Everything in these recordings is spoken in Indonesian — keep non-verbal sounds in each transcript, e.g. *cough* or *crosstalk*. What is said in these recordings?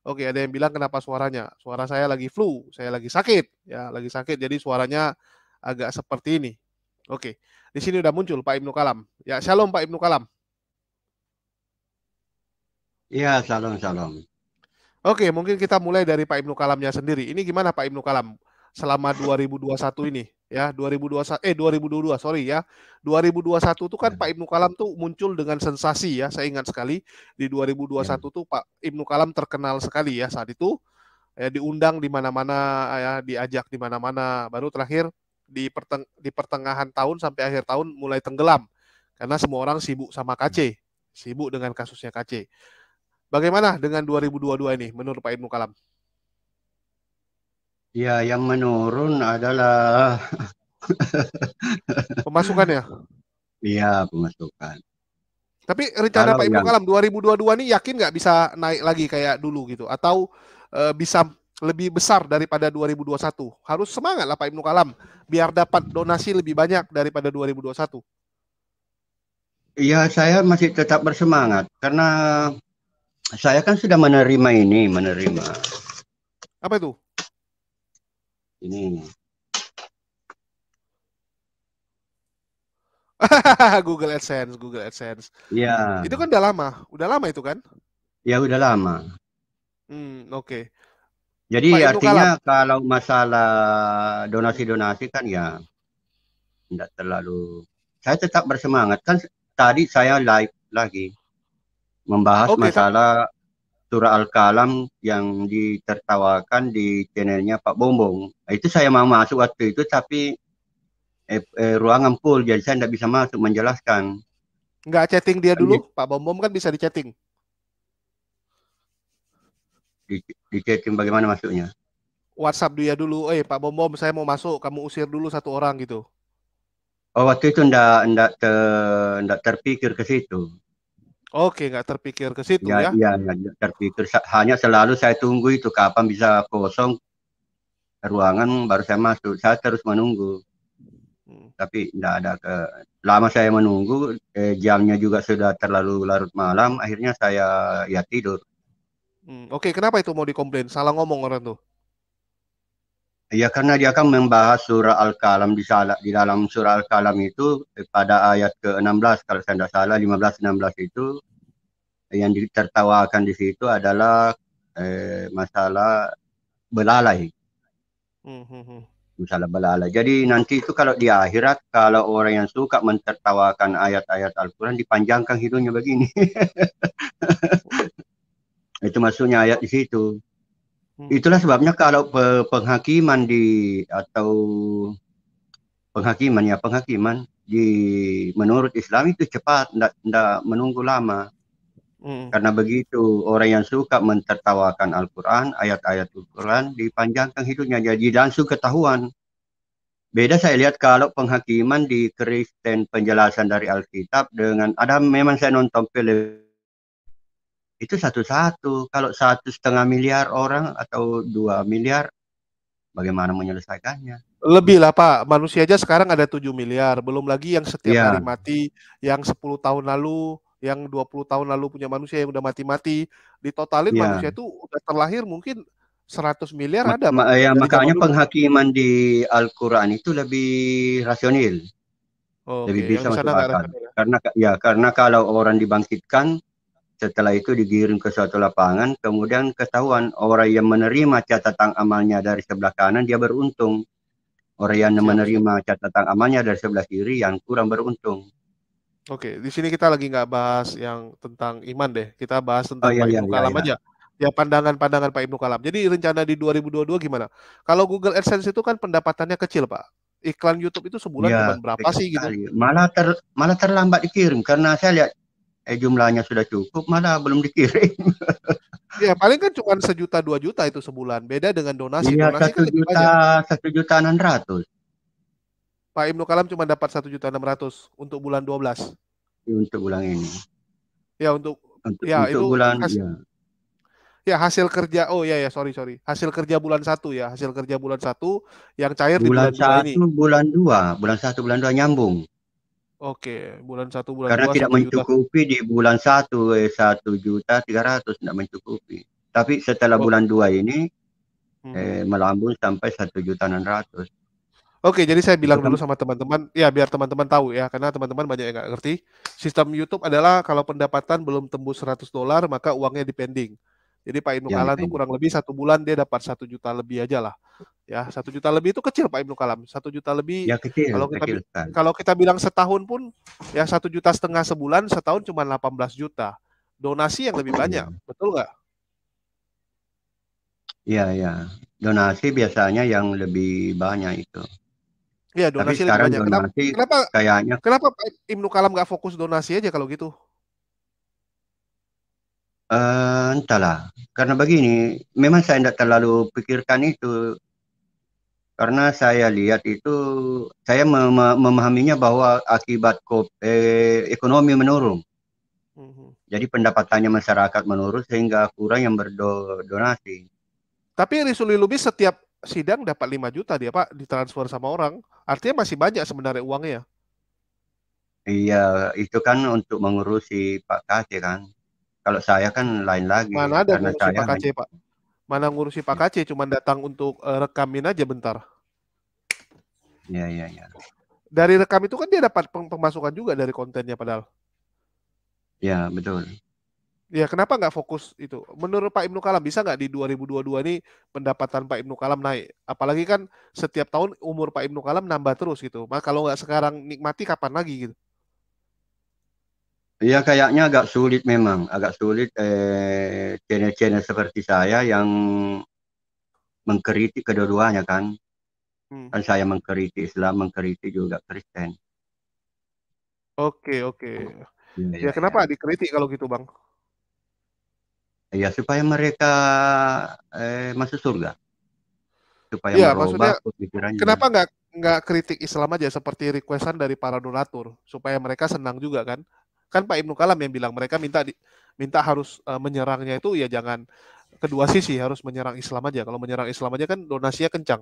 Oke, ada yang bilang kenapa suaranya? Suara saya lagi flu, saya lagi sakit, ya, lagi sakit. Jadi suaranya agak seperti ini. Oke, di sini udah muncul Pak Ibnu Kalam. Ya, shalom Pak Ibnu Kalam. Iya, shalom, shalom. Oke, mungkin kita mulai dari Pak Ibnu Kalamnya sendiri. Ini gimana Pak Ibnu Kalam selama 2021 ini? ya 2021 eh 2022 sorry ya 2021 itu kan ya. Pak Ibnu Kalam tuh muncul dengan sensasi ya saya ingat sekali di 2021 ya. tuh Pak Ibnu Kalam terkenal sekali ya saat itu ya, diundang di mana-mana ya diajak di mana-mana baru terakhir di perteng di pertengahan tahun sampai akhir tahun mulai tenggelam karena semua orang sibuk sama KC ya. sibuk dengan kasusnya KC bagaimana dengan 2022 ini menurut Pak Ibnu Kalam Ya, yang menurun adalah *laughs* pemasukan ya. Iya, pemasukan. Tapi rencana Kalau Pak Ibnu Kalam 2022 ini yakin nggak bisa naik lagi kayak dulu gitu atau e, bisa lebih besar daripada 2021. Harus semangat lah Pak Ibnu Kalam biar dapat donasi lebih banyak daripada 2021. Iya, saya masih tetap bersemangat karena saya kan sudah menerima ini, menerima. Apa itu? ini *laughs* Google AdSense, Google AdSense. Iya. Itu kan udah lama, udah lama itu kan? Ya udah lama. Hmm, oke. Okay. Jadi Pak artinya kalau masalah donasi-donasi kan ya tidak terlalu. Saya tetap bersemangat kan tadi saya live lagi membahas okay, masalah Surah Al-Kalam yang ditertawakan di channelnya Pak Bombong. Nah, itu saya mau masuk waktu itu tapi eh, eh, ruangan full jadi saya tidak bisa masuk menjelaskan. Enggak chatting dia dulu, di, Pak Bombong kan bisa di chatting. Di, di chatting bagaimana masuknya? WhatsApp dia dulu, eh Pak Bombom saya mau masuk, kamu usir dulu satu orang gitu. Oh waktu itu ndak ndak ter, terpikir ke situ. Oke, nggak terpikir ke situ ya? ya. Iya, ya, ya, terpikir. Hanya selalu saya tunggu itu kapan bisa kosong ruangan baru saya masuk. Saya terus menunggu. Hmm. Tapi tidak ada ke lama saya menunggu, eh, jamnya juga sudah terlalu larut malam. Akhirnya saya ya tidur. Hmm, Oke, kenapa itu mau dikomplain? Salah ngomong orang tuh? Ya karena dia akan membahas surah Al-Kalam di, di dalam surah Al-Kalam itu eh, pada ayat ke-16 kalau saya tidak salah 15-16 itu yang ditertawakan di situ adalah eh, masalah belalai. Hmm, hmm, hmm. Masalah belalai. Jadi nanti itu kalau di akhirat kalau orang yang suka mentertawakan ayat-ayat Al-Quran dipanjangkan hidungnya begini. *laughs* itu maksudnya ayat di situ. Hmm. Itulah sebabnya kalau penghakiman di atau penghakiman ya penghakiman di menurut Islam itu cepat, tidak menunggu lama. Hmm. Karena begitu orang yang suka mentertawakan Al-Quran, ayat-ayat Al-Quran dipanjangkan hidupnya jadi langsung ketahuan. Beda saya lihat kalau penghakiman di Kristen penjelasan dari Alkitab dengan ada memang saya nonton film itu satu-satu. Kalau satu setengah miliar orang atau dua miliar, bagaimana menyelesaikannya? Lebih lah Pak, manusia aja sekarang ada tujuh miliar, belum lagi yang setiap ya. hari mati, yang sepuluh tahun lalu, yang dua puluh tahun lalu punya manusia yang udah mati-mati, ditotalin ya. manusia itu udah terlahir mungkin seratus miliar ada Ma Ya, makanya penghakiman di Al-Qur'an itu lebih rasional. Oh, lebih okay. bisa masuk akal. Ya? Karena ya karena kalau orang dibangkitkan setelah itu digiring ke suatu lapangan, kemudian ketahuan orang yang menerima catatan amalnya dari sebelah kanan dia beruntung. Orang yang menerima catatan amalnya dari sebelah kiri yang kurang beruntung. Oke, di sini kita lagi nggak bahas yang tentang iman deh. Kita bahas tentang oh, iya, Pak iya, Ibnu iya, iya. aja. Ya pandangan-pandangan Pak Ibnu Kalam. Jadi rencana di 2022 gimana? Kalau Google AdSense itu kan pendapatannya kecil, Pak iklan YouTube itu sebulan ya, berapa sih gitu? Malah ter malah terlambat dikirim karena saya lihat eh jumlahnya sudah cukup mana belum dikirim. *laughs* ya paling kan cuma sejuta dua juta itu sebulan. Beda dengan donasi. Iya satu kan juta satu juta enam ratus. Pak Ibnu Kalam cuma dapat satu juta enam ratus untuk bulan dua ya, Untuk bulan ini. Ya untuk, untuk ya untuk itu bulan has, ya. ya hasil kerja oh ya ya sorry sorry hasil kerja bulan satu ya hasil kerja bulan satu yang cair bulan di bulan satu, ini. bulan dua bulan satu bulan dua nyambung. Oke, bulan satu bulan Karena 2, tidak mencukupi juta. di bulan satu eh, satu juta tiga ratus tidak mencukupi. Tapi setelah oh. bulan dua ini hmm. eh, melambung sampai satu juta enam ratus. Oke, jadi saya bilang dulu sama teman-teman, ya biar teman-teman tahu ya, karena teman-teman banyak yang nggak ngerti. Sistem YouTube adalah kalau pendapatan belum tembus 100 dolar, maka uangnya dipending. Jadi Pak Ibnu ya, itu itu kurang lebih satu bulan dia dapat satu juta lebih aja lah ya satu juta lebih itu kecil Pak Ibnu Kalam satu juta lebih ya, kecil, kalau kita kecil, kalau kita bilang setahun pun ya satu juta setengah sebulan setahun cuma 18 juta donasi yang lebih iya. banyak betul nggak Iya ya donasi biasanya yang lebih banyak itu Iya donasi Tapi lebih banyak donasi kenapa kayaknya kenapa Pak Ibnu Kalam nggak fokus donasi aja kalau gitu Uh, entahlah, karena begini, memang saya tidak terlalu pikirkan itu karena saya lihat itu saya mem memahaminya bahwa akibat eh, ekonomi menurun. Mm-hmm. Jadi pendapatannya masyarakat menurun sehingga kurang yang berdonasi. Tapi Risuli Lubis setiap sidang dapat 5 juta dia Pak ditransfer sama orang. Artinya masih banyak sebenarnya uangnya. Iya, itu kan untuk mengurusi Pak Kasih kan. Kalau saya kan lain lagi. Mana ada karena saya Pak Kase, Pak? Mana ngurusi Pak Kace, cuma datang untuk uh, rekamin aja bentar. Iya, iya, iya. Dari rekam itu kan dia dapat pemasukan juga dari kontennya padahal. Ya, betul. Ya, kenapa nggak fokus itu? Menurut Pak Ibnu Kalam, bisa nggak di 2022 ini pendapatan Pak Ibnu Kalam naik? Apalagi kan setiap tahun umur Pak Ibnu Kalam nambah terus gitu. Maka kalau nggak sekarang nikmati, kapan lagi gitu? Ya kayaknya agak sulit memang, agak sulit eh, channel-channel seperti saya yang mengkritik kedua-duanya kan. Hmm. Kan saya mengkritik Islam, mengkritik juga Kristen. Oke, oke. Ya, ya, ya, ya. kenapa dikritik kalau gitu, Bang? Ya supaya mereka eh, masuk surga. Supaya ya, merubah pikirannya. Kenapa nggak nggak kritik Islam aja seperti requestan dari para donatur supaya mereka senang juga kan? kan Pak Ibnu Kalam yang bilang mereka minta di, minta harus uh, menyerangnya itu ya jangan kedua sisi harus menyerang Islam aja. Kalau menyerang Islam aja kan donasinya kencang.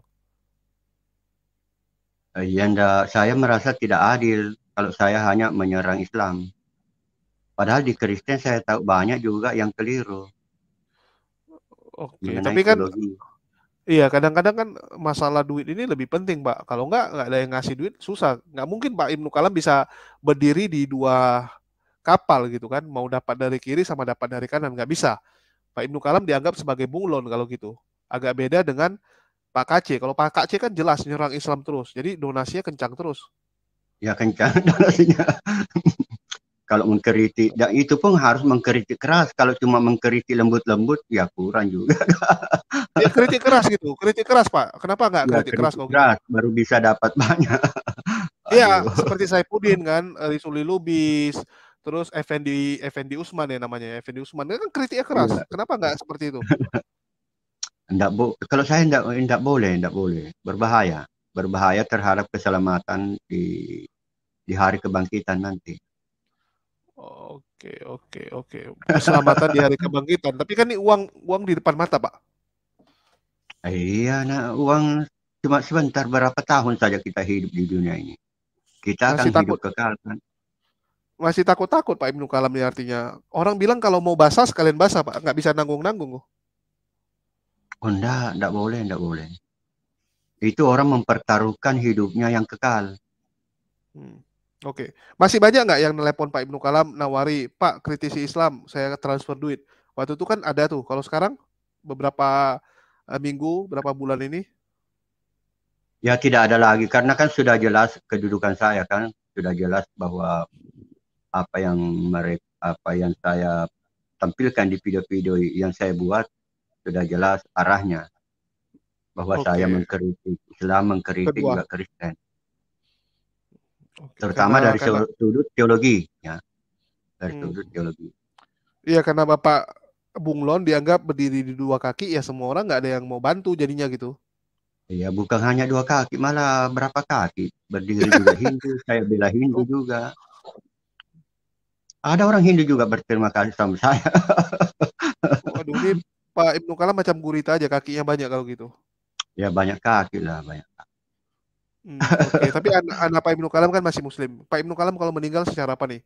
Iya, eh, enggak. saya merasa tidak adil kalau saya hanya menyerang Islam. Padahal di Kristen saya tahu banyak juga yang keliru. Oke, tapi kan iya kadang-kadang kan masalah duit ini lebih penting, Pak. Kalau enggak enggak ada yang ngasih duit susah. Enggak mungkin Pak Ibnu Kalam bisa berdiri di dua kapal gitu kan mau dapat dari kiri sama dapat dari kanan nggak bisa Pak Ibnu Kalam dianggap sebagai bunglon kalau gitu agak beda dengan Pak KC kalau Pak KC kan jelas nyerang Islam terus jadi donasinya kencang terus ya kencang *laughs* donasinya kalau mengkritik dan ya itu pun harus mengkritik keras kalau cuma mengkritik lembut-lembut ya kurang juga ya, kritik keras gitu kritik keras pak kenapa nggak ya, kritik, kritik gitu? keras kok keras, gitu? baru bisa dapat banyak Iya, seperti saya puding kan, Risuli eh, Lubis, terus Effendi Effendi Usman ya namanya ya, Effendi Usman kan kritiknya keras iya. kenapa nggak seperti itu enggak *laughs* bu kalau saya enggak enggak boleh enggak boleh berbahaya berbahaya terhadap keselamatan di di hari kebangkitan nanti oke oke oke keselamatan di hari kebangkitan tapi kan ini uang uang di depan mata pak iya nah uang cuma sebentar berapa tahun saja kita hidup di dunia ini kita Masih akan takut. hidup kekal kan masih takut-takut Pak Ibnu Kalam ini artinya. Orang bilang kalau mau basah sekalian basah Pak, nggak bisa nanggung-nanggung. Oh enggak, enggak boleh, enggak boleh. Itu orang mempertaruhkan hidupnya yang kekal. Hmm. Oke, okay. masih banyak nggak yang nelpon Pak Ibnu Kalam nawari Pak kritisi Islam, saya transfer duit. Waktu itu kan ada tuh. Kalau sekarang beberapa eh, minggu, beberapa bulan ini? Ya tidak ada lagi karena kan sudah jelas kedudukan saya kan sudah jelas bahwa apa yang mereka apa yang saya tampilkan di video-video yang saya buat sudah jelas arahnya bahwa okay. saya mengkritik Islam, mengkritik Kedua. juga Kristen. Okay. Terutama karena, dari karena, sudut teologi ya. Dari hmm. sudut teologi. Iya, karena Bapak Bunglon dianggap berdiri di dua kaki ya semua orang nggak ada yang mau bantu jadinya gitu. Iya, bukan hanya dua kaki, malah berapa kaki. Berdiri juga *laughs* Hindu, saya bela Hindu juga. Ada orang Hindu juga berterima kasih sama saya. *laughs* Waduh, ini Pak Ibnu Kalam macam gurita aja kakinya banyak kalau gitu. Ya banyak kaki lah, banyak Hmm, okay. *laughs* tapi anak, anak Pak Ibnu Kalam kan masih muslim. Pak Ibnu Kalam kalau meninggal secara apa nih?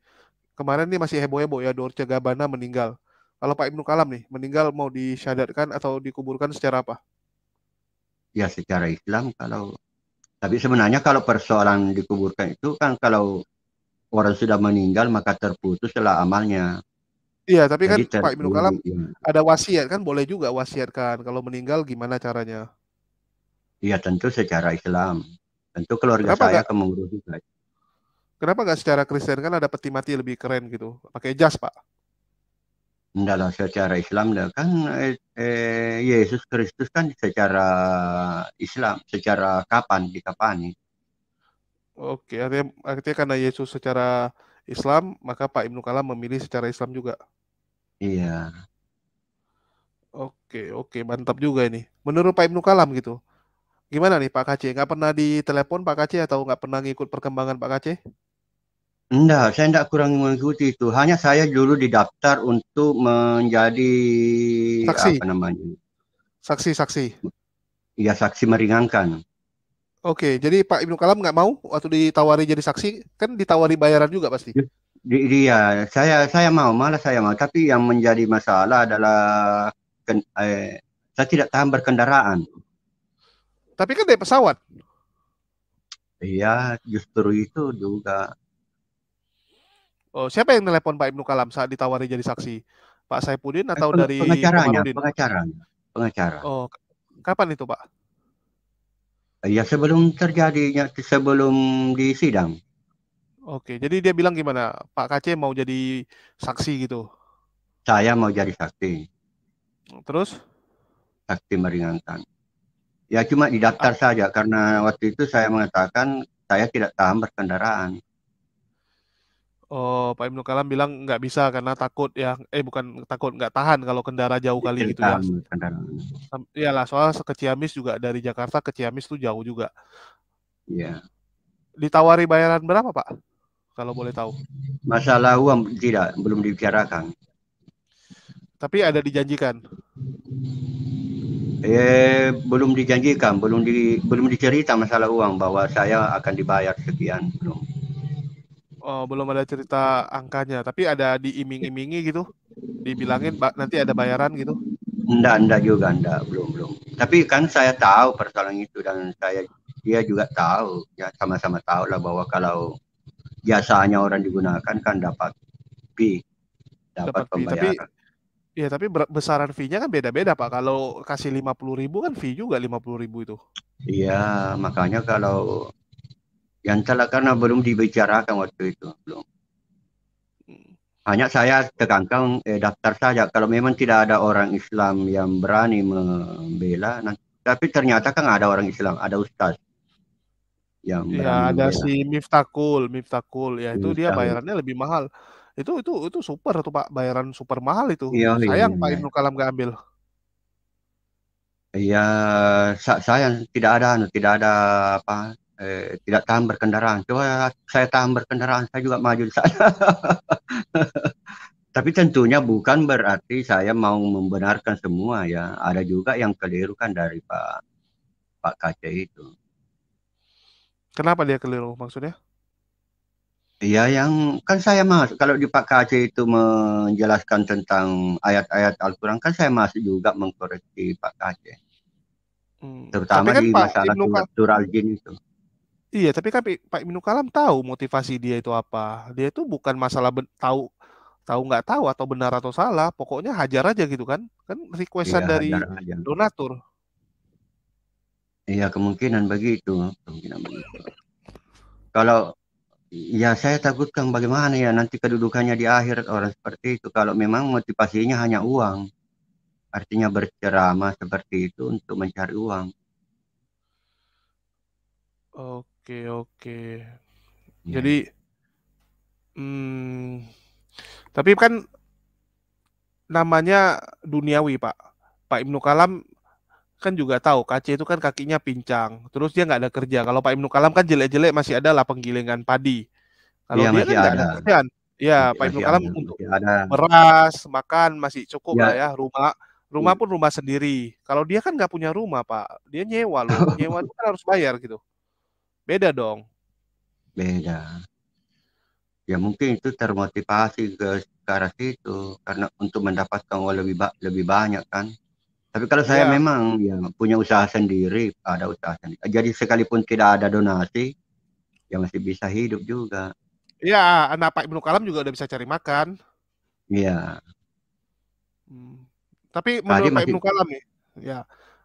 Kemarin nih masih heboh-heboh ya Dorce Gabana meninggal. Kalau Pak Ibnu Kalam nih meninggal mau disyadatkan atau dikuburkan secara apa? Ya secara Islam kalau tapi sebenarnya kalau persoalan dikuburkan itu kan kalau orang sudah meninggal maka terputuslah amalnya. Iya, tapi kan Jadi kan Pak Ibnu Kalam iya. ada wasiat kan boleh juga wasiatkan kalau meninggal gimana caranya? Iya, tentu secara Islam. Tentu keluarga Kenapa saya akan mengurusi juga. Kenapa nggak secara Kristen kan ada peti mati lebih keren gitu? Pakai jas, Pak. Enggak lah, secara Islam dah kan eh, eh, Yesus Kristus kan secara Islam, secara kapan dikapani? Oke, artinya, artinya karena Yesus secara Islam, maka Pak Ibnu Kalam memilih secara Islam juga. Iya. Oke, oke, mantap juga ini. Menurut Pak Ibnu Kalam gitu. Gimana nih Pak Kace? Nggak pernah ditelepon Pak Kace atau nggak pernah ngikut perkembangan Pak Kace? Enggak, saya enggak kurang mengikuti itu. Hanya saya dulu didaftar untuk menjadi saksi. apa namanya? Saksi-saksi. Iya, saksi meringankan. Oke, jadi Pak Ibnu Kalam nggak mau waktu ditawari jadi saksi, kan ditawari bayaran juga pasti. Iya, iya, saya saya mau, malah saya mau. Tapi yang menjadi masalah adalah ken, eh, saya tidak tahan berkendaraan. Tapi kan dari pesawat. Iya, justru itu juga. Oh, siapa yang telepon Pak Ibnu Kalam saat ditawari jadi saksi? Pak Saipudin atau eh, dari pengacaranya, Pengacara, pengacara. Oh, kapan itu Pak? Ya sebelum terjadinya, sebelum di sidang. Oke, jadi dia bilang gimana? Pak KC mau jadi saksi gitu? Saya mau jadi saksi. Terus? Saksi meringankan. Ya cuma didaftar ah. saja karena waktu itu saya mengatakan saya tidak tahan berkendaraan. Oh, Pak Ibnu Kalam bilang nggak bisa karena takut ya, eh bukan takut nggak tahan kalau kendara jauh iya, kali gitu ya. Iya lah, soalnya ke Ciamis juga dari Jakarta ke Ciamis tuh jauh juga. Iya. Ditawari bayaran berapa Pak? Kalau boleh tahu. Masalah uang tidak belum dibicarakan. Tapi ada dijanjikan. Eh belum dijanjikan, belum di belum dicerita masalah uang bahwa saya akan dibayar sekian belum. Oh, belum ada cerita angkanya, tapi ada diiming-imingi gitu, dibilangin nanti ada bayaran gitu. Enggak, enggak juga, enggak, belum, belum. Tapi kan saya tahu persoalan itu dan saya dia juga tahu, ya sama-sama tahu lah bahwa kalau jasanya orang digunakan kan dapat fee, dapat, dapat pembayaran. Fee, tapi Ya tapi besaran fee-nya kan beda-beda Pak. Kalau kasih 50 ribu kan fee juga 50 ribu itu. Iya makanya kalau yang telah karena belum dibicarakan waktu itu belum. Hanya saya tekankan eh, daftar saja. Kalau memang tidak ada orang Islam yang berani membela, nanti. tapi ternyata kan ada orang Islam, ada ustaz yang ya ada membela. si Miftakul, Miftakul, ya Miftahul. itu dia bayarannya lebih mahal. Itu itu itu super tuh Pak, bayaran super mahal itu. Ya, Sayang ya, Pak iya. Ibnu Kalam gak ambil. Iya, sayang tidak ada, tidak ada apa eh, tidak tahan berkendaraan. Coba saya tahan berkendaraan, saya juga maju di sana. *laughs* Tapi tentunya bukan berarti saya mau membenarkan semua ya. Ada juga yang keliru kan dari Pak Pak Kace itu. Kenapa dia keliru maksudnya? Iya yang kan saya masuk kalau di Pak Kace itu menjelaskan tentang ayat-ayat Al-Qur'an kan saya masuk juga mengkoreksi Pak Kace. Hmm. Terutama kan di masalah Ibnu surat surat jin itu. Iya, tapi kan Pak Minu Kalam tahu motivasi dia itu apa. Dia itu bukan masalah tahu tahu nggak tahu atau benar atau salah, pokoknya hajar aja gitu kan. Kan iya, requestan iya, dari hajar, donatur. Iya, kemungkinan begitu, kemungkinan begitu. Kalau ya saya takutkan bagaimana ya nanti kedudukannya di akhir orang seperti itu kalau memang motivasinya hanya uang. Artinya berceramah seperti itu untuk mencari uang. Oke. Oke, oke. yeah. Jadi iya. hmm, tapi kan namanya duniawi, Pak. Pak Ibnu Kalam kan juga tahu KC itu kan kakinya pincang. Terus dia nggak ada kerja. Kalau Pak Ibnu Kalam kan jelek-jelek masih ada lah penggilingan padi. Kalau yeah, dia kan ada. ada kerjaan. Ya, masih Pak Ibnu Kalam untuk ada. beras, makan masih cukup ya. lah ya, rumah rumah iya. pun rumah sendiri. Kalau dia kan nggak punya rumah, Pak. Dia nyewa loh. *laughs* nyewa itu kan harus bayar gitu. Beda dong. Beda. Ya mungkin itu termotivasi ke, ke arah situ karena untuk mendapatkan uang lebih ba lebih banyak kan. Tapi kalau saya ya. memang ya punya usaha sendiri, ada usaha sendiri. Jadi sekalipun tidak ada donasi, ya masih bisa hidup juga. ya anak Pak Ibnu Kalam juga udah bisa cari makan. Iya. Hmm. Tapi menurut Tadi Pak Ibnu Kalam ya,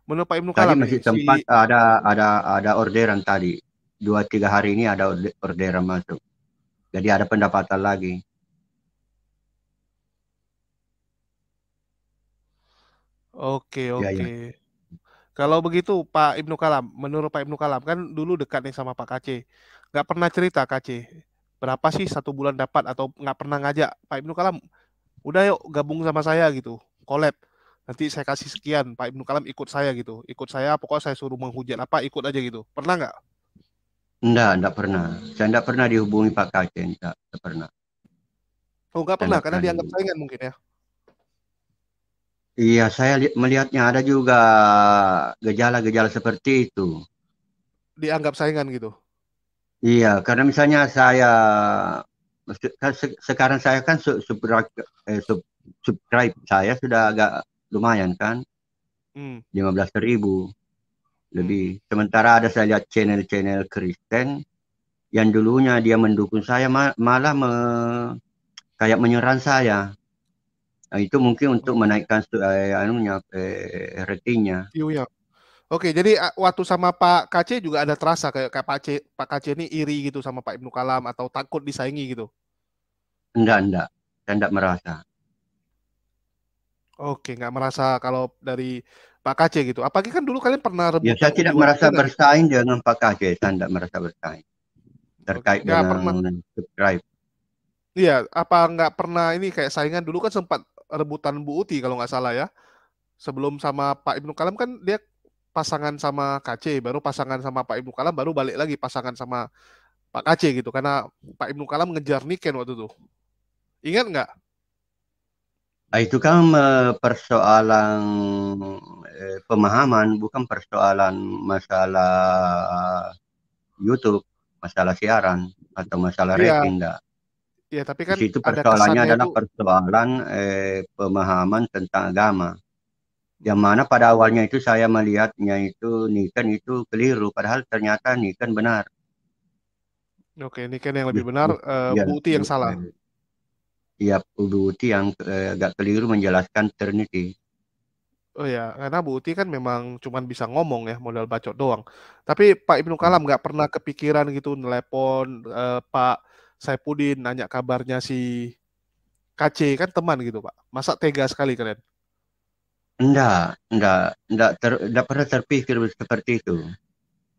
menurut Pak Ibnu Kalam tadi masih sempat si... ada ada ada orderan tadi dua tiga hari ini ada orderan masuk. Jadi ada pendapatan lagi. Oke, ya, oke. Ya, ya. Kalau begitu Pak Ibnu Kalam, menurut Pak Ibnu Kalam kan dulu dekat nih sama Pak KC. Nggak pernah cerita KC, berapa sih satu bulan dapat atau nggak pernah ngajak Pak Ibnu Kalam. Udah yuk gabung sama saya gitu, collab. Nanti saya kasih sekian, Pak Ibnu Kalam ikut saya gitu. Ikut saya, pokoknya saya suruh menghujat apa, ikut aja gitu. Pernah nggak? Enggak, enggak pernah. Saya enggak pernah dihubungi Pak Kaceng, enggak, enggak pernah. Oh, enggak pernah, karena dianggap saingan mungkin ya? Iya, saya melihatnya ada juga gejala-gejala seperti itu. Dianggap saingan gitu? Iya, karena misalnya saya kan sekarang saya kan subscribe, eh, subscribe saya sudah agak lumayan kan, hmm. 15 ribu lebih hmm. sementara ada saya lihat channel-channel Kristen yang dulunya dia mendukung saya malah me, kayak menyerang saya nah, itu mungkin untuk oh. menaikkan eh, anunya eh, ratingnya iya Oke, jadi eh, waktu sama Pak KC juga ada terasa kayak, kayak Pak C, Pak KC ini iri gitu sama Pak Ibnu Kalam atau takut disaingi gitu. Enggak, enggak. Saya enggak merasa. Oke, nggak merasa kalau dari Pak KC gitu. Apalagi kan dulu kalian pernah ya, rebut. Ya, saya tidak merasa kan? bersaing dengan Pak KC, saya tidak merasa bersaing terkait Oke, dengan pernah. subscribe. Iya, apa nggak pernah ini kayak saingan dulu kan sempat rebutan Bu Uti kalau nggak salah ya. Sebelum sama Pak Ibnu Kalam kan dia pasangan sama KC, baru pasangan sama Pak Ibnu Kalam, baru balik lagi pasangan sama Pak KC gitu karena Pak Ibnu Kalam ngejar Niken waktu itu. Ingat nggak? Ah, itu kan persoalan eh, pemahaman bukan persoalan masalah YouTube masalah siaran atau masalah ya. rating enggak ya tapi kan itu persoalannya ada adalah itu... persoalan eh, pemahaman tentang agama yang mana pada awalnya itu saya melihatnya itu Niken itu keliru padahal ternyata Niken benar oke Niken yang lebih gitu. benar ya. uh, ya. yang gitu. salah ya Bu Uti yang eh, agak keliru menjelaskan Trinity. Oh ya, karena Bu Uti kan memang cuma bisa ngomong ya modal bacot doang. Tapi Pak Ibnu Kalam gak pernah kepikiran gitu nelpon eh, Pak Saipudin nanya kabarnya si KC kan teman gitu Pak. Masa tega sekali kalian? Enggak, enggak, enggak, ter, enggak pernah terpikir seperti itu.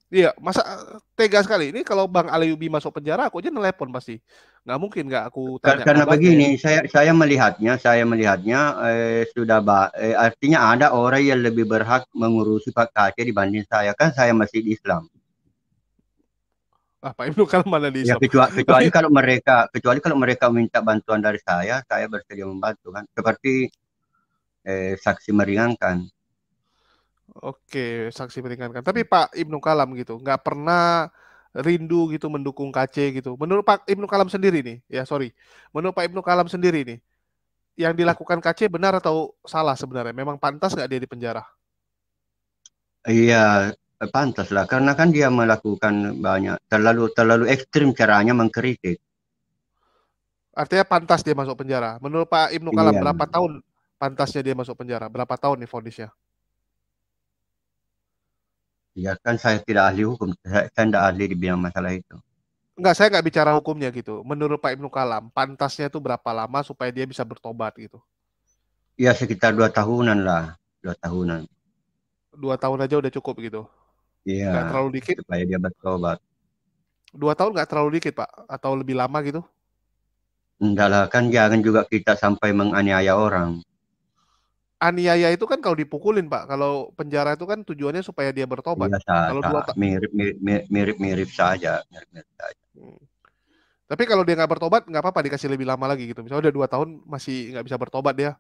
Iya, masa tega sekali ini kalau Bang Aliubi masuk penjara aku aja nelpon pasti. Nggak mungkin nggak aku tanya. Karena begini, ya. saya saya melihatnya, saya melihatnya eh, sudah ba eh, artinya ada orang yang lebih berhak mengurusi Pak Aceh dibanding saya kan saya masih di Islam. Apa itu kalau mana di ya, Islam? Ya, kecuali, kecuali *laughs* kalau mereka kecuali kalau mereka minta bantuan dari saya, saya bersedia membantu kan. Seperti eh, saksi meringankan. Oke, saksi meringankan. Tapi hmm. Pak Ibnu Kalam gitu, nggak pernah rindu gitu mendukung KC gitu. Menurut Pak Ibnu Kalam sendiri nih, ya sorry. Menurut Pak Ibnu Kalam sendiri nih, yang ya. dilakukan KC benar atau salah sebenarnya? Memang pantas nggak dia di penjara? Iya, pantas lah. Karena kan dia melakukan banyak, terlalu terlalu ekstrim caranya mengkritik. Artinya pantas dia masuk penjara. Menurut Pak Ibnu Kalam, iya. berapa tahun pantasnya dia masuk penjara? Berapa tahun nih fonisnya? Ya kan saya tidak ahli hukum, saya, saya tidak ahli di bidang masalah itu. Enggak, saya nggak bicara hukumnya gitu. Menurut Pak Ibnu Kalam, pantasnya itu berapa lama supaya dia bisa bertobat gitu? Ya sekitar dua tahunan lah, dua tahunan. Dua tahun aja udah cukup gitu? Iya. Gak terlalu dikit? Supaya dia bertobat. Dua tahun nggak terlalu dikit Pak? Atau lebih lama gitu? Enggak lah, kan jangan juga kita sampai menganiaya orang aniaya itu kan kalau dipukulin pak kalau penjara itu kan tujuannya supaya dia bertobat iya, kalau dua mirip mirip mirip mirip saja mirip mirip saja hmm. tapi kalau dia nggak bertobat nggak apa-apa dikasih lebih lama lagi gitu misalnya udah dua tahun masih nggak bisa bertobat dia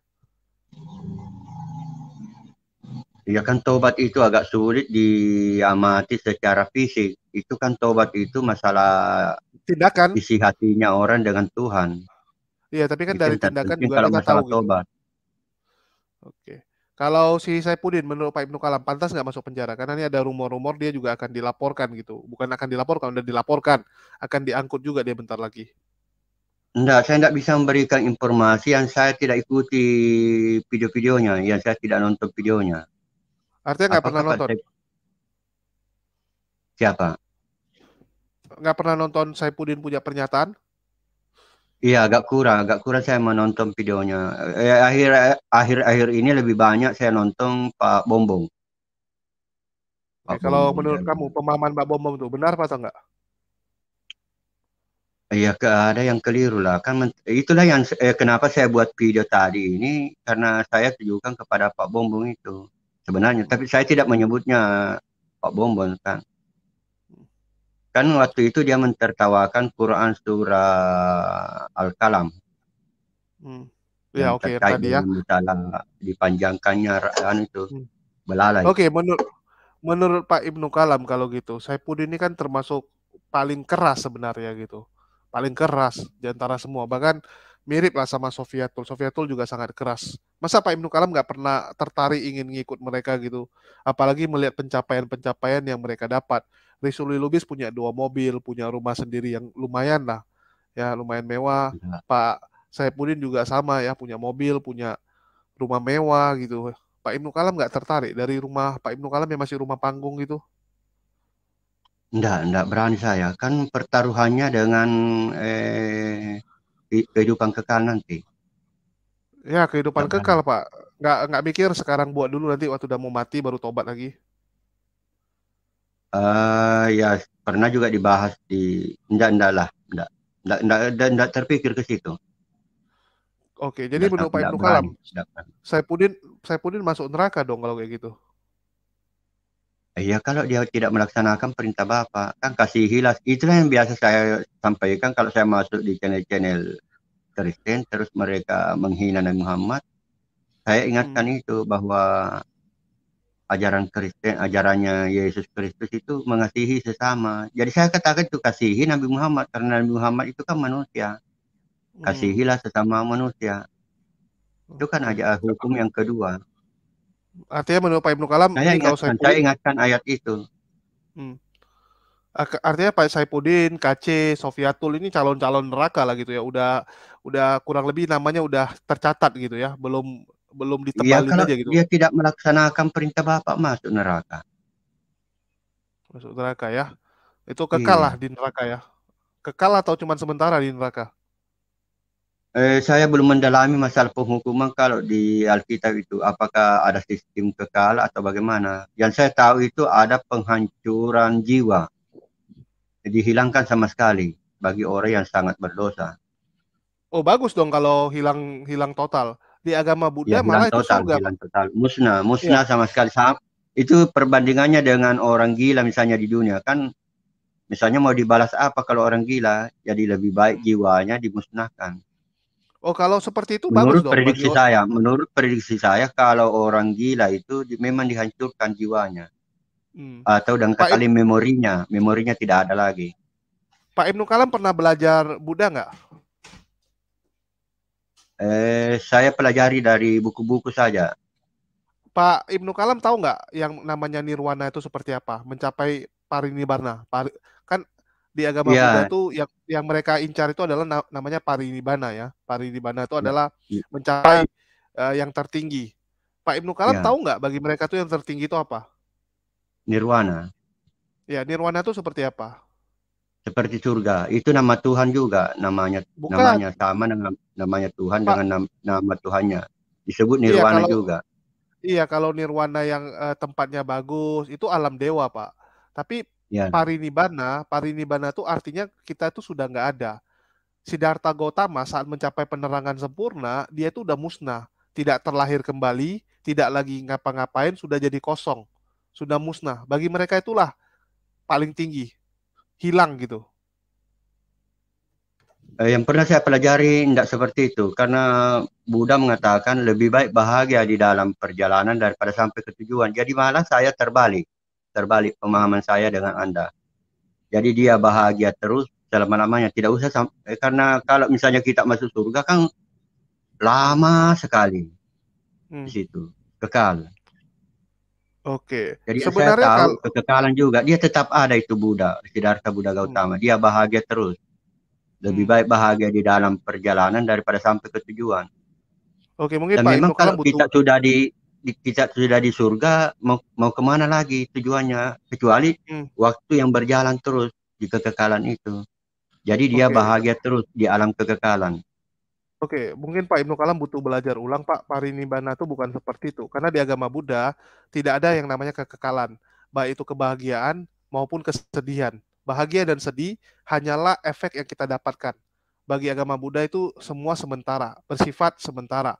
Ya kan tobat itu agak sulit diamati secara fisik. Itu kan tobat itu masalah tindakan isi hatinya orang dengan Tuhan. Iya, tapi kan itu dari tindakan juga kalau kita masalah tahu. Gitu. Tobat. Gitu Oke. Kalau si Saipudin menurut Pak Ibnu Kalam pantas nggak masuk penjara karena ini ada rumor-rumor dia juga akan dilaporkan gitu. Bukan akan dilaporkan, udah dilaporkan, akan diangkut juga dia bentar lagi. Enggak, saya tidak bisa memberikan informasi yang saya tidak ikuti video-videonya, yang saya tidak nonton videonya. Artinya nggak pernah nonton? Siapa? Nggak pernah nonton Saipudin punya pernyataan? Iya agak kurang, agak kurang saya menonton videonya. Eh, akhir akhir ini lebih banyak saya nonton Pak Bombong. Eh, Pak kalau Bombong menurut ya. kamu pemahaman Pak Bombong itu benar atau enggak? Iya ada yang keliru lah kan itulah yang eh, kenapa saya buat video tadi ini karena saya tujukan kepada Pak Bombong itu sebenarnya tapi saya tidak menyebutnya Pak Bombong kan kan waktu itu dia mentertawakan Quran surah Al-Kalam. Hmm. Ya, oke, okay, tadi ya. Dalam dipanjangkannya kan itu hmm. belalai. Oke, okay, menurut menurut Pak Ibnu Kalam kalau gitu, Saipudin ini kan termasuk paling keras sebenarnya gitu. Paling keras di antara semua. Bahkan mirip lah sama Sofiatul. Sofiatul juga sangat keras. Masa Pak Ibnu Kalam nggak pernah tertarik ingin ngikut mereka gitu? Apalagi melihat pencapaian-pencapaian yang mereka dapat. Risuli Lubis punya dua mobil, punya rumah sendiri yang lumayan lah. Ya, lumayan mewah. Ya. Pak Saipudin juga sama ya, punya mobil, punya rumah mewah gitu. Pak Ibnu Kalam nggak tertarik dari rumah Pak Ibnu Kalam yang masih rumah panggung gitu? Nggak, nggak berani saya. Kan pertaruhannya dengan eh, kehidupan kekal nanti. Ya kehidupan kekal pak. Nggak nggak mikir sekarang buat dulu nanti waktu udah mau mati baru tobat lagi. Uh, ya pernah juga dibahas di enggak enggak lah enggak enggak enggak, enggak, enggak terpikir ke situ. Oke, jadi menurut Pak Ibnu Kalam, saya punin saya punin masuk neraka dong kalau kayak gitu. Ya kalau dia tidak melaksanakan perintah Bapak, kan kasihilah. Itulah yang biasa saya sampaikan kalau saya masuk di channel-channel Kristen, terus mereka menghina Nabi Muhammad. Saya ingatkan hmm. itu bahwa ajaran Kristen, ajarannya Yesus Kristus itu mengasihi sesama. Jadi saya katakan itu kasihi Nabi Muhammad, karena Nabi Muhammad itu kan manusia. Hmm. Kasihilah sesama manusia. Itu kan ajaran hukum yang kedua. Artinya menurut Pak Ibnu Kalam saya ingatkan, ingatkan, saya ingatkan ayat itu. Hmm. Artinya Pak Saipudin, KC, Sofiatul ini calon-calon neraka lah gitu ya. Udah udah kurang lebih namanya udah tercatat gitu ya. Belum belum iya, ditebalin ya, aja gitu. Dia tidak melaksanakan perintah Bapak masuk neraka. Masuk neraka ya. Itu kekalah iya. di neraka ya. Kekal atau cuma sementara di neraka? Eh, saya belum mendalami masalah penghukuman kalau di Alkitab itu apakah ada sistem kekal atau bagaimana. Yang saya tahu itu ada penghancuran jiwa. Dihilangkan sama sekali bagi orang yang sangat berdosa. Oh, bagus dong kalau hilang hilang total. Di agama Buddha ya, malah total, Hilang total. Musnah, musnah ya. sama sekali. Itu perbandingannya dengan orang gila misalnya di dunia kan misalnya mau dibalas apa kalau orang gila jadi lebih baik jiwanya dimusnahkan Oh, kalau seperti itu menurut bagus dong. prediksi saya, menurut prediksi saya kalau orang gila itu memang dihancurkan jiwanya. Hmm. Atau dan kali memorinya, memorinya tidak ada lagi. Pak Ibnu Kalam pernah belajar Buddha nggak? Eh, saya pelajari dari buku-buku saja. Pak Ibnu Kalam tahu nggak yang namanya nirwana itu seperti apa? Mencapai parinibbana, par di agama yeah. Buddha tuh yang yang mereka incar itu adalah na namanya parinibbana ya. Parinibbana itu ya. adalah yeah. mencapai uh, yang tertinggi. Pak Ibnu Kalam yeah. tahu nggak bagi mereka tuh yang tertinggi itu apa? Nirwana. Ya, nirwana itu seperti apa? Seperti surga. Itu nama Tuhan juga namanya Bukan. namanya sama dengan namanya Tuhan Pak. dengan nama, nama Tuhannya. Disebut iya, nirwana iya, kalau, juga. Iya, kalau nirwana yang uh, tempatnya bagus itu alam dewa, Pak. Tapi ya. parinibbana, parinibbana itu artinya kita itu sudah nggak ada. Siddhartha Gautama saat mencapai penerangan sempurna, dia itu udah musnah, tidak terlahir kembali, tidak lagi ngapa-ngapain, sudah jadi kosong, sudah musnah. Bagi mereka itulah paling tinggi, hilang gitu. Eh, yang pernah saya pelajari tidak seperti itu, karena Buddha mengatakan lebih baik bahagia di dalam perjalanan daripada sampai ke tujuan. Jadi malah saya terbalik terbalik pemahaman saya dengan Anda. Jadi dia bahagia terus selama-lamanya. Tidak usah sampai eh, karena kalau misalnya kita masuk surga kan lama sekali hmm. di situ kekal. Oke. Okay. Jadi Sebenarnya saya tahu kalau... kekekalan juga dia tetap ada itu Buddha, Siddhartha Buddha hmm. Gautama. Hmm. Dia bahagia terus. Lebih hmm. baik bahagia di dalam perjalanan daripada sampai ke tujuan. Oke, mungkin Dan Pak memang Ibu kalau butuh... kita sudah di kita sudah di surga mau mau kemana lagi tujuannya kecuali hmm. waktu yang berjalan terus di kekekalan itu jadi dia okay. bahagia terus di alam kekekalan Oke, okay, mungkin Pak Ibnu Kalam butuh belajar ulang Pak. Parinibbana itu bukan seperti itu. Karena di agama Buddha tidak ada yang namanya kekekalan, baik itu kebahagiaan maupun kesedihan. Bahagia dan sedih hanyalah efek yang kita dapatkan. Bagi agama Buddha itu semua sementara, bersifat sementara.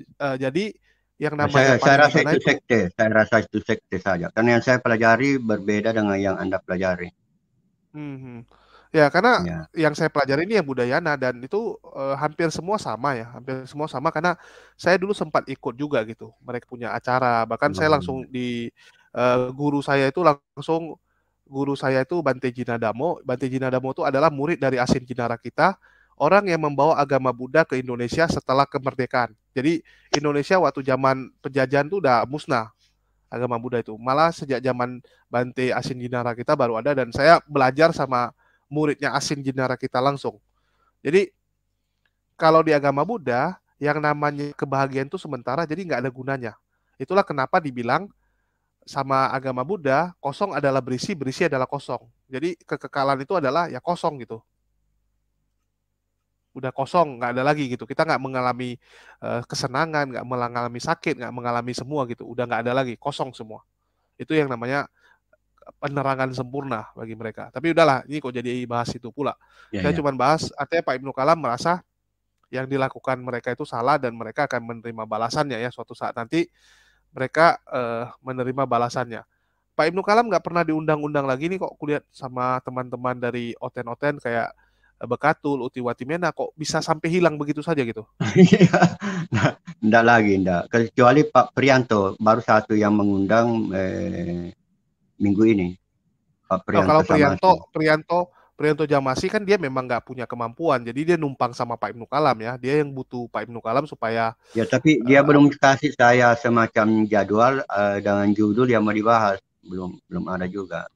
Eh, jadi yang nah, namanya saya, saya rasa itu, itu sekte saya rasa itu sekte saja karena yang saya pelajari berbeda dengan yang anda pelajari hmm. hmm. ya karena ya. yang saya pelajari ini ya budayana dan itu eh, hampir semua sama ya hampir semua sama karena saya dulu sempat ikut juga gitu mereka punya acara bahkan hmm. saya langsung di eh, guru saya itu langsung guru saya itu Bante Jinadamo Bante Jinadamo itu adalah murid dari Asin Jinara kita orang yang membawa agama Buddha ke Indonesia setelah kemerdekaan. Jadi Indonesia waktu zaman penjajahan itu udah musnah agama Buddha itu. Malah sejak zaman Bante Asin Jinara kita baru ada dan saya belajar sama muridnya Asin Jinara kita langsung. Jadi kalau di agama Buddha yang namanya kebahagiaan itu sementara jadi nggak ada gunanya. Itulah kenapa dibilang sama agama Buddha, kosong adalah berisi, berisi adalah kosong. Jadi kekekalan itu adalah ya kosong gitu udah kosong nggak ada lagi gitu kita nggak mengalami uh, kesenangan nggak mengalami sakit nggak mengalami semua gitu udah nggak ada lagi kosong semua itu yang namanya penerangan sempurna bagi mereka tapi udahlah ini kok jadi bahas itu pula ya, saya ya. cuma bahas artinya Pak Ibnu Kalam merasa yang dilakukan mereka itu salah dan mereka akan menerima balasannya ya suatu saat nanti mereka uh, menerima balasannya Pak Ibnu Kalam nggak pernah diundang-undang lagi nih kok kulihat sama teman-teman dari oten-oten kayak Bekatul, Uti Watimena kok bisa sampai hilang begitu saja gitu? *laughs* Iya. nah, lagi, tidak Kecuali Pak Prianto baru satu yang mengundang eh, minggu ini. Pak Prianto. Nah, kalau Prianto, Prianto, Prianto Prianto Jamasi kan dia memang nggak punya kemampuan, jadi dia numpang sama Pak Ibnu Kalam ya. Dia yang butuh Pak Ibnu Kalam supaya. Ya, tapi dia eh, belum kasih saya semacam jadwal uh, dengan judul yang mau dibahas, belum belum ada juga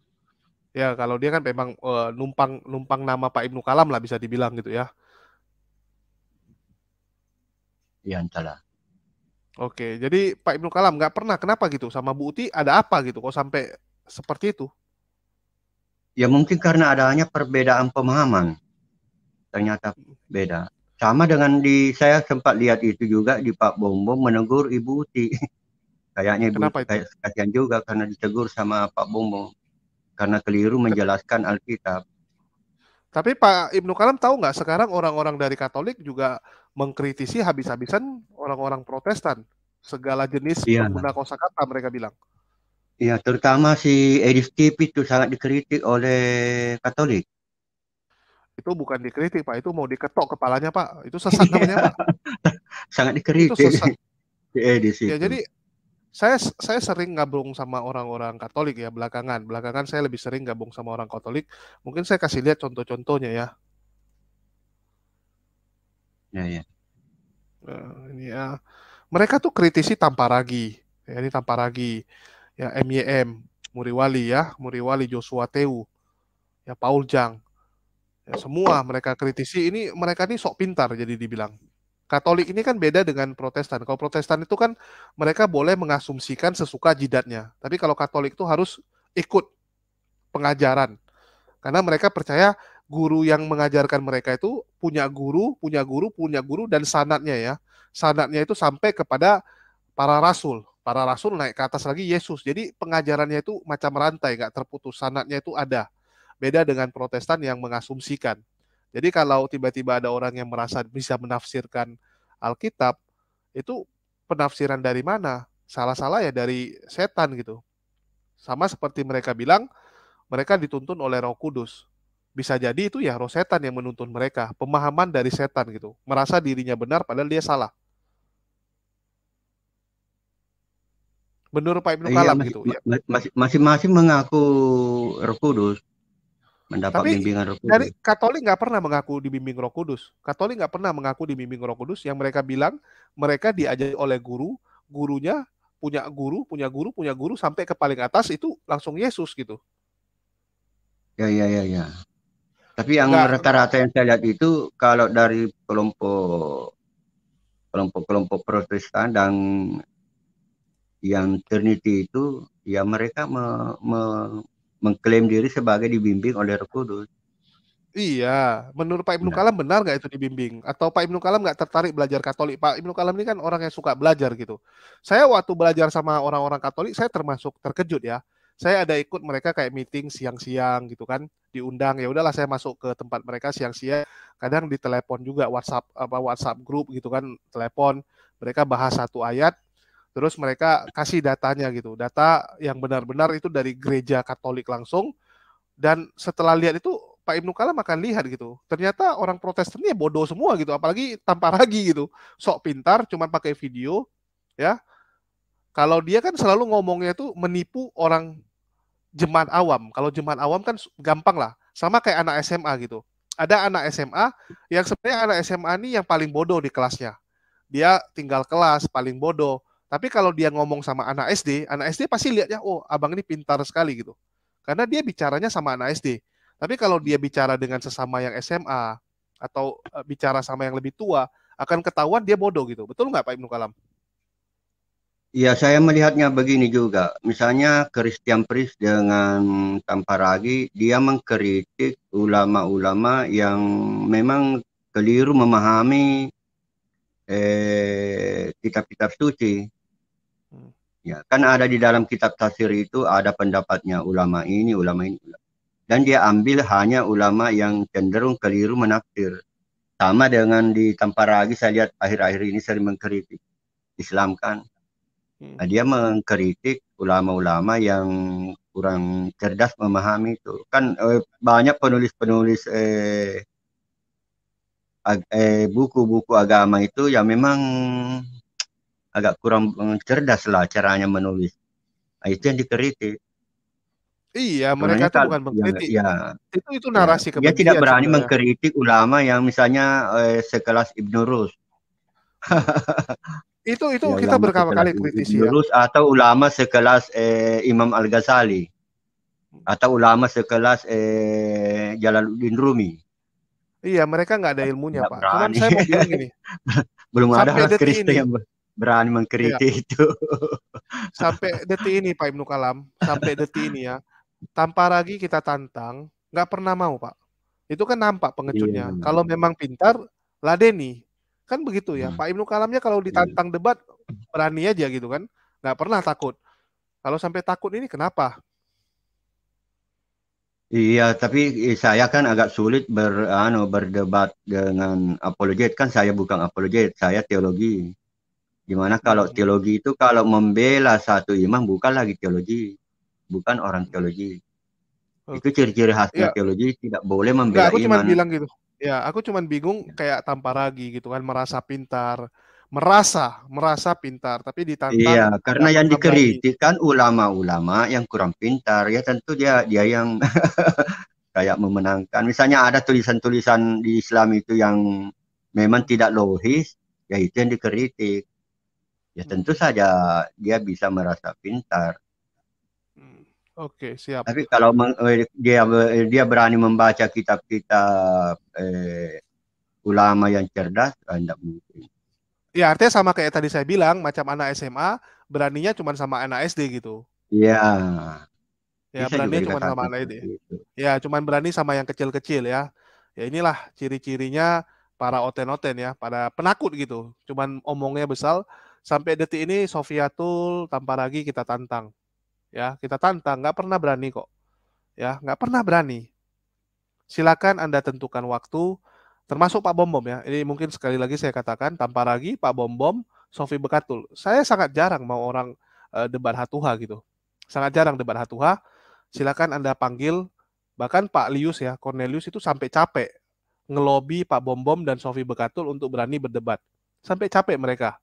ya kalau dia kan memang uh, numpang numpang nama Pak Ibnu Kalam lah bisa dibilang gitu ya. Iya entahlah. Oke, jadi Pak Ibnu Kalam nggak pernah kenapa gitu sama Bu Uti ada apa gitu kok sampai seperti itu? Ya mungkin karena adanya perbedaan pemahaman. Ternyata hmm. beda. Sama dengan di saya sempat lihat itu juga di Pak Bombom menegur Ibu Uti. *laughs* Kayaknya Kenapa kayak kasihan juga karena ditegur sama Pak Bombom karena keliru menjelaskan Alkitab. Tapi Pak Ibnu Kalam tahu nggak sekarang orang-orang dari Katolik juga mengkritisi habis-habisan orang-orang Protestan segala jenis iya. pengguna kosakata mereka bilang. Iya, terutama si Edith Keep itu sangat dikritik oleh Katolik. Itu bukan dikritik Pak, itu mau diketok kepalanya Pak. Itu sesat namanya Pak. *laughs* Iya. sangat dikritik. Itu sesat. *laughs* Ya jadi saya saya sering gabung sama orang-orang Katolik ya belakangan. Belakangan saya lebih sering gabung sama orang Katolik. Mungkin saya kasih lihat contoh-contohnya ya. Ya ya. Nah, ini ya. Mereka tuh kritisi tanpa ragi Ya, ini tanpa ragi Ya MYM, Muriwali ya, Muriwali Joshua Teu. Ya Paul Jang. Ya, semua mereka kritisi ini mereka ini sok pintar jadi dibilang. Katolik ini kan beda dengan Protestan. Kalau Protestan itu kan mereka boleh mengasumsikan sesuka jidatnya. Tapi kalau Katolik itu harus ikut pengajaran. Karena mereka percaya guru yang mengajarkan mereka itu punya guru, punya guru, punya guru dan sanatnya ya. Sanatnya itu sampai kepada para rasul. Para rasul naik ke atas lagi Yesus. Jadi pengajarannya itu macam rantai, nggak terputus. Sanatnya itu ada. Beda dengan Protestan yang mengasumsikan. Jadi kalau tiba-tiba ada orang yang merasa bisa menafsirkan Alkitab, itu penafsiran dari mana? Salah-salah ya dari setan gitu. Sama seperti mereka bilang, mereka dituntun oleh roh kudus. Bisa jadi itu ya roh setan yang menuntun mereka. Pemahaman dari setan gitu. Merasa dirinya benar padahal dia salah. Menurut Pak Ibnu iya, Kalam iya, gitu. Masing-masing mengaku roh kudus, mendapat Tapi bimbingan Roh Kudus. Dari Katolik nggak pernah mengaku dibimbing Roh Kudus. Katolik nggak pernah mengaku dibimbing Roh Kudus. Yang mereka bilang mereka diajari oleh guru, gurunya punya guru, punya guru, punya guru sampai ke paling atas itu langsung Yesus gitu. Ya ya ya ya. Tapi yang rata-rata yang saya lihat itu kalau dari kelompok kelompok-kelompok Protestan dan yang Trinity itu ya mereka me, me, mengklaim diri sebagai dibimbing oleh Roh Kudus. Iya, menurut Pak Ibnu Kalam benar nggak itu dibimbing? Atau Pak Ibnu Kalam nggak tertarik belajar Katolik? Pak Ibnu Kalam ini kan orang yang suka belajar gitu. Saya waktu belajar sama orang-orang Katolik, saya termasuk terkejut ya. Saya ada ikut mereka kayak meeting siang-siang gitu kan, diundang ya udahlah saya masuk ke tempat mereka siang-siang. Kadang ditelepon juga WhatsApp apa WhatsApp grup gitu kan, telepon mereka bahas satu ayat, terus mereka kasih datanya gitu data yang benar-benar itu dari gereja Katolik langsung dan setelah lihat itu Pak Ibnu Kala makan lihat gitu. Ternyata orang Protestan ini ya bodoh semua gitu, apalagi tanpa ragi *laughs* gitu. Sok pintar cuman pakai video ya. Kalau dia kan selalu ngomongnya itu menipu orang jemaat awam. Kalau jemaat awam kan gampang lah, sama kayak anak SMA gitu. Ada anak SMA yang sebenarnya anak SMA ini yang paling bodoh di kelasnya. Dia tinggal kelas paling bodoh. Tapi kalau dia ngomong sama anak SD, anak SD pasti lihatnya, oh abang ini pintar sekali gitu. Karena dia bicaranya sama anak SD. Tapi kalau dia bicara dengan sesama yang SMA atau e, bicara sama yang lebih tua, akan ketahuan dia bodoh gitu. Betul nggak Pak Ibnu Kalam? Iya, saya melihatnya begini juga. Misalnya Christian Pris dengan Ragi, dia mengkritik ulama-ulama yang memang keliru memahami eh, kitab -kitab suci Ya, kan ada di dalam kitab tafsir itu ada pendapatnya ulama ini, ulama ini. Dan dia ambil hanya ulama yang cenderung keliru menafsir. Sama dengan di lagi saya lihat akhir-akhir ini sering mengkritik Islam kan. Hmm. Nah, dia mengkritik ulama-ulama yang kurang cerdas memahami itu. Kan eh, banyak penulis-penulis eh, buku eh, buku-buku agama itu yang memang agak kurang eh, cerdas lah caranya menulis. Nah, itu yang dikritik. Iya, mereka itu bukan mengkritik. Ya, itu itu ya. narasi ya, Dia tidak berani sebenarnya. mengkritik ulama yang misalnya eh, sekelas Ibnu Rus. *laughs* itu itu ya, kita berkali kali kritisi Ibn ya. Rus atau ulama sekelas eh, Imam Al Ghazali atau ulama sekelas eh, Jalaluddin Rumi. Iya, mereka nggak ada ilmunya, Pak. Cuman saya mau bilang gini. *laughs* Belum ada orang Kristen yang berani mengkritik ya. itu. *laughs* Sampai detik ini Pak Ibnu Kalam, sampai detik ini ya, tanpa lagi kita tantang, nggak pernah mau Pak. Itu kan nampak pengecutnya. Iya. Kalau memang pintar, ladeni. Kan begitu ya. Hmm. Pak Ibnu Kalamnya kalau iya. ditantang debat, berani aja gitu kan. Nggak pernah takut. Kalau sampai takut ini kenapa? Iya, tapi saya kan agak sulit ber, ano, berdebat dengan apologet. Kan saya bukan apologet, saya teologi. Dimana kalau hmm. teologi itu kalau membela satu imam bukan lagi teologi, bukan orang teologi. Okay. Itu ciri-ciri khasnya ya. teologi tidak boleh membela Nggak, aku iman. Aku cuma bilang gitu. Ya, aku cuma bingung ya. kayak ragi gitu kan merasa pintar, merasa merasa pintar tapi ditantang iya karena yang dikritik kan ulama-ulama yang kurang pintar ya tentu dia dia yang *laughs* kayak memenangkan misalnya ada tulisan-tulisan di Islam itu yang memang tidak logis ya itu yang dikritik ya hmm. tentu saja dia bisa merasa pintar. Hmm. Oke, okay, siap. Tapi kalau eh, dia eh, dia berani membaca kitab-kitab eh, ulama yang cerdas, eh, tidak mungkin. Ya artinya sama kayak tadi saya bilang, macam anak SMA beraninya cuma sama anak SD gitu. Iya. Ya, ya berani cuma sama anak SD. Ya cuma berani sama yang kecil-kecil ya. Ya inilah ciri-cirinya para oten-oten ya, para penakut gitu. Cuman omongnya besar, sampai detik ini Sofiatul tanpa lagi kita tantang. Ya, kita tantang, nggak pernah berani kok. Ya, nggak pernah berani. Silakan Anda tentukan waktu, termasuk Pak Bombom ya. Ini mungkin sekali lagi saya katakan, tanpa lagi Pak Bombom, Sofi Bekatul. Saya sangat jarang mau orang uh, debat hatuha gitu. Sangat jarang debat hatuha. Silakan Anda panggil bahkan Pak Lius ya, Cornelius itu sampai capek ngelobi Pak Bombom dan Sofi Bekatul untuk berani berdebat. Sampai capek mereka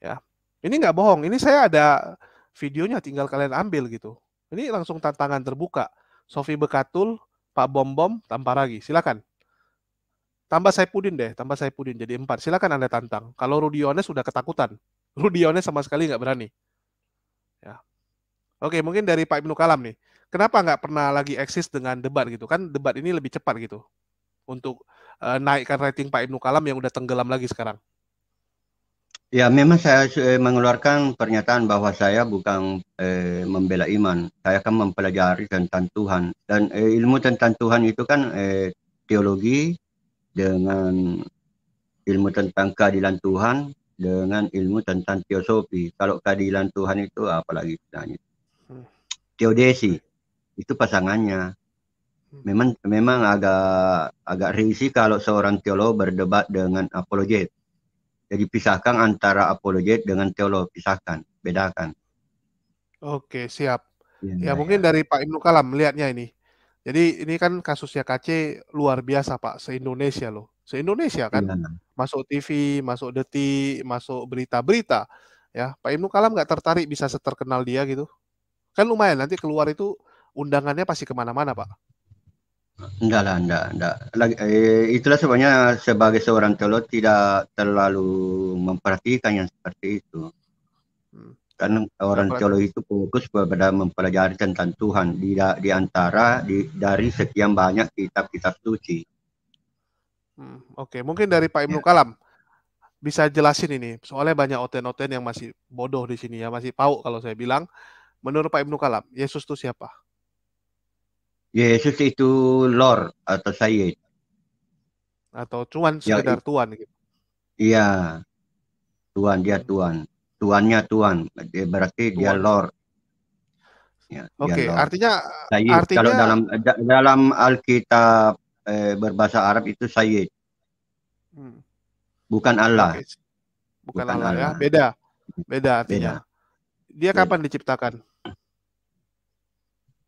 ya ini nggak bohong ini saya ada videonya tinggal kalian ambil gitu ini langsung tantangan terbuka Sofi Bekatul Pak Bombom, Bom tanpa lagi silakan tambah saya Puding deh tambah saya Puding, jadi empat silakan anda tantang kalau Rudiones sudah ketakutan Rudiones sama sekali nggak berani ya oke mungkin dari Pak Ibnu Kalam nih kenapa nggak pernah lagi eksis dengan debat gitu kan debat ini lebih cepat gitu untuk eh, naikkan rating Pak Ibnu Kalam yang udah tenggelam lagi sekarang Ya, memang saya eh, mengeluarkan pernyataan bahwa saya bukan eh, membela iman. Saya akan mempelajari tentang Tuhan dan eh, ilmu tentang Tuhan itu kan eh, teologi dengan ilmu tentang keadilan Tuhan dengan ilmu tentang teosofi. Kalau keadilan Tuhan itu apalagi istilahnya? Hmm. Teodesi itu pasangannya. Hmm. Memang memang agak agak risih kalau seorang teolog berdebat dengan apologet jadi pisahkan antara apologet dengan teolog, pisahkan, bedakan. Oke, siap. Iya, ya, ya mungkin ya. dari Pak Ibnu Kalam melihatnya ini. Jadi ini kan kasusnya KC luar biasa Pak, se-Indonesia loh. Se-Indonesia kan. Ya. Masuk TV, masuk detik, masuk berita-berita. Ya, Pak Ibnu Kalam nggak tertarik bisa seterkenal dia gitu? Kan lumayan nanti keluar itu undangannya pasti kemana-mana Pak. Enggak lah, enggak, enggak. Lagi, eh, itulah sebabnya sebagai seorang teolog tidak terlalu memperhatikan yang seperti itu. Hmm. Karena orang Apalagi. teolog itu fokus kepada mempelajari tentang Tuhan di, di antara di, dari sekian banyak kitab-kitab suci. Hmm, Oke, okay. mungkin dari Pak Ibnu ya. Kalam bisa jelasin ini. Soalnya banyak oten-oten yang masih bodoh di sini ya, masih pau kalau saya bilang. Menurut Pak Ibnu Kalam, Yesus itu siapa? Yesus ya, ya, itu Lord atau Sayyid. Atau cuman ya, sekedar ya, Tuhan gitu. Iya. Tuhan dia Tuhan. Tuannya Tuhan. Berarti tuan. dia hmm. Lord. Ya, Oke, okay. artinya Sayyid. artinya kalau dalam dalam Alkitab eh, berbahasa Arab itu Sayyid. Hmm. Bukan Allah. Okay. Bukan, Bukan Allah, Allah ya, beda. Hmm. Beda artinya. Beda. Dia beda. kapan diciptakan?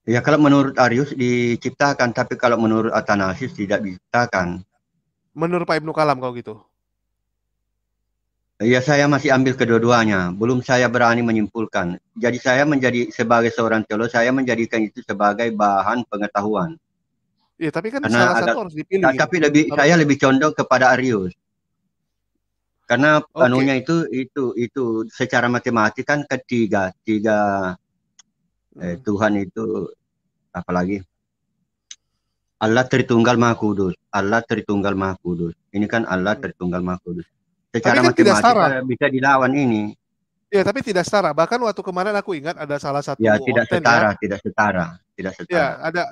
Ya kalau menurut Arius diciptakan, tapi kalau menurut Athanasius tidak diciptakan. Menurut Pak Ibnu Kalam kalau gitu? Ya saya masih ambil kedua-duanya, belum saya berani menyimpulkan. Jadi saya menjadi sebagai seorang teolog, saya menjadikan itu sebagai bahan pengetahuan. Ya tapi kan Karena salah agak, satu harus dipilih. Nah, tapi lebih harus. saya lebih condong kepada Arius. Karena okay. anunya itu itu itu secara matematik kan ketiga tiga Eh, hmm. Tuhan itu apalagi Allah Tritunggal Maha Kudus. Allah Tritunggal Maha Kudus. Ini kan Allah hmm. Tritunggal Maha Kudus. Secara tapi kan matematika bisa dilawan ini. Ya, tapi tidak setara. Bahkan waktu kemarin aku ingat ada salah satu Ya, tidak ya. setara, ya. tidak setara, tidak ya, setara. Ya, ada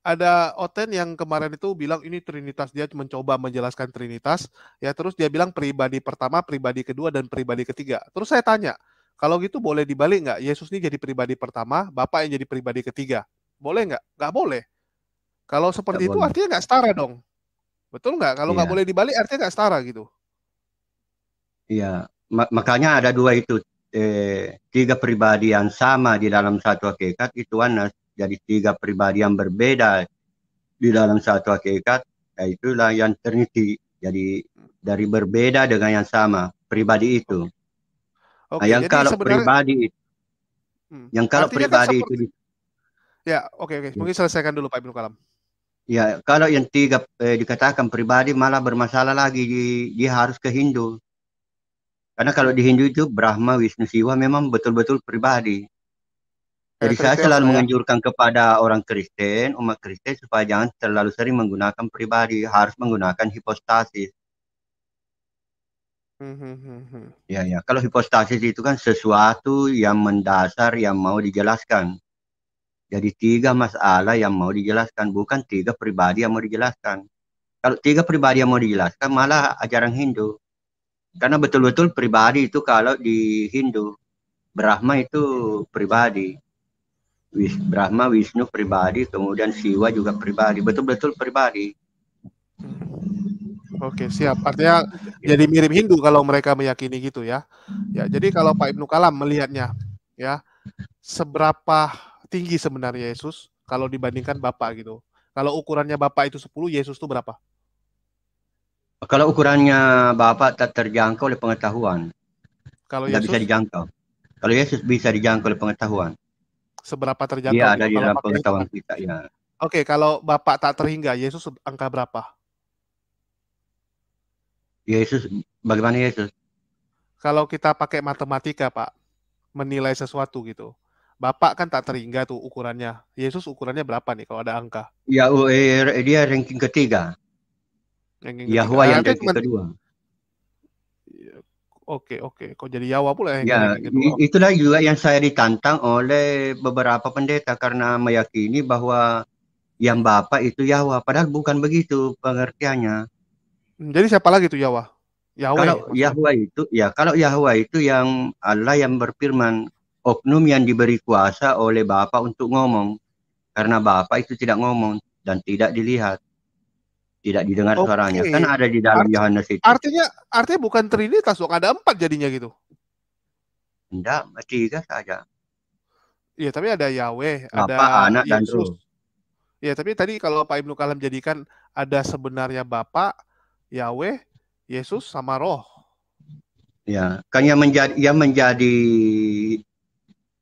ada Oten yang kemarin itu bilang ini Trinitas dia mencoba menjelaskan Trinitas, ya terus dia bilang pribadi pertama, pribadi kedua dan pribadi ketiga. Terus saya tanya, kalau gitu boleh dibalik nggak? Yesus ini jadi pribadi pertama, Bapak yang jadi pribadi ketiga. Boleh nggak? Nggak boleh. Kalau seperti gak itu boleh. artinya nggak setara dong. Betul nggak? Kalau nggak ya. boleh dibalik artinya nggak setara gitu. Iya, makanya ada dua itu. Eh, tiga pribadi yang sama di dalam satu hakikat itu Anas jadi tiga pribadi yang berbeda di dalam satu hakikat itulah yang trinity jadi hmm. dari berbeda dengan yang sama pribadi itu Oke, nah, yang jadi kalau sebenarnya, pribadi hmm, yang kalau kan pribadi kan seperti, itu. Ya, oke okay, oke. Okay. Mungkin selesaikan dulu Pak Ibnu Kalam. Ya, kalau yang tiga eh, dikatakan pribadi malah bermasalah lagi di, dia harus ke Hindu. Karena kalau di Hindu itu Brahma, Wisnu, Siwa memang betul-betul pribadi. Jadi ya, saya selalu ya. menganjurkan kepada orang Kristen, umat Kristen supaya jangan terlalu sering menggunakan pribadi, harus menggunakan hipostasis. Hmm, hmm, hmm, ya, ya. Kalau hipostasis itu kan sesuatu yang mendasar yang mau dijelaskan. Jadi tiga masalah yang mau dijelaskan, bukan tiga pribadi yang mau dijelaskan. Kalau tiga pribadi yang mau dijelaskan, malah ajaran Hindu. Karena betul-betul pribadi itu kalau di Hindu, Brahma itu pribadi. Wis, Brahma, Wisnu pribadi, kemudian Siwa juga pribadi. Betul-betul pribadi. Oke, siap. Artinya jadi mirip Hindu kalau mereka meyakini gitu ya. Ya, jadi kalau Pak Ibnu Kalam melihatnya ya, seberapa tinggi sebenarnya Yesus kalau dibandingkan Bapak gitu. Kalau ukurannya Bapak itu 10, Yesus itu berapa? Kalau ukurannya Bapak tak terjangkau oleh pengetahuan. Kalau Yesus? bisa dijangkau. Kalau Yesus bisa dijangkau oleh pengetahuan. Seberapa iya, terjangkau? Iya, ada di dalam pengetahuan kita, ya. Oke, kalau Bapak tak terhingga, Yesus angka berapa? Yesus bagaimana Yesus? Kalau kita pakai matematika, Pak, menilai sesuatu gitu. Bapak kan tak terhingga tuh ukurannya. Yesus ukurannya berapa nih kalau ada angka? Ya, oh, eh, eh, eh, dia ranking ketiga. Yahwa yang kan ranking kedua. Iya, oke, oke. Kok jadi Yahwa pula yang ya, ranking kedua? Itulah juga yang saya ditantang oleh beberapa pendeta karena meyakini bahwa yang Bapak itu Yahwa. Padahal bukan begitu pengertiannya. Hmm, jadi siapa lagi itu Yahweh? Yahweh. Kalau Yahweh itu ya kalau Yahweh itu yang Allah yang berfirman oknum yang diberi kuasa oleh Bapa untuk ngomong karena Bapa itu tidak ngomong dan tidak dilihat tidak didengar okay. suaranya kan ada di dalam Art Yohanes itu artinya artinya bukan trinitas kok ada empat jadinya gitu Tidak, tiga saja Iya, tapi ada Yahweh, Bapak, ada anak, Yesus. Dan Iya, tapi tadi kalau Pak Ibnu Kalam jadikan ada sebenarnya Bapak, Yahweh, Yesus sama Roh. Ya, kan yang menjadi yang menjadi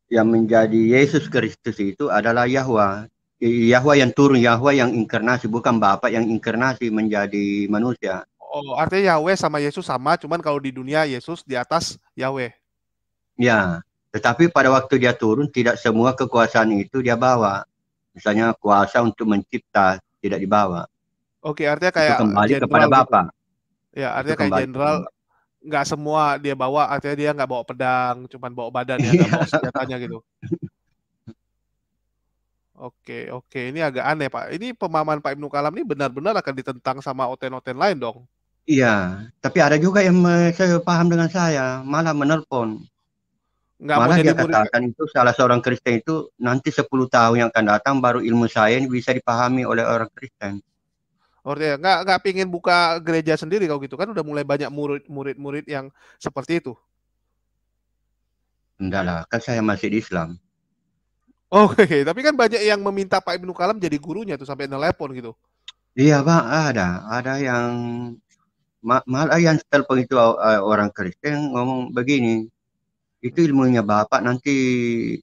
yang menjadi Yesus Kristus itu adalah Yahwa. Yahwa yang turun, Yahwa yang inkarnasi, bukan Bapak yang inkarnasi menjadi manusia. Oh, artinya Yahweh sama Yesus sama, cuman kalau di dunia Yesus di atas Yahweh. Ya, tetapi pada waktu dia turun tidak semua kekuasaan itu dia bawa. Misalnya kuasa untuk mencipta tidak dibawa. Oke, artinya kayak gitu. ya, itu kembali general, kepada bapak. Ya, artinya kayak jenderal nggak semua dia bawa, artinya dia nggak bawa pedang, cuman bawa badan ya, iya. bawa senjatanya gitu. *laughs* Oke, oke. Ini agak aneh, Pak. Ini pemahaman Pak Ibnu Kalam ini benar-benar akan ditentang sama oten-oten lain dong. Iya, tapi ada juga yang saya paham dengan saya, malah menelpon. Nggak malah dia murid. katakan itu salah seorang Kristen itu nanti 10 tahun yang akan datang baru ilmu saya ini bisa dipahami oleh orang Kristen. Ortega ya, nggak nggak pingin buka gereja sendiri kalau gitu kan udah mulai banyak murid-murid-murid yang seperti itu. Enggak lah, kan saya masih di Islam. Oke, oh, okay, *laughs* iya. tapi kan banyak yang meminta Pak Ibnu Kalam jadi gurunya tuh sampai nelpon gitu. Iya bang, ada ada yang malah yang telepon itu eh, orang Kristen ngomong begini, itu ilmunya bapak nanti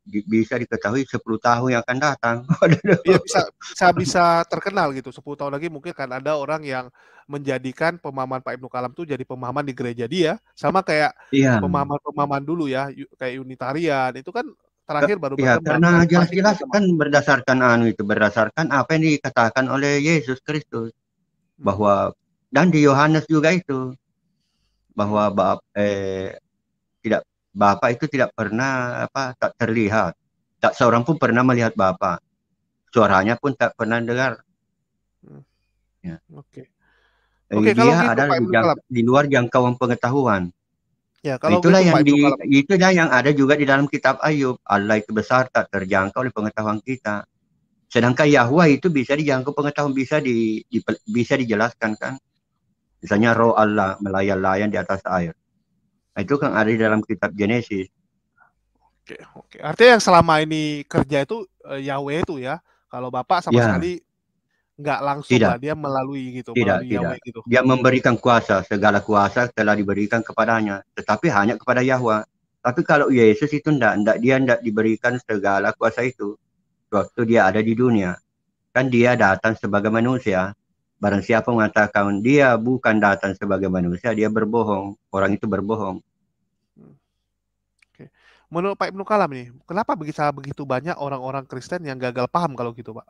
bisa diketahui 10 tahun yang akan datang. *laughs* Iya bisa, bisa bisa terkenal gitu. 10 tahun lagi mungkin akan ada orang yang menjadikan pemahaman Pak Ibnu Kalam itu jadi pemahaman di gereja dia, sama kayak pemahaman iya. pemahaman-pemahaman dulu ya, kayak unitarian itu kan terakhir baru ya, karena jelas-jelas kan berdasarkan anu itu berdasarkan apa yang dikatakan oleh Yesus Kristus hmm. bahwa dan di Yohanes juga itu bahwa eh, tidak Bapak itu tidak pernah apa tak terlihat. Tak seorang pun pernah melihat Bapak. Suaranya pun tak pernah dengar. Hmm. Ya. Oke. Okay. Eh, okay, kalau gitu, di, di, di luar jangkauan pengetahuan. Ya, kalau itulah gitu, yang di, yang ada juga di dalam kitab Ayub. Allah itu besar tak terjangkau oleh pengetahuan kita. Sedangkan Yahweh itu bisa dijangkau pengetahuan bisa di, di bisa dijelaskan kan. Misalnya roh Allah melayang-layang di atas air. Nah, itu kan ada di dalam kitab Genesis. Oke, oke. Artinya yang selama ini kerja itu uh, Yahweh itu ya. Kalau Bapak sama ya. sekali nggak langsung tidak. Lah, dia melalui gitu, tidak, melalui tidak. Yahweh gitu. Dia memberikan kuasa, segala kuasa telah diberikan kepadanya, tetapi hanya kepada Yahweh. Tapi kalau Yesus itu ndak, ndak dia ndak diberikan segala kuasa itu. Waktu dia ada di dunia, kan dia datang sebagai manusia, Barang siapa mengatakan dia bukan datang sebagai manusia, dia berbohong. Orang itu berbohong. Oke. Menurut Pak Ibnu Kalam nih, kenapa bisa begitu banyak orang-orang Kristen yang gagal paham kalau gitu, Pak?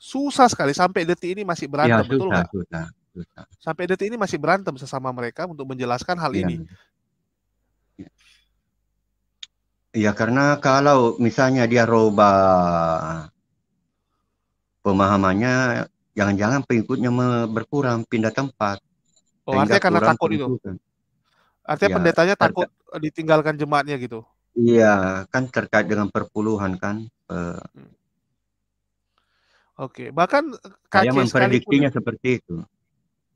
Susah sekali sampai detik ini masih berantem, ya, susah, betul nggak? Sampai detik ini masih berantem sesama mereka untuk menjelaskan hal ya. ini. Ya, ya karena kalau misalnya dia roba pemahamannya jangan-jangan pengikutnya berkurang pindah tempat oh artinya karena takut itu kan. artinya ya, pendetanya takut eh, ditinggalkan jemaatnya gitu iya kan terkait dengan perpuluhan kan uh, Oke, bahkan kaca memprediksinya seperti itu.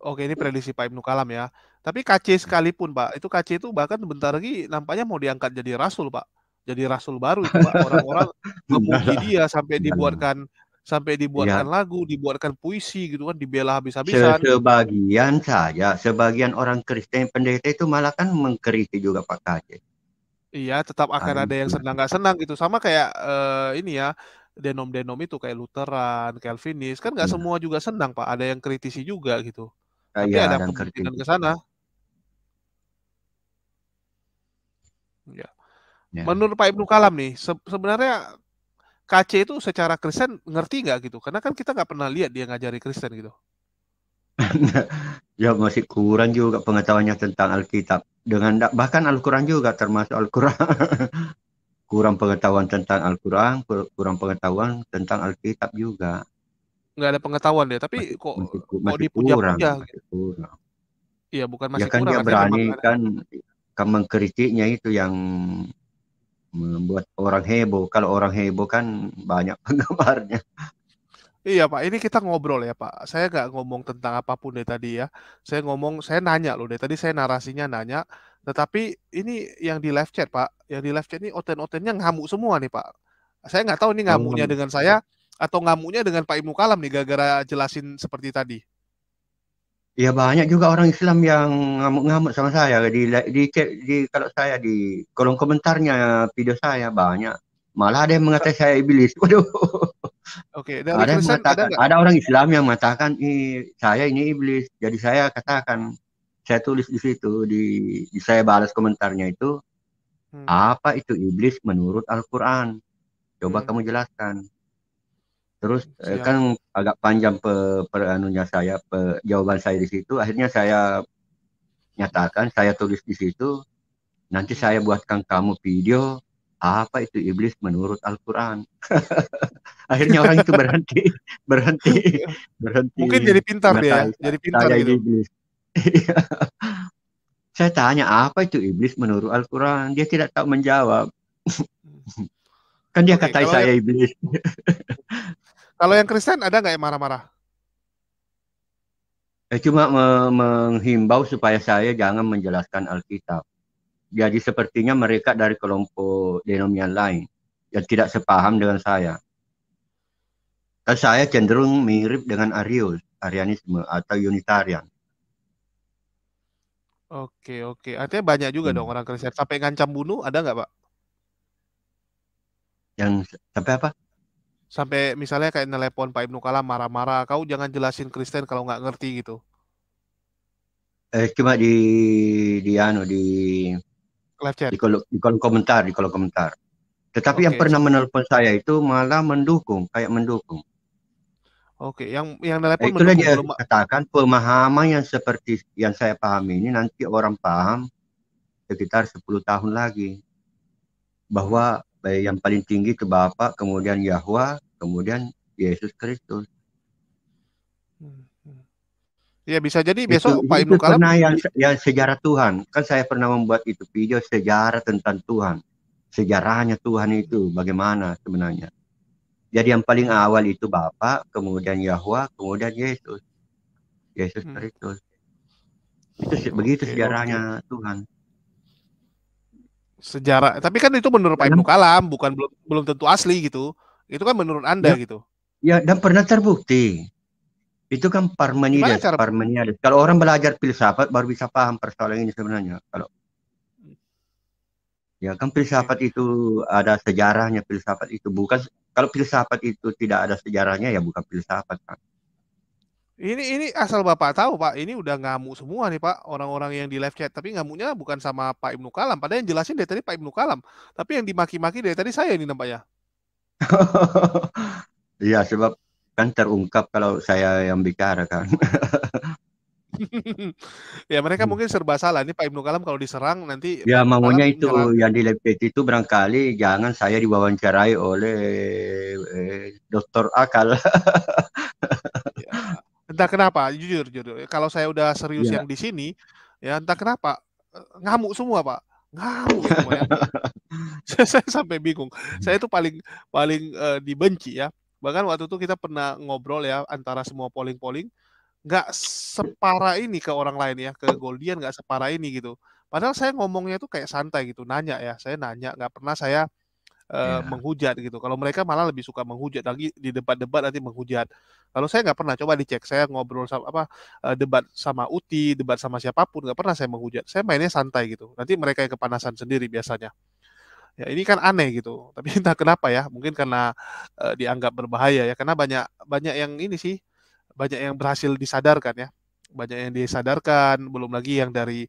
Oke, ini prediksi Pak Ibnu Kalam ya. Tapi KC sekalipun, Pak, itu KC itu bahkan sebentar lagi nampaknya mau diangkat jadi rasul, Pak. Jadi rasul baru itu, Pak. *laughs* Orang-orang memuji dia sampai dibuatkan sampai iya. dibuatkan ya. lagu, dibuatkan puisi gitu kan dibela habis-habisan. Gitu. Sebagian saja, sebagian orang Kristen pendeta itu malah kan mengkritik juga Pak Kaje. Iya, tetap akan Ayuh. ada yang iya. senang nggak senang gitu. Sama kayak uh, ini ya, denom-denom itu kayak Lutheran, Calvinis, kan nggak ya. semua juga senang Pak. Ada yang kritisi juga gitu. Ah, Tapi ya, ada kemungkinan ke sana. Iya. ya. Menurut Pak Ibnu Kalam nih, se sebenarnya KC itu secara Kristen ngerti nggak gitu? Karena kan kita nggak pernah lihat dia ngajari Kristen gitu. *laughs* ya masih kurang juga pengetahuannya tentang Alkitab. Dengan bahkan Al-Qur'an juga termasuk Al-Qur'an. *laughs* kurang pengetahuan tentang Al-Qur'an, kurang pengetahuan tentang Alkitab juga. Nggak ada pengetahuan deh, ya, tapi masih, kok masih, kok masih dipuja gitu ya? kurang, Iya, bukan ya masih ya kan kurang. Dia berani kan, kan mengkritiknya itu yang membuat orang heboh. Kalau orang heboh kan banyak *laughs* penggemarnya. Iya Pak, ini kita ngobrol ya Pak. Saya nggak ngomong tentang apapun deh tadi ya. Saya ngomong, saya nanya loh deh. Tadi saya narasinya nanya, tetapi ini yang di live chat Pak, yang di live chat ini oten-otennya ngamuk semua nih Pak. Saya nggak tahu ini ngamuknya dengan saya atau ngamuknya dengan Pak Imukalam Kalam nih gara-gara jelasin seperti tadi. Ya banyak juga orang Islam yang ngamuk-ngamuk sama saya di, di di kalau saya di kolom komentarnya video saya banyak. Malah ada yang mengatakan saya iblis. *laughs* Waduh. Oke, okay, ada, ada, ada, ada orang Islam yang mengatakan saya ini iblis. Jadi saya katakan saya tulis di situ di, di saya balas komentarnya itu hmm. apa itu iblis menurut Al-Qur'an? Coba hmm. kamu jelaskan. Terus Siap. kan agak panjang per, per anunya saya, per jawaban saya di situ. Akhirnya saya nyatakan, saya tulis di situ. Nanti saya buatkan kamu video apa itu iblis menurut Al-Quran. akhirnya orang itu berhenti, berhenti, berhenti. Mungkin jadi pintar ya, jadi pintar saya gitu. Iblis. saya tanya apa itu iblis menurut Al-Quran, dia tidak tahu menjawab. kan dia okay, katai saya iblis. Kalau yang Kristen ada nggak yang marah-marah? Eh, cuma me menghimbau supaya saya jangan menjelaskan Alkitab. Jadi sepertinya mereka dari kelompok denominasi lain yang tidak sepaham dengan saya. Kan saya cenderung mirip dengan Arius, Arianisme atau Unitarian. Oke, oke. Artinya banyak juga hmm. dong orang Kristen. Sampai ngancam bunuh ada nggak, Pak? Yang sampai apa? sampai misalnya kayak nelpon Pak Ibnu Kalam marah-marah, kau jangan jelasin Kristen kalau nggak ngerti gitu. Eh cuma di di anu di live chat. Di kolom, di kolom komentar, di kolom komentar. Tetapi okay. yang pernah menelpon saya itu malah mendukung, kayak mendukung. Oke, okay. yang yang nelpon nah, itu dia katakan pemahaman yang seperti yang saya pahami ini nanti orang paham sekitar 10 tahun lagi bahwa baik eh, yang paling tinggi ke Bapa, kemudian Yahwa, kemudian Yesus Kristus. Hmm, hmm. Ya bisa jadi besok itu, Pak Ibnu Kalam pernah yang, yang sejarah Tuhan. Kan saya pernah membuat itu video sejarah tentang Tuhan. Sejarahnya Tuhan itu bagaimana sebenarnya. Jadi yang paling awal itu Bapa, kemudian Yahwa, kemudian Yesus. Yesus hmm. Kristus. Hmm. Itu begitu sejarahnya Tuhan sejarah tapi kan itu menurut Pak iya. Ibnu Kalam bukan belum belum tentu asli gitu itu kan menurut anda ya, gitu ya dan pernah terbukti itu kan Parmenides cara... Parmenides kalau orang belajar filsafat baru bisa paham persoalan ini sebenarnya kalau ya kan filsafat iya. itu ada sejarahnya filsafat itu bukan kalau filsafat itu tidak ada sejarahnya ya bukan filsafat kan ini ini asal Bapak tahu Pak, ini udah ngamuk semua nih Pak orang-orang yang di live chat, tapi ngamuknya bukan sama Pak Ibnu Kalam, padahal yang jelasin dari tadi Pak Ibnu Kalam, tapi yang dimaki-maki dari tadi saya ini nampaknya. *laughs* Iya, sebab kan terungkap kalau saya yang bicara kan. *laughs* ya mereka mungkin serba salah nih Pak Ibnu Kalam kalau diserang nanti ya maunya itu menyerang. yang di live chat itu barangkali jangan saya diwawancarai oleh eh, Dokter Akal. *laughs* ya entah kenapa jujur jujur kalau saya udah serius yeah. yang di sini ya entah kenapa eh, ngamuk semua pak ngamuk semua ya *laughs* saya, sampai bingung saya itu paling paling uh, dibenci ya bahkan waktu itu kita pernah ngobrol ya antara semua polling-polling nggak separah ini ke orang lain ya ke Goldian nggak separah ini gitu padahal saya ngomongnya tuh kayak santai gitu nanya ya saya nanya nggak pernah saya yeah. Iya. menghujat gitu. Kalau mereka malah lebih suka menghujat lagi di debat-debat nanti menghujat. Kalau saya nggak pernah coba dicek, saya ngobrol sama apa eh, debat sama Uti, debat sama siapapun nggak pernah saya menghujat. Saya mainnya santai gitu. Nanti mereka yang kepanasan sendiri biasanya. Ya ini kan aneh gitu. *laughs* Tapi entah kenapa ya, mungkin karena uh, dianggap berbahaya ya. Karena banyak banyak yang ini sih banyak yang berhasil disadarkan ya. Banyak yang disadarkan, belum lagi yang dari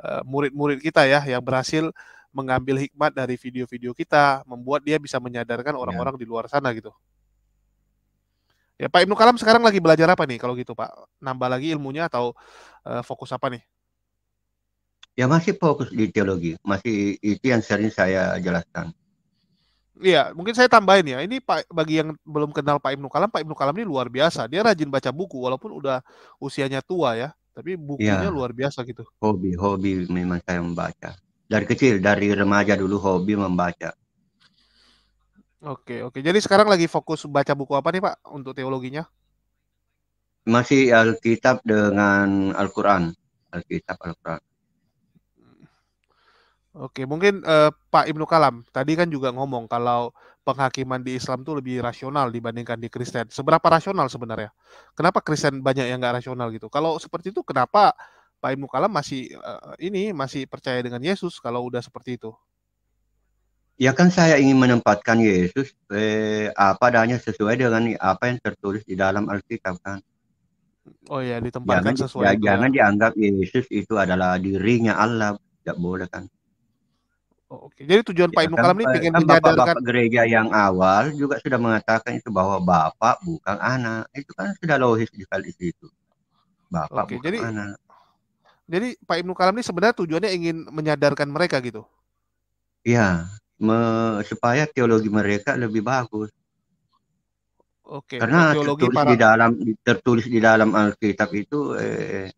eh, murid-murid uh, murid -murid kita ya yang berhasil mengambil hikmat dari video-video kita, membuat dia bisa menyadarkan iya. orang-orang ya. di luar sana gitu. Ya Pak Ibnu Kalam sekarang lagi belajar apa nih kalau gitu Pak? Nambah lagi ilmunya atau uh, fokus apa nih? Ya masih fokus di teologi, masih itu yang sering saya jelaskan. Iya, mungkin saya tambahin ya. Ini Pak bagi yang belum kenal Pak Ibnu Kalam, Pak Ibnu Kalam ini luar biasa. Dia rajin baca buku walaupun udah usianya tua ya, tapi iya. bukunya ya. luar biasa gitu. Hobi, hobi memang saya membaca dari kecil dari remaja dulu hobi membaca. Oke oke. Jadi sekarang lagi fokus baca buku apa nih Pak untuk teologinya? Masih Alkitab dengan Al-Quran. Alkitab Al-Quran. Oke, mungkin eh, Pak Ibnu Kalam tadi kan juga ngomong kalau penghakiman di Islam tuh lebih rasional dibandingkan di Kristen. Seberapa rasional sebenarnya? Kenapa Kristen banyak yang nggak rasional gitu? Kalau seperti itu, kenapa Pak Ibnu Kalam masih uh, ini masih percaya dengan Yesus kalau udah seperti itu. Ya kan saya ingin menempatkan Yesus eh, apa adanya sesuai dengan apa yang tertulis di dalam Alkitab kan. Oh ya ditempatkan jangan, sesuai. Ya, ya. jangan ya. dianggap Yesus itu adalah dirinya Allah, tidak boleh kan. Oh, Oke, okay. jadi tujuan ya, Pak Ibnu Kalam ini ingin eh, kan menyadarkan Bapak, Bapak gereja yang awal juga sudah mengatakan itu bahwa Bapak bukan anak. Itu kan sudah logis di kali itu. Bapak Oke, bukan jadi, anak. Jadi Pak Ibnu Kalam ini sebenarnya tujuannya ingin menyadarkan mereka gitu. Iya, me, supaya teologi mereka lebih bagus. Oke. Karena teologi tertulis para... di dalam tertulis di dalam Alkitab itu eh,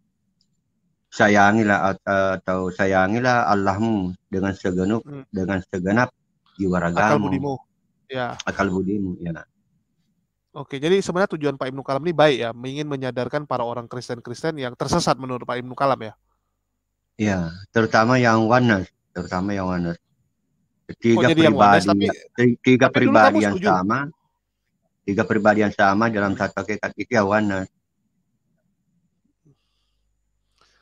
sayangilah atau sayangilah Allahmu dengan segenap hmm. dengan segenap jiwa ragamu. Akal budimu. Ya. Akal budimu, ya. Nak. Oke, jadi sebenarnya tujuan Pak Ibnu Kalam ini baik ya, ingin menyadarkan para orang Kristen-Kristen yang tersesat menurut Pak Ibnu Kalam ya. Ya, terutama yang oneness, terutama yang oneness. Tiga oh, pribadi, tapi, tiga tapi pribadi yang setuju. sama, tiga pribadi yang sama dalam hmm. satu hakikat itu ya oneness.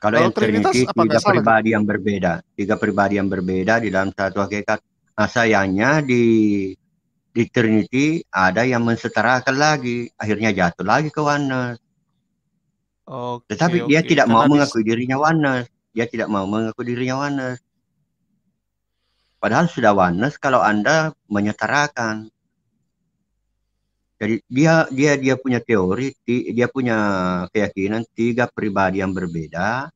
Kalau yang Trinity tiga pribadi yang berbeda, tiga pribadi yang berbeda di dalam satu hakikat. Nah, sayangnya di di Trinity ada yang mensetarakan lagi, akhirnya jatuh lagi ke oneness. Oh. Tetapi okay. dia tidak Karena mau mengakui dirinya oneness dia tidak mau mengaku dirinya wanes. Padahal sudah wanes kalau Anda menyetarakan. Jadi dia dia dia punya teori, dia punya keyakinan tiga pribadi yang berbeda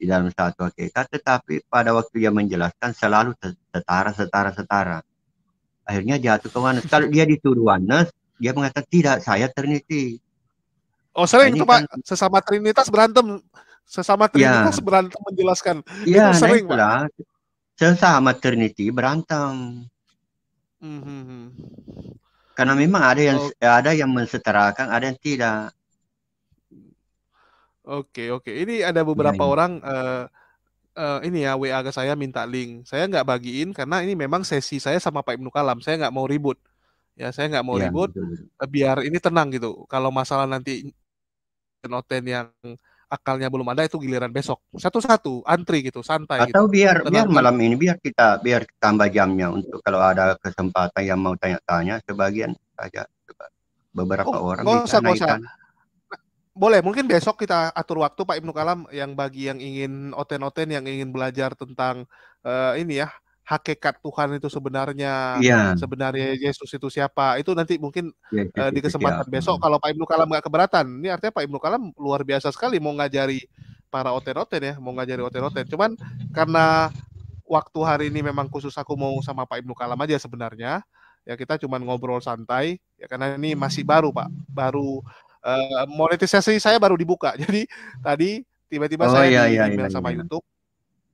di dalam satu hakikat, tetapi pada waktu dia menjelaskan selalu setara, setara, setara. Akhirnya jatuh ke wanes. Kalau dia dituduh wanes, dia mengatakan tidak, saya trinity. Oh sering itu kan, Pak, sesama trinitas berantem Sesama Trinitas ya. Kan berantem menjelaskan. Ya, itu sering, nah, Pak. Sesama Trinity berantem. Mm-hmm. Karena memang ada yang okay. ada yang mensetarakan, ada yang tidak. Oke, okay, oke. Okay. Ini ada ya, beberapa ya, ya. orang uh, uh, ini ya WA ke saya minta link. Saya nggak bagiin karena ini memang sesi saya sama Pak Ibnu Kalam. Saya nggak mau ribut. Ya, saya nggak mau ya, ribut. Betul. Biar ini tenang gitu. Kalau masalah nanti noten yang akalnya belum ada itu giliran besok satu-satu antri gitu santai gitu. atau gitu. biar Tenang. biar malam ini biar kita biar tambah jamnya untuk kalau ada kesempatan yang mau tanya-tanya sebagian saja beberapa oh, orang bisa nah, boleh mungkin besok kita atur waktu Pak Ibnu Kalam yang bagi yang ingin oten-oten yang ingin belajar tentang uh, ini ya hakikat Tuhan itu sebenarnya yeah. sebenarnya Yesus itu siapa itu nanti mungkin yeah, iya, uh, gitu, di gitu, iya. kesempatan yeah. besok hmm. kalau Pak Ibnu Kalam nggak keberatan ini artinya Pak Ibnu Kalam luar biasa sekali mau ngajari para oten-oten ya mau ngajari oten-oten cuman karena waktu hari ini memang khusus aku mau sama Pak Ibnu Kalam aja sebenarnya ya kita cuman ngobrol santai ya karena ini masih baru Pak baru uh, monetisasi saya baru dibuka *laughs* jadi tadi tiba-tiba oh, saya iya, di iya, email iya, sama iya. YouTube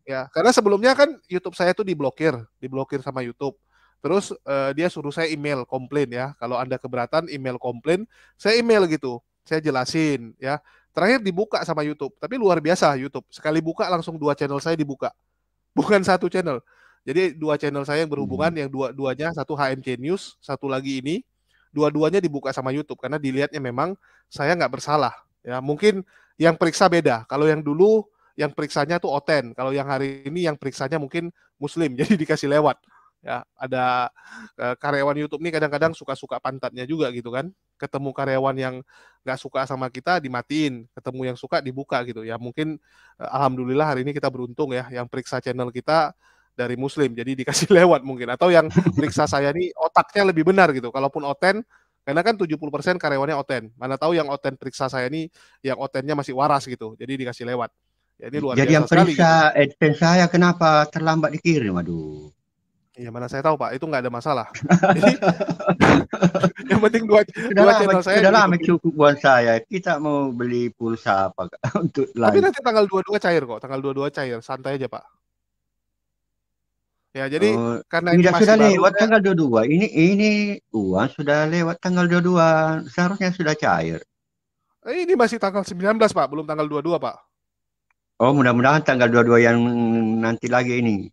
Ya, karena sebelumnya kan YouTube saya tuh diblokir, diblokir sama YouTube. Terus uh, dia suruh saya email komplain ya. Kalau Anda keberatan email komplain, saya email gitu. Saya jelasin ya. Terakhir dibuka sama YouTube, tapi luar biasa YouTube. Sekali buka langsung dua channel saya dibuka. *laughs* Bukan satu channel. Jadi dua channel saya yang berhubungan hmm. yang dua-duanya satu HMC News, satu lagi ini. Dua-duanya dibuka sama YouTube karena dilihatnya memang saya nggak bersalah. Ya, mungkin yang periksa beda. Kalau yang dulu yang periksanya tuh Oten. Kalau yang hari ini yang periksanya mungkin Muslim, *laughs* jadi dikasih lewat. Ya, ada uh, karyawan YouTube nih kadang-kadang suka-suka pantatnya juga gitu kan. Ketemu karyawan yang nggak suka sama kita dimatiin, ketemu yang suka dibuka gitu. Ya mungkin uh, alhamdulillah hari ini kita beruntung ya, yang periksa channel kita dari Muslim, jadi dikasih *laughs* lewat mungkin. Atau yang periksa saya nih otaknya lebih benar gitu. Kalaupun Oten, karena kan 70% karyawannya Oten. Mana tahu yang Oten periksa saya ini yang Otennya masih waras gitu. Jadi dikasih lewat. Jadi luar Jadi biasa yang periksa AdSense gitu. saya kenapa terlambat dikirim? Aduh. Ya mana saya tahu Pak, itu nggak ada masalah. *laughs* Jadi, *laughs* yang penting dua, sudah dua channel saya. Sudah gitu. lama buat saya. Kita mau beli pulsa apa *laughs* untuk live. Tapi nanti tanggal 22 cair kok. Tanggal 22 cair. Santai aja Pak. Ya, jadi uh, karena ini masih sudah lewat ya, tanggal 22. Ini ini uang sudah lewat tanggal 22. Seharusnya sudah cair. Eh, ini masih tanggal 19, Pak, belum tanggal 22, Pak. Oh, mudah-mudahan tanggal 22 yang nanti lagi ini.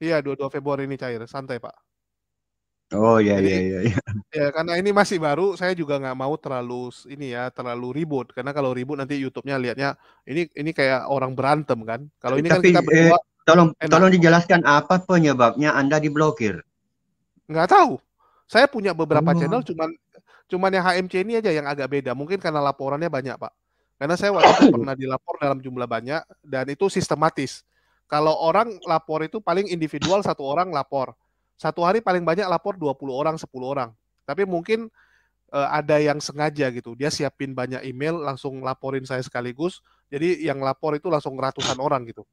iya, 22 Februari ini cair. Santai, Pak. Oh, iya, iya, iya, iya. *laughs* Ya, karena ini masih baru, saya juga nggak mau terlalu ini ya, terlalu ribut. Karena kalau ribut nanti YouTube-nya lihatnya ini ini kayak orang berantem kan. Kalau ini kan Tapi, kan kita eh, berdua eh, tolong enak. tolong dijelaskan apa penyebabnya Anda diblokir. Nggak tahu. Saya punya beberapa oh. channel cuman cuman yang HMC ini aja yang agak beda. Mungkin karena laporannya banyak, Pak. Karena saya waktu itu pernah dilapor dalam jumlah banyak dan itu sistematis. Kalau orang lapor itu paling individual satu orang lapor. Satu hari paling banyak lapor 20 orang, 10 orang. Tapi mungkin uh, ada yang sengaja gitu. Dia siapin banyak email langsung laporin saya sekaligus. Jadi yang lapor itu langsung ratusan orang gitu.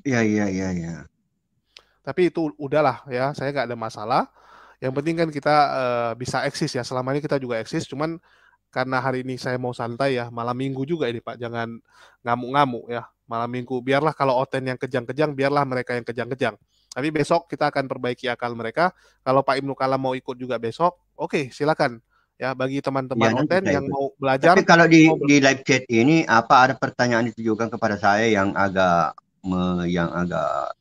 Iya, iya, iya, iya. Tapi itu udahlah ya, saya nggak ada masalah. Yang penting kan kita uh, bisa eksis ya. Selama ini kita juga eksis, cuman karena hari ini saya mau santai ya, malam minggu juga ini Pak, jangan ngamuk-ngamuk ya. Malam minggu, biarlah kalau Oten yang kejang-kejang, biarlah mereka yang kejang-kejang. Tapi besok kita akan perbaiki akal mereka. Kalau Pak Ibnu Kala mau ikut juga besok, oke okay, silakan. Ya bagi iya, teman-teman ya, Oten yang mau belajar. Tapi kalau di, di live chat ini, apa ada pertanyaan ditujukan kepada saya yang agak me, yang agak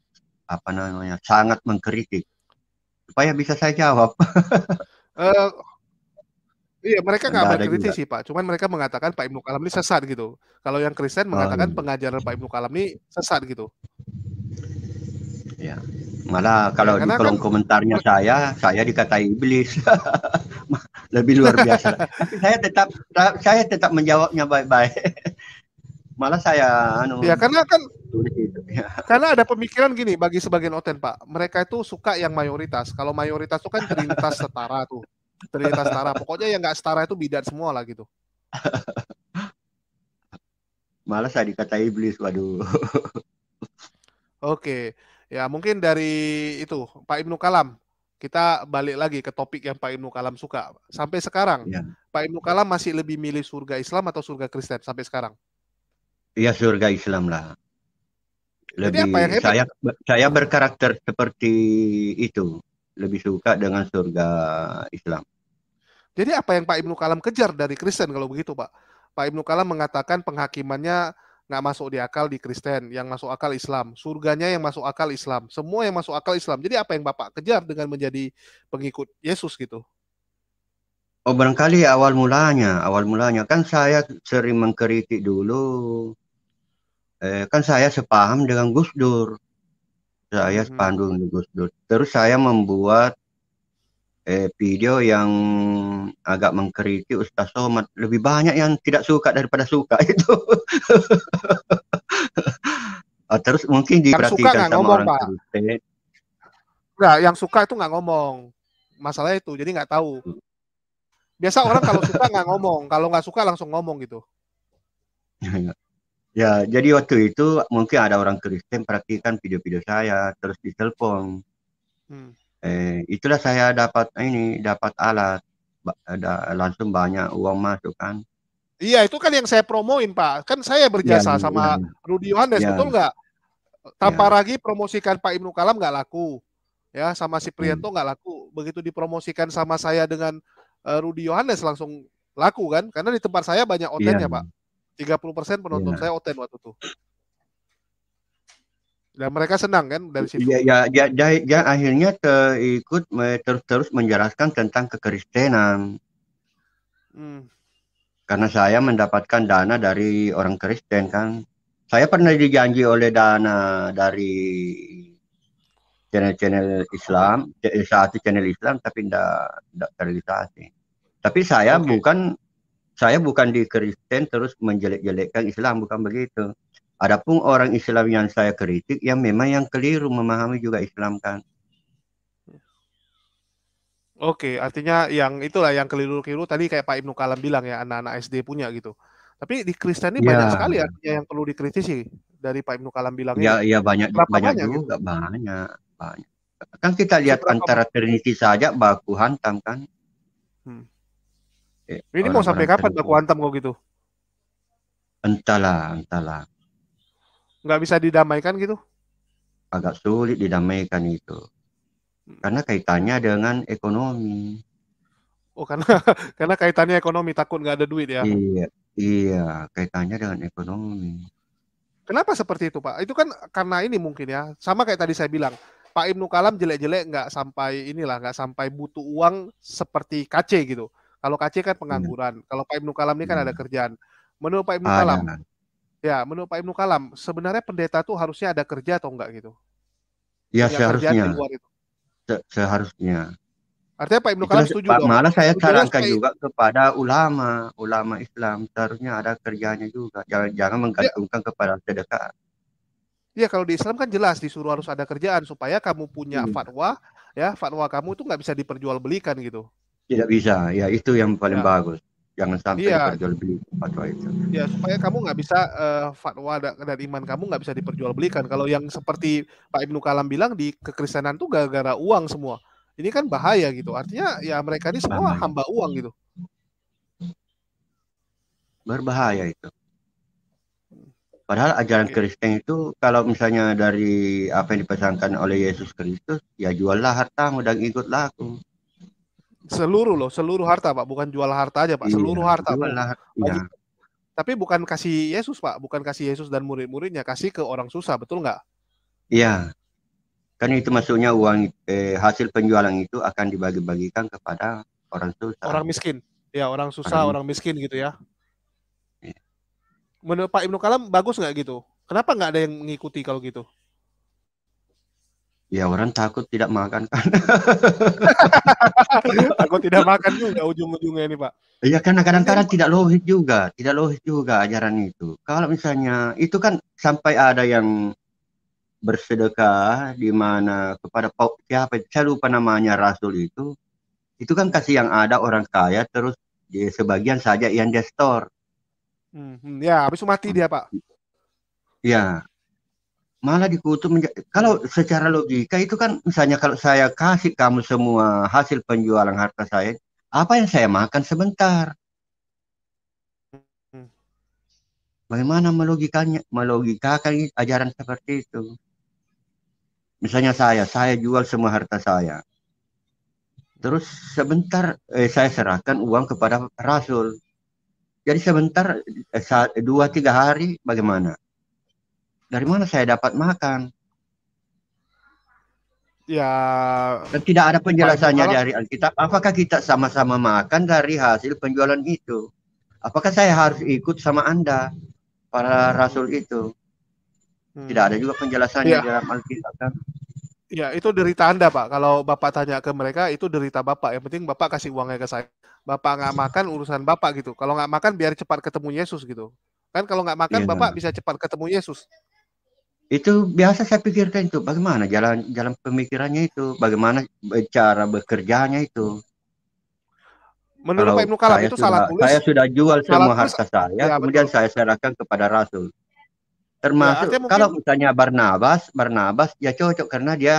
apa namanya sangat mengkritik supaya bisa saya jawab. uh, *laughs* Iya, mereka nggak mengkritisi Pak, cuman mereka mengatakan Pak Ibnu Kalam ini sesat gitu. Kalau yang Kristen mengatakan oh. pengajaran Pak Ibnu Kalam ini sesat gitu. Ya, malah kalau ya, di kolom kan, komentarnya saya, saya dikatai iblis. *laughs* Lebih luar biasa. saya tetap saya tetap menjawabnya baik-baik. *laughs* malah saya anu ya karena kan ya. *laughs* karena ada pemikiran gini bagi sebagian oten pak mereka itu suka yang mayoritas kalau mayoritas itu kan terlintas setara tuh ternyata setara. Pokoknya yang nggak setara itu bidat semua lah gitu. *laughs* Malas saya dikata iblis, waduh. Oke, ya mungkin dari itu Pak Ibnu Kalam kita balik lagi ke topik yang Pak Ibnu Kalam suka. Sampai sekarang, ya. Pak Ibnu Kalam masih lebih milih surga Islam atau surga Kristen sampai sekarang? Iya surga Islam lah. Lebih Jadi apa yang saya saya berkarakter seperti itu lebih suka dengan surga Islam. Jadi apa yang Pak Ibnu Kalam kejar dari Kristen kalau begitu Pak? Pak Ibnu Kalam mengatakan penghakimannya nggak masuk di akal di Kristen, yang masuk akal Islam, surganya yang masuk akal Islam, semua yang masuk akal Islam. Jadi apa yang Bapak kejar dengan menjadi pengikut Yesus gitu? Oh barangkali awal mulanya, awal mulanya kan saya sering mengkritik dulu, eh, kan saya sepaham dengan Gus Dur saya spanduk hmm. Gus Dur. Terus saya membuat eh, video yang agak mengkritik Ustaz Somad. Lebih banyak yang tidak suka daripada suka *laughs* itu. Ah, terus mungkin diperhatikan yang suka sama ngomong, orang Kristen. Eh. Nah, yang suka itu nggak ngomong. Masalah itu, jadi nggak tahu. Biasa orang kalau suka nggak ngomong, kalau nggak suka langsung ngomong gitu. *laughs* Ya, ya. Ya, jadi waktu itu mungkin ada orang Kristen perhatikan video-video saya terus ditelepon. Hmm. Eh, itulah saya dapat ini dapat alat ada langsung banyak uang masuk kan. Iya, itu kan yang saya promoin, Pak. Kan saya berjasa ya, sama ya. Rudi Yohanes, ya. betul nggak? Tanpa ya. lagi promosikan Pak Ibnu Kalam nggak laku. Ya, sama si Prianto hmm. nggak laku. Begitu dipromosikan sama saya dengan uh, eh, Rudi Yohanes langsung laku kan? Karena di tempat saya banyak iya. outletnya, ya. Pak. 30% penonton ya. saya Oten waktu itu. Dan mereka senang kan dari situ. Ya, ya, ya, ya, ya akhirnya ikut terus-terus menjelaskan tentang kekristenan. Hmm. Karena saya mendapatkan dana dari orang Kristen kan. Saya pernah dijanji oleh dana dari channel-channel Islam, eh, satu channel Islam tapi tidak terrealisasi. Tapi saya okay. bukan saya bukan di Kristen terus menjelek-jelekkan Islam, bukan begitu. Adapun orang Islam yang saya kritik yang memang yang keliru memahami juga Islam kan. Oke, artinya yang itulah yang keliru-keliru tadi kayak Pak Ibnu Kalam bilang ya anak-anak SD punya gitu. Tapi di Kristen ini ya. banyak sekali artinya yang perlu dikritisi dari Pak Ibnu Kalam bilang. Ya, ya iya, banyak Berapa banyak, banyak gitu? juga gitu? banyak banyak. Kan kita lihat Berapa antara Trinity saja baku hantam kan. Hmm. Eh, Ini mau sampai kapan baku Kuantam kok gitu? Entahlah, entahlah. Nggak bisa didamaikan gitu? Agak sulit didamaikan itu. Hmm. Karena kaitannya dengan ekonomi. Oh, karena *laughs* karena kaitannya ekonomi takut nggak ada duit ya? Iya, iya, kaitannya dengan ekonomi. Kenapa seperti itu Pak? Itu kan karena ini mungkin ya, sama kayak tadi saya bilang. Pak Ibnu Kalam jelek-jelek nggak sampai inilah, nggak sampai butuh uang seperti KC gitu. Kalau KC kan hmm. pengangguran. Hmm. Kalau Pak Ibnu Kalam ini kan hmm. ada kerjaan. Menurut Pak Ibnu ah, Kalam, ya, nah. ya menurut Pak Ibnu Kalam sebenarnya pendeta tuh harusnya ada kerja atau enggak gitu? Ya, ya seharusnya. Se seharusnya. Artinya Pak Ibnu Kalam Itulah, setuju Pak, dong. Malah saya sarankan juga kepada ulama, ulama Islam seharusnya ada kerjanya juga. Jangan jangan ya. menggantungkan ya. kepada sedekah. Iya, kalau di Islam kan jelas disuruh harus ada kerjaan supaya kamu punya hmm. fatwa, ya fatwa kamu itu nggak bisa diperjualbelikan gitu tidak bisa ya itu yang paling ya. bagus jangan sampai ya. diperjualbelikan fatwa itu ya supaya kamu nggak bisa uh, fatwa dari iman kamu nggak bisa diperjualbelikan kalau yang seperti Pak Ibnu Kalam bilang di kekristenan tuh gara-gara uang semua ini kan bahaya gitu artinya ya mereka ini semua bahaya. hamba uang gitu berbahaya itu Padahal ajaran Kristen itu kalau misalnya dari apa yang dipesankan oleh Yesus Kristus, ya juallah hartamu dan ikutlah aku. Seluruh loh, seluruh harta Pak, bukan jual harta aja Pak, iya, seluruh iya, harta. Jual Pak. Iya. Tapi bukan kasih Yesus Pak, bukan kasih Yesus dan murid-muridnya, kasih ke orang susah, betul nggak? Iya. Kan itu maksudnya uang eh, hasil penjualan itu akan dibagi-bagikan kepada orang susah. Orang miskin. Ya, orang susah, orang, orang miskin gitu ya. Iya. Menurut Pak Ibnu Kalam bagus nggak gitu? Kenapa nggak ada yang mengikuti kalau gitu? Ya orang takut tidak makan kan. *laughs* takut tidak makan juga ujung-ujungnya ini Pak. Iya karena kadang-kadang tidak logis juga, tidak logis juga ajaran itu. Kalau misalnya itu kan sampai ada yang bersedekah di mana kepada pak siapa saya lupa namanya rasul itu itu kan kasih yang ada orang kaya terus di sebagian saja yang dia store. Hmm, hmm, ya habis mati dia Pak. Ya malah dikutuk kalau secara logika itu kan misalnya kalau saya kasih kamu semua hasil penjualan harta saya apa yang saya makan sebentar hmm. bagaimana melogikanya melogikakan ajaran seperti itu misalnya saya saya jual semua harta saya terus sebentar eh, saya serahkan uang kepada rasul jadi sebentar eh, dua tiga hari bagaimana dari mana saya dapat makan? Ya. Dan tidak ada penjelasannya kalau, dari Alkitab. Apakah kita sama-sama makan dari hasil penjualan itu? Apakah saya harus ikut sama Anda, para rasul itu? Hmm. Tidak ada juga penjelasannya ya. dalam Alkitab kan? Ya, itu derita Anda, Pak. Kalau Bapak tanya ke mereka, itu derita Bapak. Yang penting Bapak kasih uangnya ke saya. Bapak nggak *laughs* makan, urusan Bapak gitu. Kalau nggak makan, biar cepat ketemu Yesus gitu. Kan kalau nggak makan, ya, Bapak bisa cepat ketemu Yesus itu biasa saya pikirkan itu bagaimana jalan jalan pemikirannya itu bagaimana eh, cara bekerjanya itu menurut Kalau Pak Ibnu itu sudah, salah tulis saya sudah jual semua harta saya ya, kemudian betul. saya serahkan kepada Rasul ya, termasuk ya, mungkin... kalau misalnya Barnabas Barnabas ya cocok karena dia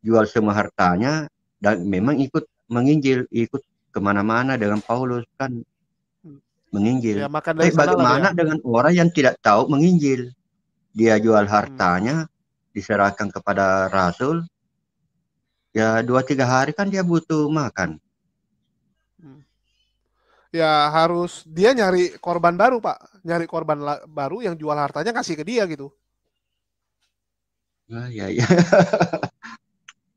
jual semua hartanya dan memang ikut menginjil ikut kemana-mana dengan Paulus kan hmm. menginjil ya, Tapi bagaimana ya. dengan orang yang tidak tahu menginjil dia jual hmm. hartanya diserahkan kepada Rasul ya dua tiga hari kan dia butuh makan hmm. ya harus dia nyari korban baru pak nyari korban baru yang jual hartanya kasih ke dia gitu ah, ya ya *laughs*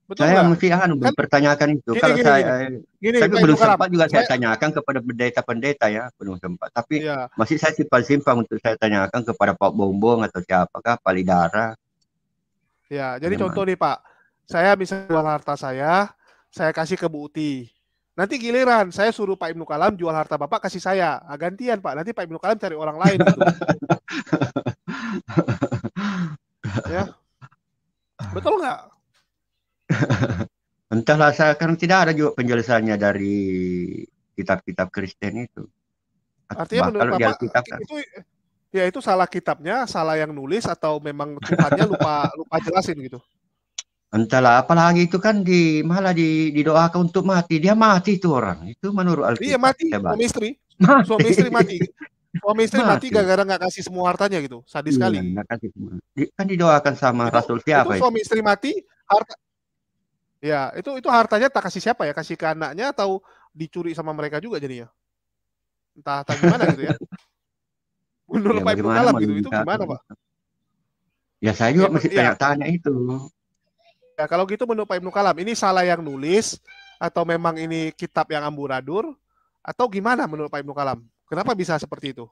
Betul saya mesti masih anu kan, pertanyakan itu. Gini, Kalau gini, saya gini, eh, saya gini, belum sempat juga saya, saya tanyakan kepada pendeta-pendeta ya, belum sempat. Tapi ya. masih saya simpan-simpan untuk saya tanyakan kepada Pak Bombong atau siapakah Pak Lidara. Ya, jadi Memang. contoh nih Pak, saya bisa jual harta saya, saya kasih ke Bu Uti. Nanti giliran saya suruh Pak Ibnu Kalam jual harta Bapak kasih saya. Nah, gantian Pak, nanti Pak Ibnu Kalam cari orang lain. *laughs* ya. Betul nggak? *laughs* Entahlah saya kan tidak ada juga penjelasannya dari kitab-kitab Kristen itu. Artinya Bahkan menurut Bapak kan. itu ya itu salah kitabnya, salah yang nulis atau memang Tuhannya lupa *laughs* lupa jelasin gitu. Entahlah, apalagi itu kan di malah di didoakan untuk mati. Dia mati itu orang. Itu menurut Alkitab. Iya mati, suami istri. Mati. Suami istri mati. Suami istri mati gara-gara nggak kasih semua hartanya gitu. Sadis iya, sekali. Gak kasih semua. Kan didoakan sama itu, Rasul siapa itu? Suami istri mati, harta Ya, itu itu hartanya tak kasih siapa ya? Kasih ke anaknya atau dicuri sama mereka juga jadinya? Entah, entah gimana gitu ya. *laughs* Menurut ya, Pak Ibnu Kalam gitu, itu gimana Pak? Ya saya juga ya, masih ya. tanya itu. Ya kalau gitu menurut Pak Ibnu Kalam, ini salah yang nulis atau memang ini kitab yang amburadur atau gimana menurut Pak Ibnu Kalam? Kenapa bisa seperti itu?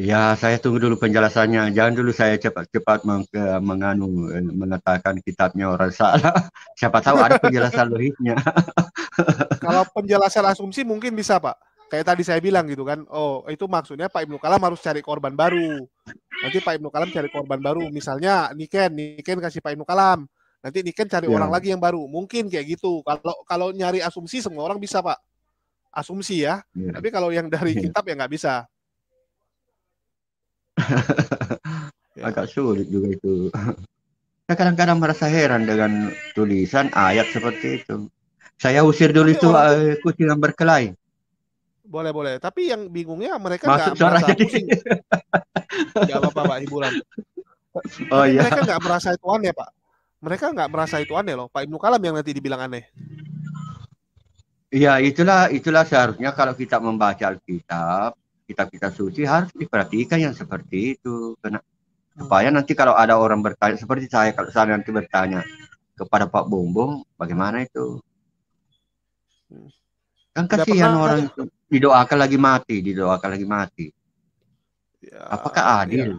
Ya, saya tunggu dulu penjelasannya. Jangan dulu saya cepat-cepat meng, menganu eh, mengatakan kitabnya orang salah. *laughs* Siapa tahu ada penjelasan logisnya. *laughs* Kalau penjelasan asumsi mungkin bisa, Pak. Kayak tadi saya bilang gitu kan. Oh, itu maksudnya Pak Ibnu Kalam harus cari korban baru. Nanti Pak Ibnu Kalam cari korban baru. Misalnya Niken, Niken kasih Pak Ibnu Kalam. Nanti Niken cari ya. orang lagi yang baru. Mungkin kayak gitu. Kalau kalau nyari asumsi semua orang bisa, Pak. Asumsi ya. ya. Tapi kalau yang dari ya. kitab ya nggak bisa ya. *laughs* Agak sulit juga itu. *laughs* Saya kadang-kadang merasa heran dengan tulisan ayat seperti itu. Saya usir dulu itu uh, kucing yang berkelahi. Boleh boleh, tapi yang bingungnya mereka nggak merasa jadi... pusing. Gak apa-apa pak hiburan. Oh, iya. Mereka nggak merasa itu aneh pak. Mereka nggak merasa itu aneh loh. Pak Ibnu Kalam yang nanti dibilang aneh. Iya itulah itulah seharusnya kalau kita membaca Alkitab kita kitab suci harus diperhatikan yang seperti itu karena hmm. supaya nanti kalau ada orang bertanya seperti saya kalau saya nanti bertanya kepada Pak Bombong bagaimana itu kan kasihan orang itu didoakan lagi mati didoakan lagi mati ya, apakah adil ya.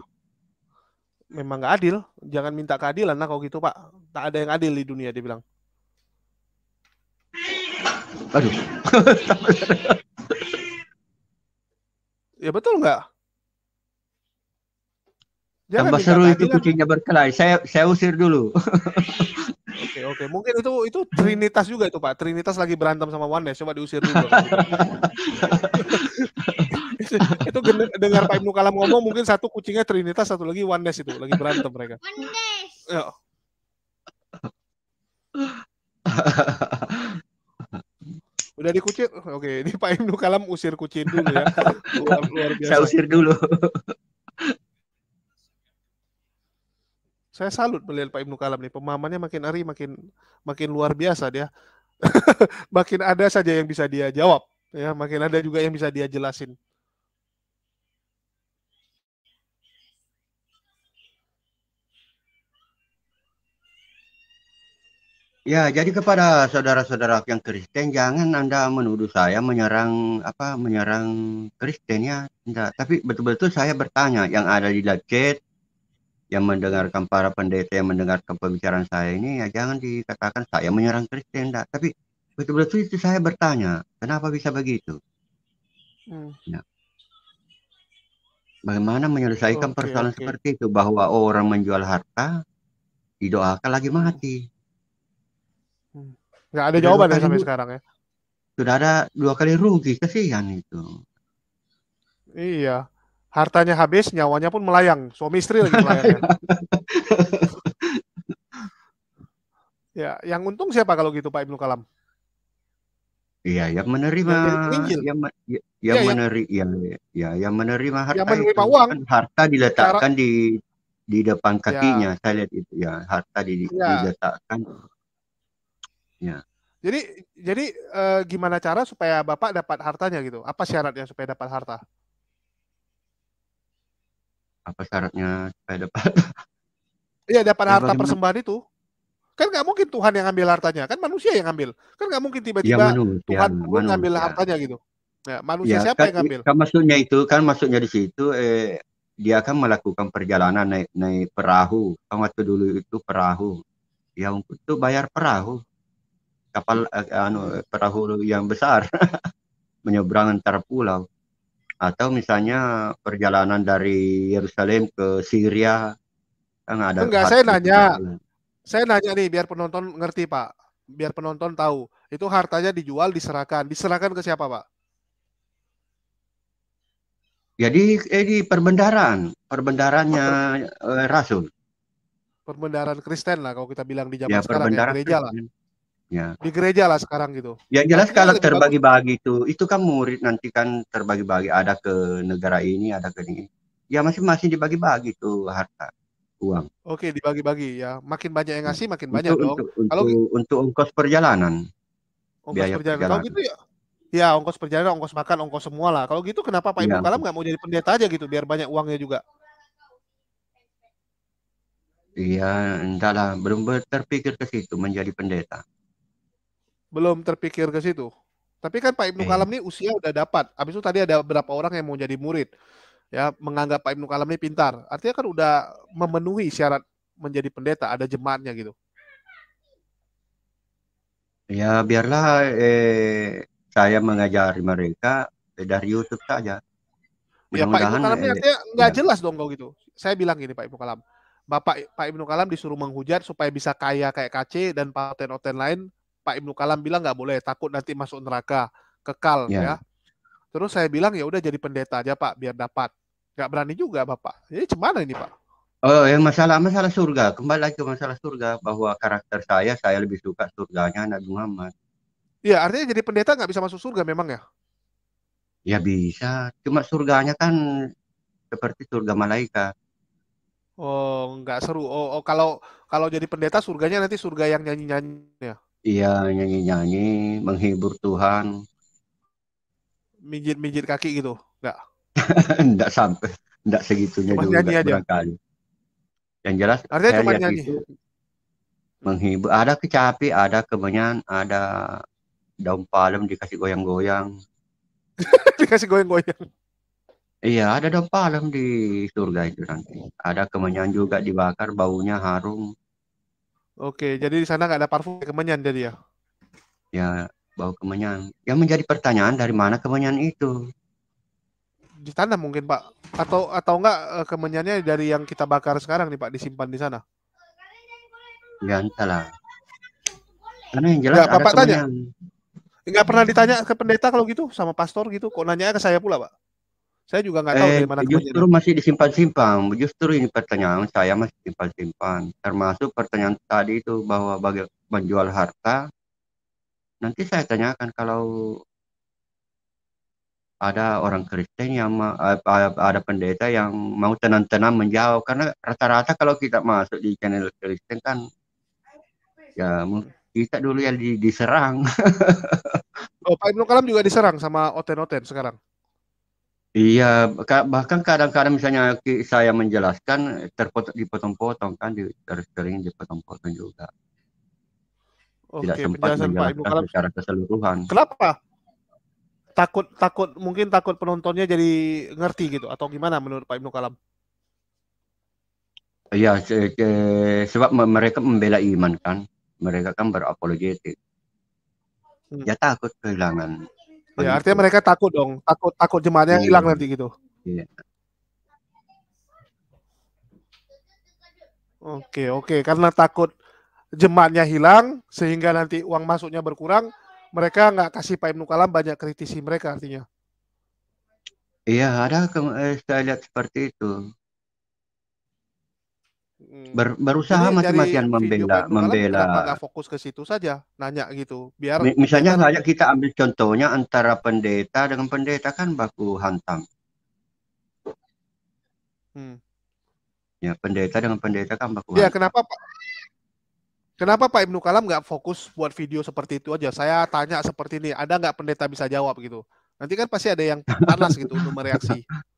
memang nggak adil jangan minta keadilan lah kalau gitu Pak tak ada yang adil di dunia dia bilang aduh *laughs* Ya betul nggak? Tambah seru itu kucingnya berkelahi. Saya saya usir dulu. Oke oke, mungkin itu itu Trinitas juga itu Pak. Trinitas lagi berantem sama Wanda, coba diusir dulu. *laughs* itu, dengar Pak Ibnu Kalam ngomong mungkin satu kucingnya Trinitas, satu lagi Wandes itu lagi berantem mereka. Wandes. Ya. *laughs* Udah dikucil. Oh, oke, ini Pak Ibnu Kalam usir kucing dulu ya. *laughs* biasa. Saya usir dulu. Saya salut melihat Pak Ibnu Kalam nih, pemahamannya makin hari makin makin luar biasa dia. *laughs* makin ada saja yang bisa dia jawab, ya, makin ada juga yang bisa dia jelasin. Ya, jadi kepada saudara-saudara yang Kristen jangan Anda menuduh saya menyerang apa menyerang Kristen ya. Tidak, tapi betul-betul saya bertanya yang ada di chat yang mendengarkan para pendeta yang mendengarkan pembicaraan saya ini ya jangan dikatakan saya menyerang Kristen tidak. Tapi betul-betul itu saya bertanya, kenapa bisa begitu? Hmm. Nah, bagaimana menyelesaikan okay, persoalan okay. seperti itu bahwa orang menjual harta didoakan lagi mati. Nggak ada jawaban ya sampai sekarang ya. Sudah ada dua kali rugi, kasihan itu. Iya. Hartanya habis, nyawanya pun melayang. Suami istri lagi melayang. *laughs* ya, yang untung siapa kalau gitu Pak Ibnu Kalam? Iya, yang menerima yang yang, menerima ya, iya, yang, ya, yang menerima harta yang menerima itu, uang. Kan harta diletakkan Cara... di di depan ya. kakinya. Ya. Saya lihat itu ya, harta di, ya. diletakkan Ya. Jadi jadi e, gimana cara supaya Bapak dapat hartanya gitu? Apa syaratnya supaya dapat harta? Apa syaratnya supaya dapat? Iya dapat ya, harta bagaimana? persembahan itu. Kan nggak mungkin Tuhan yang ambil hartanya, kan manusia yang ambil. Kan nggak mungkin iya, tiba-tiba ya, Tuhan Tuhan iya, mengambil ngambil hartanya gitu. Ya, manusia ya, siapa kan, yang ngambil? Kan maksudnya itu kan maksudnya di situ eh dia akan melakukan perjalanan naik naik perahu. Kan waktu dulu itu perahu. Ya untuk bayar perahu kapal uh, anu, perahu yang besar *laughs* menyeberang antar pulau atau misalnya perjalanan dari Yerusalem ke Syria kan ada enggak saya nanya saya nanya nih biar penonton ngerti Pak biar penonton tahu itu hartanya dijual diserahkan diserahkan ke siapa Pak jadi eh, di perbendaran perbendarannya oh, eh, Rasul perbendaran Kristen lah kalau kita bilang di zaman ya, sekarang ya gereja lah Ya. Di gereja lah sekarang gitu. Ya jelas kan kalau terbagi-bagi itu, itu kan murid nanti kan terbagi-bagi ada ke negara ini, ada ke ini. Ya masing-masing dibagi-bagi tuh harta uang. Oke, dibagi-bagi ya. Makin banyak yang ngasih, makin banyak untuk, dong. Untuk, kalau untuk ongkos perjalanan. Ongkos biaya perjalanan. perjalanan. Kalau gitu ya. Ya, ongkos perjalanan, ongkos makan, ongkos semua lah. Kalau gitu kenapa Pak Ibu ya. Kalam nggak mau jadi pendeta aja gitu biar banyak uangnya juga? Iya, entahlah, belum terpikir ke situ menjadi pendeta belum terpikir ke situ. Tapi kan Pak Ibnu iya. Kalam ini usia udah dapat. Habis itu tadi ada beberapa orang yang mau jadi murid. Ya, menganggap Pak Ibnu Kalam ini pintar. Artinya kan udah memenuhi syarat menjadi pendeta, ada jemaatnya gitu. Ya, biarlah eh, saya mengajari mereka eh, dari YouTube saja. Ya, Pak Ibnu Kalam ini eh, artinya nggak ya. jelas dong kalau gitu. Saya bilang gini Pak Ibnu Kalam. Bapak Pak Ibnu Kalam disuruh menghujat supaya bisa kaya kayak KC dan paten-oten lain Pak Ibnu Kalam bilang nggak boleh takut nanti masuk neraka kekal yeah. ya. Terus saya bilang ya udah jadi pendeta aja Pak biar dapat. Nggak berani juga Bapak. Jadi cuman ini Pak? Oh, yang masalah masalah surga kembali lagi ke masalah surga bahwa karakter saya saya lebih suka surganya Nabi Muhammad. Iya artinya jadi pendeta nggak bisa masuk surga memang ya? Ya bisa, cuma surganya kan seperti surga malaikat. Oh, nggak seru. Oh, oh, kalau kalau jadi pendeta surganya nanti surga yang nyanyi-nyanyi ya. Iya nyanyi-nyanyi, menghibur Tuhan. Mijit-mijit kaki gitu, enggak? enggak *laughs* sampai, enggak segitunya cuma juga nyanyi aja. Barangkali. Yang jelas Artinya saya cuma nyanyi. Itu, menghibur. Ada kecapi, ada kemenyan, ada daun palem dikasih goyang-goyang. *laughs* dikasih goyang-goyang. Iya, ada daun palem di surga itu nanti. Ada kemenyan juga dibakar, baunya harum. Oke, jadi di sana nggak ada parfum kemenyan jadi ya? Ya, bau kemenyan. Yang menjadi pertanyaan dari mana kemenyan itu? Di tanah mungkin Pak, atau atau nggak eh, kemenyannya dari yang kita bakar sekarang nih Pak disimpan di sana? Ya entahlah. Karena yang jelas enggak, ada Bapak kemenyan. tanya. Enggak pernah ditanya ke pendeta kalau gitu sama pastor gitu, kok nanya ke saya pula Pak? Saya juga nggak tahu eh, gimana Justru kemudian. masih disimpan-simpan. Justru ini pertanyaan saya masih simpan-simpan. Termasuk pertanyaan tadi itu bahwa bagi menjual harta. Nanti saya tanyakan kalau ada orang Kristen yang eh, ada pendeta yang mau tenang-tenang menjauh karena rata-rata kalau kita masuk di channel Kristen kan ya kita dulu yang diserang. *laughs* oh Pak Ibnu Kalam juga diserang sama Oten-Oten sekarang. Iya, bahkan kadang-kadang misalnya saya menjelaskan terpotong dipotong-potong kan di, harus sering dipotong-potong juga. Oke, Tidak sempat penjelasan Pak Ibu cara secara keseluruhan. Kenapa? Takut takut mungkin takut penontonnya jadi ngerti gitu atau gimana menurut Pak Ibnu Kalam? Iya, sebab mereka membela iman kan. Mereka kan berapologetik. Hmm. Ya takut kehilangan Ya, gitu. artinya mereka takut dong, takut takut jemaatnya hmm. hilang nanti gitu. yeah. Oke, oke, karena takut jemaatnya hilang sehingga nanti uang masuknya berkurang, mereka nggak kasih Pak Ibnu Kalam banyak kritisi mereka artinya. Iya, ada eh, saya lihat seperti itu. Hmm. Ber, berusaha mati-matian membela membela nggak fokus ke situ saja nanya gitu biar misalnya kita... kita ambil contohnya antara pendeta dengan pendeta kan baku hantam hmm. ya pendeta dengan pendeta kan baku ya kenapa pak kenapa pak Ibnu Kalam nggak fokus buat video seperti itu aja saya tanya seperti ini ada nggak pendeta bisa jawab gitu nanti kan pasti ada yang panas gitu untuk mereaksi *laughs*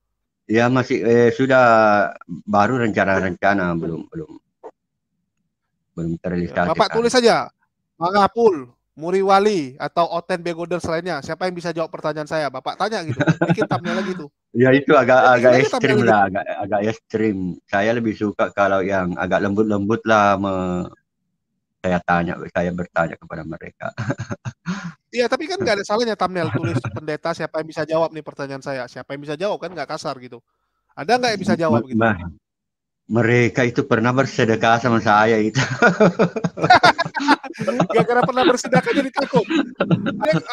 Ya masih eh, sudah baru rencana-rencana belum belum belum terrealisasi. Bapak tulis saja Mangapul, Muriwali atau Oten Begoder selainnya. Siapa yang bisa jawab pertanyaan saya? Bapak tanya gitu. Bikin thumbnail lagi tuh. Ya itu agak ya, agak ekstrim lah, agak agak ekstrim. Saya lebih suka kalau yang agak lembut-lembut lah me saya tanya, saya bertanya kepada mereka. Iya, tapi kan nggak ada salahnya thumbnail *laughs* tulis pendeta siapa yang bisa jawab nih pertanyaan saya, siapa yang bisa jawab kan nggak kasar gitu. Ada nggak yang bisa jawab gitu? Mereka itu pernah bersedekah sama saya itu. gak *laughs* gara pernah bersedekah jadi takut.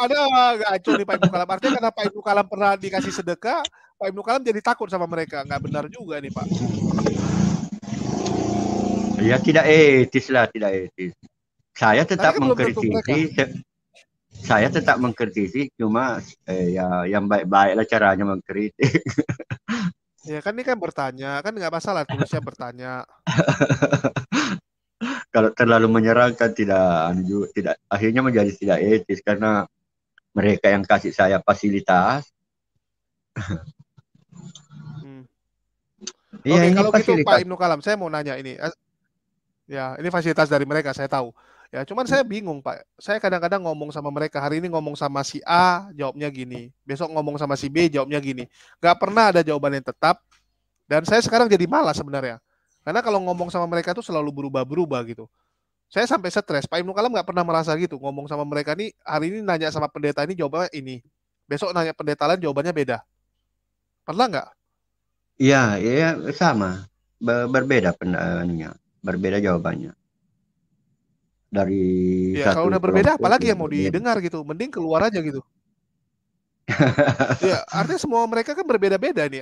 Ada nggak acuh nih Pak Ibu Kalam? Artinya karena Pak Ibu Kalam pernah dikasih sedekah, Pak Ibu Kalam jadi takut sama mereka. Nggak benar juga nih Pak. Ya tidak etis lah, tidak etis. Saya tetap kan mengkritisi, saya tetap mengkritisi, cuma eh, ya yang baik baik lah caranya mengkritik. Ya kan ini kan bertanya, kan nggak masalah tulisnya bertanya. *laughs* Kalau terlalu menyerang kan tidak anu tidak akhirnya menjadi tidak etis karena mereka yang kasih saya fasilitas. Hmm. Iya, Oke, kalau fasilitas. gitu Pak Ibnu Kalam, saya mau nanya ini. Ya, ini fasilitas dari mereka, saya tahu. Ya, cuman saya bingung, Pak. Saya kadang-kadang ngomong sama mereka, hari ini ngomong sama si A, jawabnya gini. Besok ngomong sama si B, jawabnya gini. Gak pernah ada jawaban yang tetap. Dan saya sekarang jadi malas sebenarnya. Karena kalau ngomong sama mereka itu selalu berubah-berubah gitu. Saya sampai stres. Pak Ibnu Kalam nggak pernah merasa gitu. Ngomong sama mereka nih, hari ini nanya sama pendeta ini jawabannya ini. Besok nanya pendeta lain jawabannya beda. Pernah nggak? Iya, iya sama. Ber berbeda pendapatnya berbeda jawabannya dari ya, kalau udah berbeda apalagi yang mau didengar gitu mending keluar aja gitu *laughs* ya artinya semua mereka kan berbeda-beda nih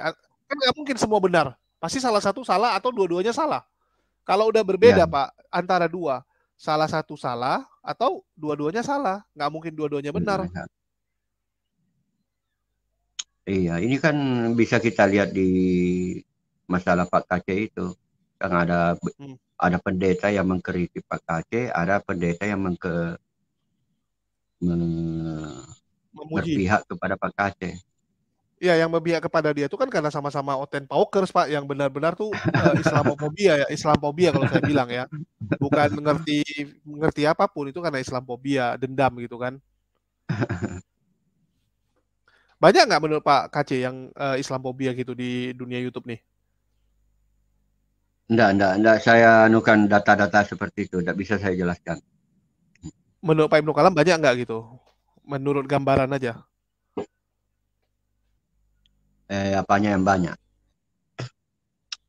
kan nggak mungkin semua benar pasti salah satu salah atau dua-duanya salah kalau udah berbeda ya. pak antara dua salah satu salah atau dua-duanya salah nggak mungkin dua-duanya benar iya ini kan bisa kita lihat di masalah Pak kakek itu yang ada ada pendeta yang mengkritik Pak KC, ada pendeta yang mengke, me, berpihak kepada Pak KC. Iya, yang berpihak kepada dia itu kan karena sama-sama Oten Paukers, Pak, yang benar-benar tuh uh, eh, Islamophobia ya, Islamophobia kalau saya bilang ya. Bukan mengerti mengerti apapun itu karena Islamophobia, dendam gitu kan. *laughs* Banyak nggak menurut Pak KC yang uh, eh, Islamophobia gitu di dunia YouTube nih? Enggak, enggak, enggak saya anukan data-data seperti itu, enggak bisa saya jelaskan. Menurut Pak Ibnu Kalam banyak enggak gitu? Menurut gambaran aja. Eh, apanya yang banyak?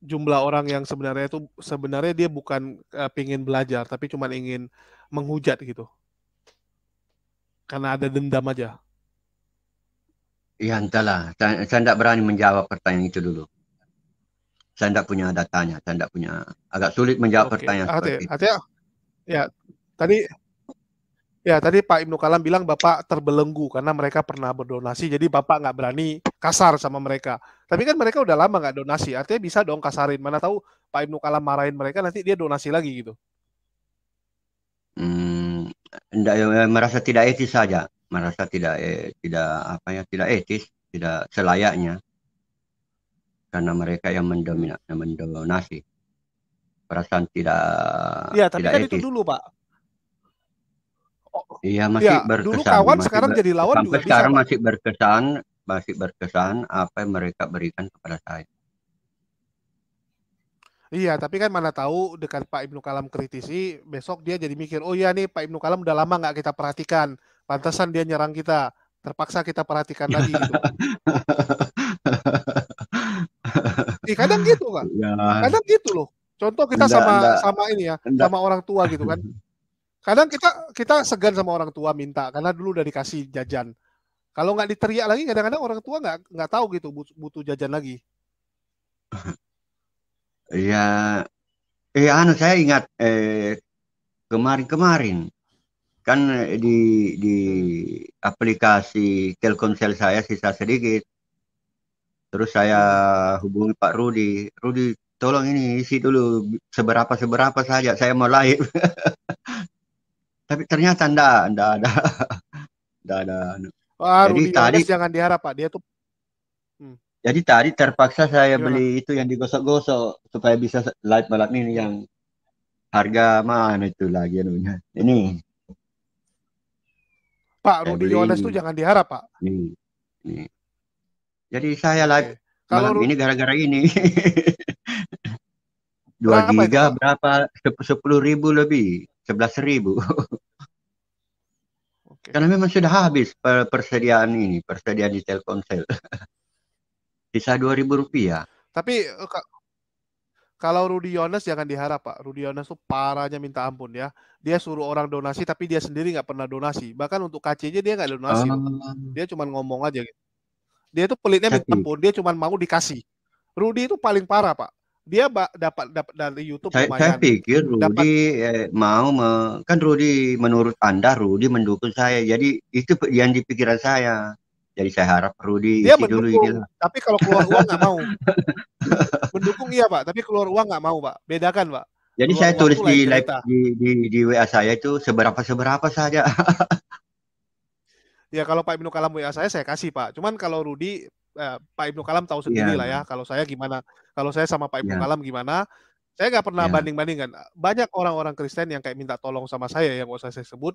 Jumlah orang yang sebenarnya itu sebenarnya dia bukan uh, pingin belajar, tapi cuma ingin menghujat gitu. Karena ada dendam aja. Ya entahlah, saya, saya tidak berani menjawab pertanyaan itu dulu saya tidak punya datanya, saya tidak punya agak sulit menjawab okay. pertanyaan artinya, ah, seperti itu. Ya. ya tadi ya tadi Pak Ibnu Kalam bilang bapak terbelenggu karena mereka pernah berdonasi, jadi bapak nggak berani kasar sama mereka. Tapi kan mereka udah lama nggak donasi, artinya bisa dong kasarin. Mana tahu Pak Ibnu Kalam marahin mereka nanti dia donasi lagi gitu. Hmm, enggak, ya, ya, merasa tidak etis saja, merasa tidak eh, tidak apa ya tidak etis, tidak selayaknya karena mereka yang mendominasi perasaan tidak ya tapi tidak kan etis. itu dulu pak oh, iya, iya masih ya, berkesan dulu kawan masih sekarang ber, jadi lawan sampai juga sekarang bisa, masih berkesan masih berkesan apa yang mereka berikan kepada saya Iya, tapi kan mana tahu dekat Pak Ibnu Kalam kritisi, besok dia jadi mikir, oh iya nih Pak Ibnu Kalam udah lama nggak kita perhatikan, pantasan dia nyerang kita, terpaksa kita perhatikan lagi gitu. *laughs* eh, kadang gitu kan ya. kadang gitu loh contoh kita enggak, sama enggak. sama ini ya enggak. sama orang tua gitu kan kadang kita kita segan sama orang tua minta karena dulu udah dikasih jajan kalau nggak diteriak lagi kadang-kadang orang tua nggak nggak tahu gitu butuh, jajan lagi Iya, eh anu saya ingat eh kemarin-kemarin kan eh, di di hmm. aplikasi Telkomsel saya sisa sedikit Terus saya hubungi Pak Rudi. Rudi, tolong ini isi dulu seberapa seberapa saja saya mau live. *laughs* Tapi ternyata enggak, enggak ada. Enggak *laughs* ada. Anu. Wah, Jadi Rudy tadi jangan diharap Pak, dia tuh hmm. Jadi tadi terpaksa saya Gimana? beli itu yang digosok-gosok supaya bisa live malam ini yang harga mana itu lagi anunya. Ini. Pak Rudi Yohanes tuh jangan diharap, Pak. Ini. ini. Jadi saya live okay. malam Kalau... ini gara-gara ini. Dua nah, giga itu? berapa? Sepuluh ribu lebih, sebelas ribu. *laughs* okay. Karena memang sudah habis persediaan ini, persediaan di Telkomsel. bisa *laughs* dua ribu rupiah. Tapi eh, kalau Rudy Yones jangan diharap Pak. Rudy Yones tuh parahnya minta ampun ya. Dia suruh orang donasi tapi dia sendiri nggak pernah donasi. Bahkan untuk KC-nya dia nggak donasi. Um, dia cuma ngomong aja gitu. Dia itu pelitnya minta ampun, dia cuma mau dikasih. Rudy itu paling parah, Pak. Dia dapat dapat dari YouTube saya, lumayan. Saya pikir Rudy dapat... eh, mau me, kan Rudy menurut Anda Rudy mendukung saya. Jadi itu yang di pikiran saya. Jadi saya harap Rudy dia dulu ini. Tapi kalau keluar uang nggak mau. *laughs* mendukung iya, Pak, tapi keluar uang nggak mau, Pak. Bedakan, Pak. Jadi keluar saya tulis di live di, di, di WA saya itu seberapa seberapa saja. *laughs* ya kalau Pak Ibnu Kalam WA saya saya kasih Pak. Cuman kalau Rudi eh, Pak Ibnu Kalam tahu iya. sendiri yeah. lah ya kalau saya gimana. Kalau saya sama Pak Ibnu yeah. Kalam gimana? Saya nggak pernah yeah. banding-bandingkan. Banyak orang-orang Kristen yang kayak minta tolong sama saya yang usah saya sebut.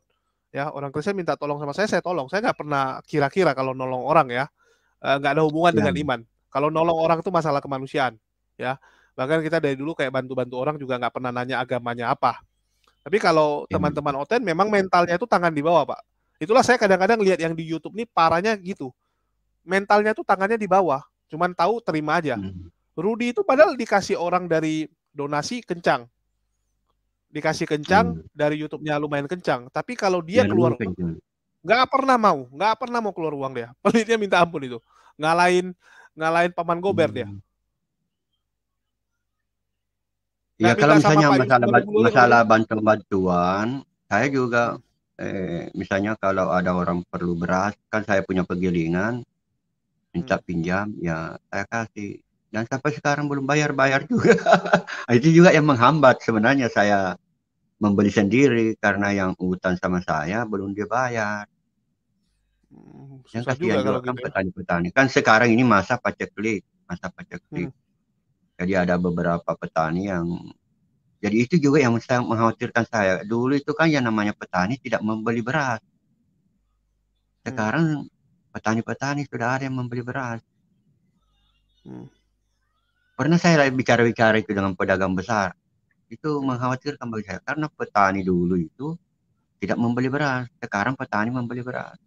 Ya, orang Kristen minta tolong sama saya, saya tolong. Saya nggak pernah kira-kira kalau nolong orang ya. Eh, nggak eh, ada hubungan yeah. dengan iman. Kalau nolong orang itu masalah kemanusiaan, ya. Bahkan kita dari dulu kayak bantu-bantu orang juga nggak pernah nanya agamanya apa. Tapi kalau iya. teman-teman Oten memang mentalnya itu tangan di bawah, Pak Itulah saya kadang-kadang lihat yang di YouTube nih parahnya gitu. Mentalnya tuh tangannya di bawah, cuman tahu terima aja. Hmm. Rudi itu padahal dikasih orang dari donasi kencang. Dikasih kencang hmm. dari YouTube-nya lumayan kencang, tapi kalau dia ya, keluar nggak pernah mau, nggak pernah mau keluar uang dia. *laughs* Pelitnya minta ampun itu. Ngalahin ngalahin paman Gober hmm. dia. Ya nah, kalau misalnya masalah masalah bantuan bantuan, saya juga eh, misalnya kalau ada orang perlu beras, kan saya punya pegilingan, minta hmm. pinjam, ya saya kasih. Dan sampai sekarang belum bayar-bayar juga. *laughs* itu juga yang menghambat sebenarnya saya membeli sendiri karena yang utang sama saya belum dibayar. Hmm, yang kasihan juga, juga kan gitu ya. petani-petani. Kan sekarang ini masa paceklik, masa paceklik. Hmm. Jadi ada beberapa petani yang jadi itu juga yang mengkhawatirkan saya. Dulu itu kan yang namanya petani tidak membeli beras. Sekarang petani-petani hmm. sudah ada yang membeli beras. Hmm. Pernah saya bicara-bicara itu dengan pedagang besar. Itu mengkhawatirkan bagi saya karena petani dulu itu tidak membeli beras. Sekarang petani membeli beras.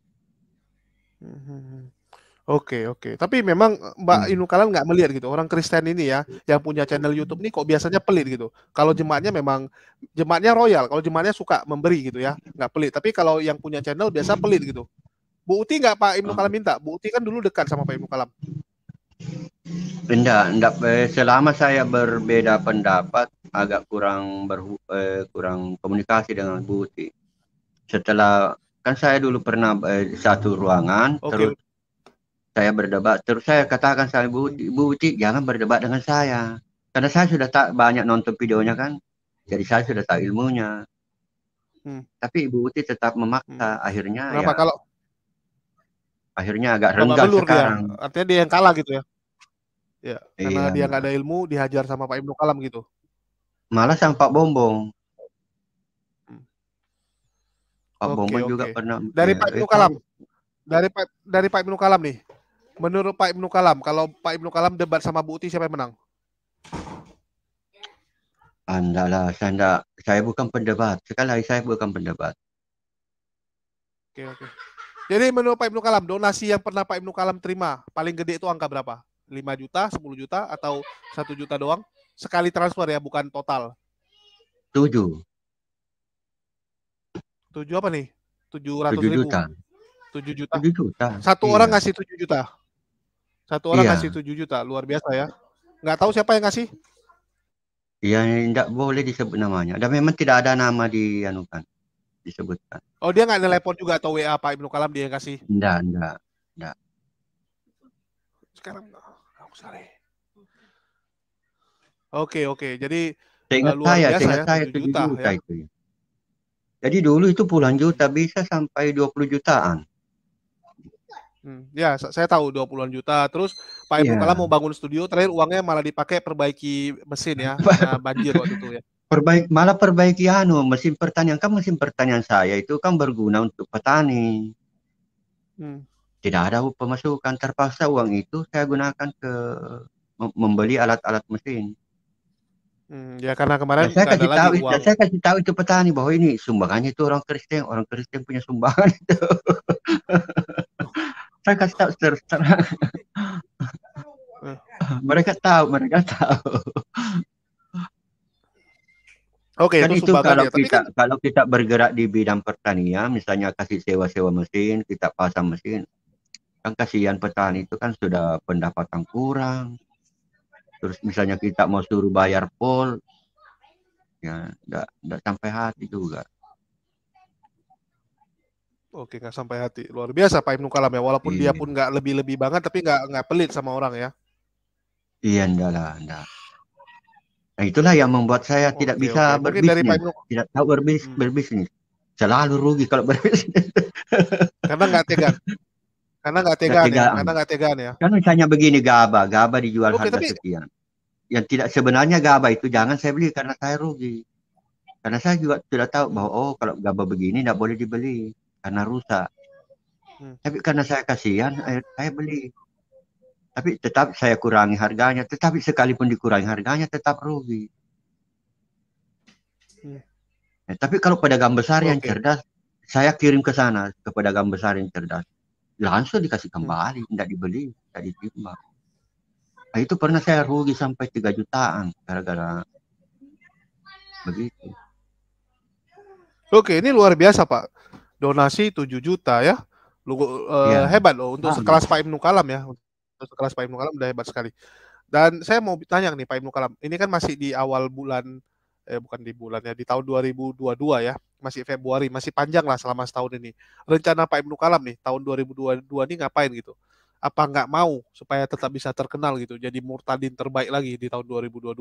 Hmm. hmm, hmm. Oke oke, tapi memang eh, Mbak hmm. Inukalan nggak melihat gitu orang Kristen ini ya yang punya channel hmm. YouTube ini kok biasanya pelit gitu. Kalau hmm. jemaatnya memang jemaatnya royal, kalau jemaatnya suka memberi gitu ya, hmm. nggak pelit. Tapi kalau yang punya channel biasa pelit gitu. Bu Uti nggak Pak ah. Inukalan Kalam minta? Bu Uti kan dulu dekat sama Pak Inukalan. Kalam. tidak. enggak. Eh, selama saya berbeda pendapat, agak kurang berhu, eh, kurang komunikasi dengan Bu Uti. Setelah kan saya dulu pernah eh, satu ruangan, okay. terus saya berdebat. Terus saya katakan sama Ibu Ibu Uti jangan berdebat dengan saya. Karena saya sudah tak banyak nonton videonya kan. Jadi saya sudah tahu ilmunya. Hmm. Tapi Ibu Uti tetap memaksa. Hmm. Akhirnya Kenapa ya, kalau akhirnya agak renggang sekarang. Dia. Artinya dia yang kalah gitu ya. Ya, karena iya. dia nggak ada ilmu dihajar sama Pak Ibnu Kalam gitu. Malah sama Pak Bombong. Hmm. Pak okay, Bombong okay. juga pernah. Dari ya, Pak Ibnu Kalam. Dari Pak dari Pak Ibnu Kalam nih. Menurut Pak Ibnu Kalam, kalau Pak Ibnu Kalam debat sama Bu Uti siapa yang menang? Anda ah, lah, saya enggak, saya bukan pendebat. Sekali lagi saya bukan pendebat. Oke, oke. Jadi menurut Pak Ibnu Kalam, donasi yang pernah Pak Ibnu Kalam terima paling gede itu angka berapa? 5 juta, 10 juta, atau 1 juta doang? Sekali transfer ya, bukan total. 7. 7 apa nih? 700 7 ribu. juta. 7 juta. 7 juta. Satu iya. orang ngasih 7 juta. Satu orang iya. kasih 7 juta, luar biasa ya. Nggak tahu siapa yang kasih? Iya, enggak boleh disebut namanya. Dan memang tidak ada nama di anu kan disebutkan. Oh, dia nggak telepon juga atau WA Pak Ibnu Kalam dia yang kasih? Enggak, enggak, enggak. Sekarang oh, aku salah. Oke, oke. Jadi Seingat eh, luar saya, biasa seingat ya, saya 7 juta, juta ya. itu. Ya. Jadi dulu itu puluhan juta bisa sampai 20 jutaan. Ya, saya tahu 20-an juta. Terus Pak Ibu ya. Kala mau bangun studio, terakhir uangnya malah dipakai perbaiki mesin ya, *laughs* banjir waktu itu ya. Perbaik malah perbaiki anu mesin pertanian kan mesin pertanian saya itu kan berguna untuk petani. Hmm. Tidak ada pemasukan terpaksa uang itu saya gunakan ke membeli alat-alat mesin. Hmm, ya karena kemarin ya, saya kasih tahu, uang. saya kasih tahu itu petani bahwa ini sumbangannya itu orang Kristen, orang Kristen punya sumbangan *laughs* itu saya kasih tahu saudara *laughs* mereka tahu, mereka tahu. Oke, kan itu, kalau ya, kita kan... kalau kita bergerak di bidang pertanian, misalnya kasih sewa-sewa mesin, kita pasang mesin, kan kasihan petani itu kan sudah pendapatan kurang. Terus misalnya kita mau suruh bayar pol, ya, tidak sampai hati juga. Oke, nggak sampai hati. Luar biasa Pak Ibnu Kalam ya, walaupun iya. dia pun nggak lebih-lebih banget, tapi nggak nggak pelit sama orang ya. Iya, enggak lah, enggak. Nah, itulah yang membuat saya oke, tidak bisa oke. berbisnis, dari Ibnu... tidak tahu berbisnis, hmm. berbisnis. Selalu rugi kalau berbisnis. Karena nggak tegan. Karena nggak tegan, ya. Karena nggak tegan ya. Karena misalnya begini gabah, gabah dijual oke, harga tapi... sekian. Yang tidak sebenarnya gabah itu jangan saya beli karena saya rugi. Karena saya juga sudah tahu bahwa oh kalau gabah begini tidak boleh dibeli karena rusak. Hmm. Tapi karena saya kasihan, saya, beli. Tapi tetap saya kurangi harganya. Tetapi sekalipun dikurangi harganya, tetap rugi. Hmm. Ya, tapi kalau pada gambar besar okay. yang cerdas, saya kirim ke sana kepada gambar besar yang cerdas. Langsung dikasih hmm. kembali, hmm. tidak dibeli, tidak diterima. Nah, itu pernah saya rugi sampai 3 jutaan gara-gara begitu. Oke, ini luar biasa Pak donasi 7 juta ya. Lu uh, eh, yeah. hebat loh untuk ah, sekelas iya. Pak Ibnu Kalam ya. Untuk sekelas Pak Ibnu Kalam udah hebat sekali. Dan saya mau tanya nih Pak Ibnu Kalam, ini kan masih di awal bulan eh bukan di bulan ya, di tahun 2022 ya. Masih Februari, masih panjang lah selama setahun ini. Rencana Pak Ibnu Kalam nih tahun 2022 ini ngapain gitu? Apa nggak mau supaya tetap bisa terkenal gitu, jadi murtadin terbaik lagi di tahun 2022?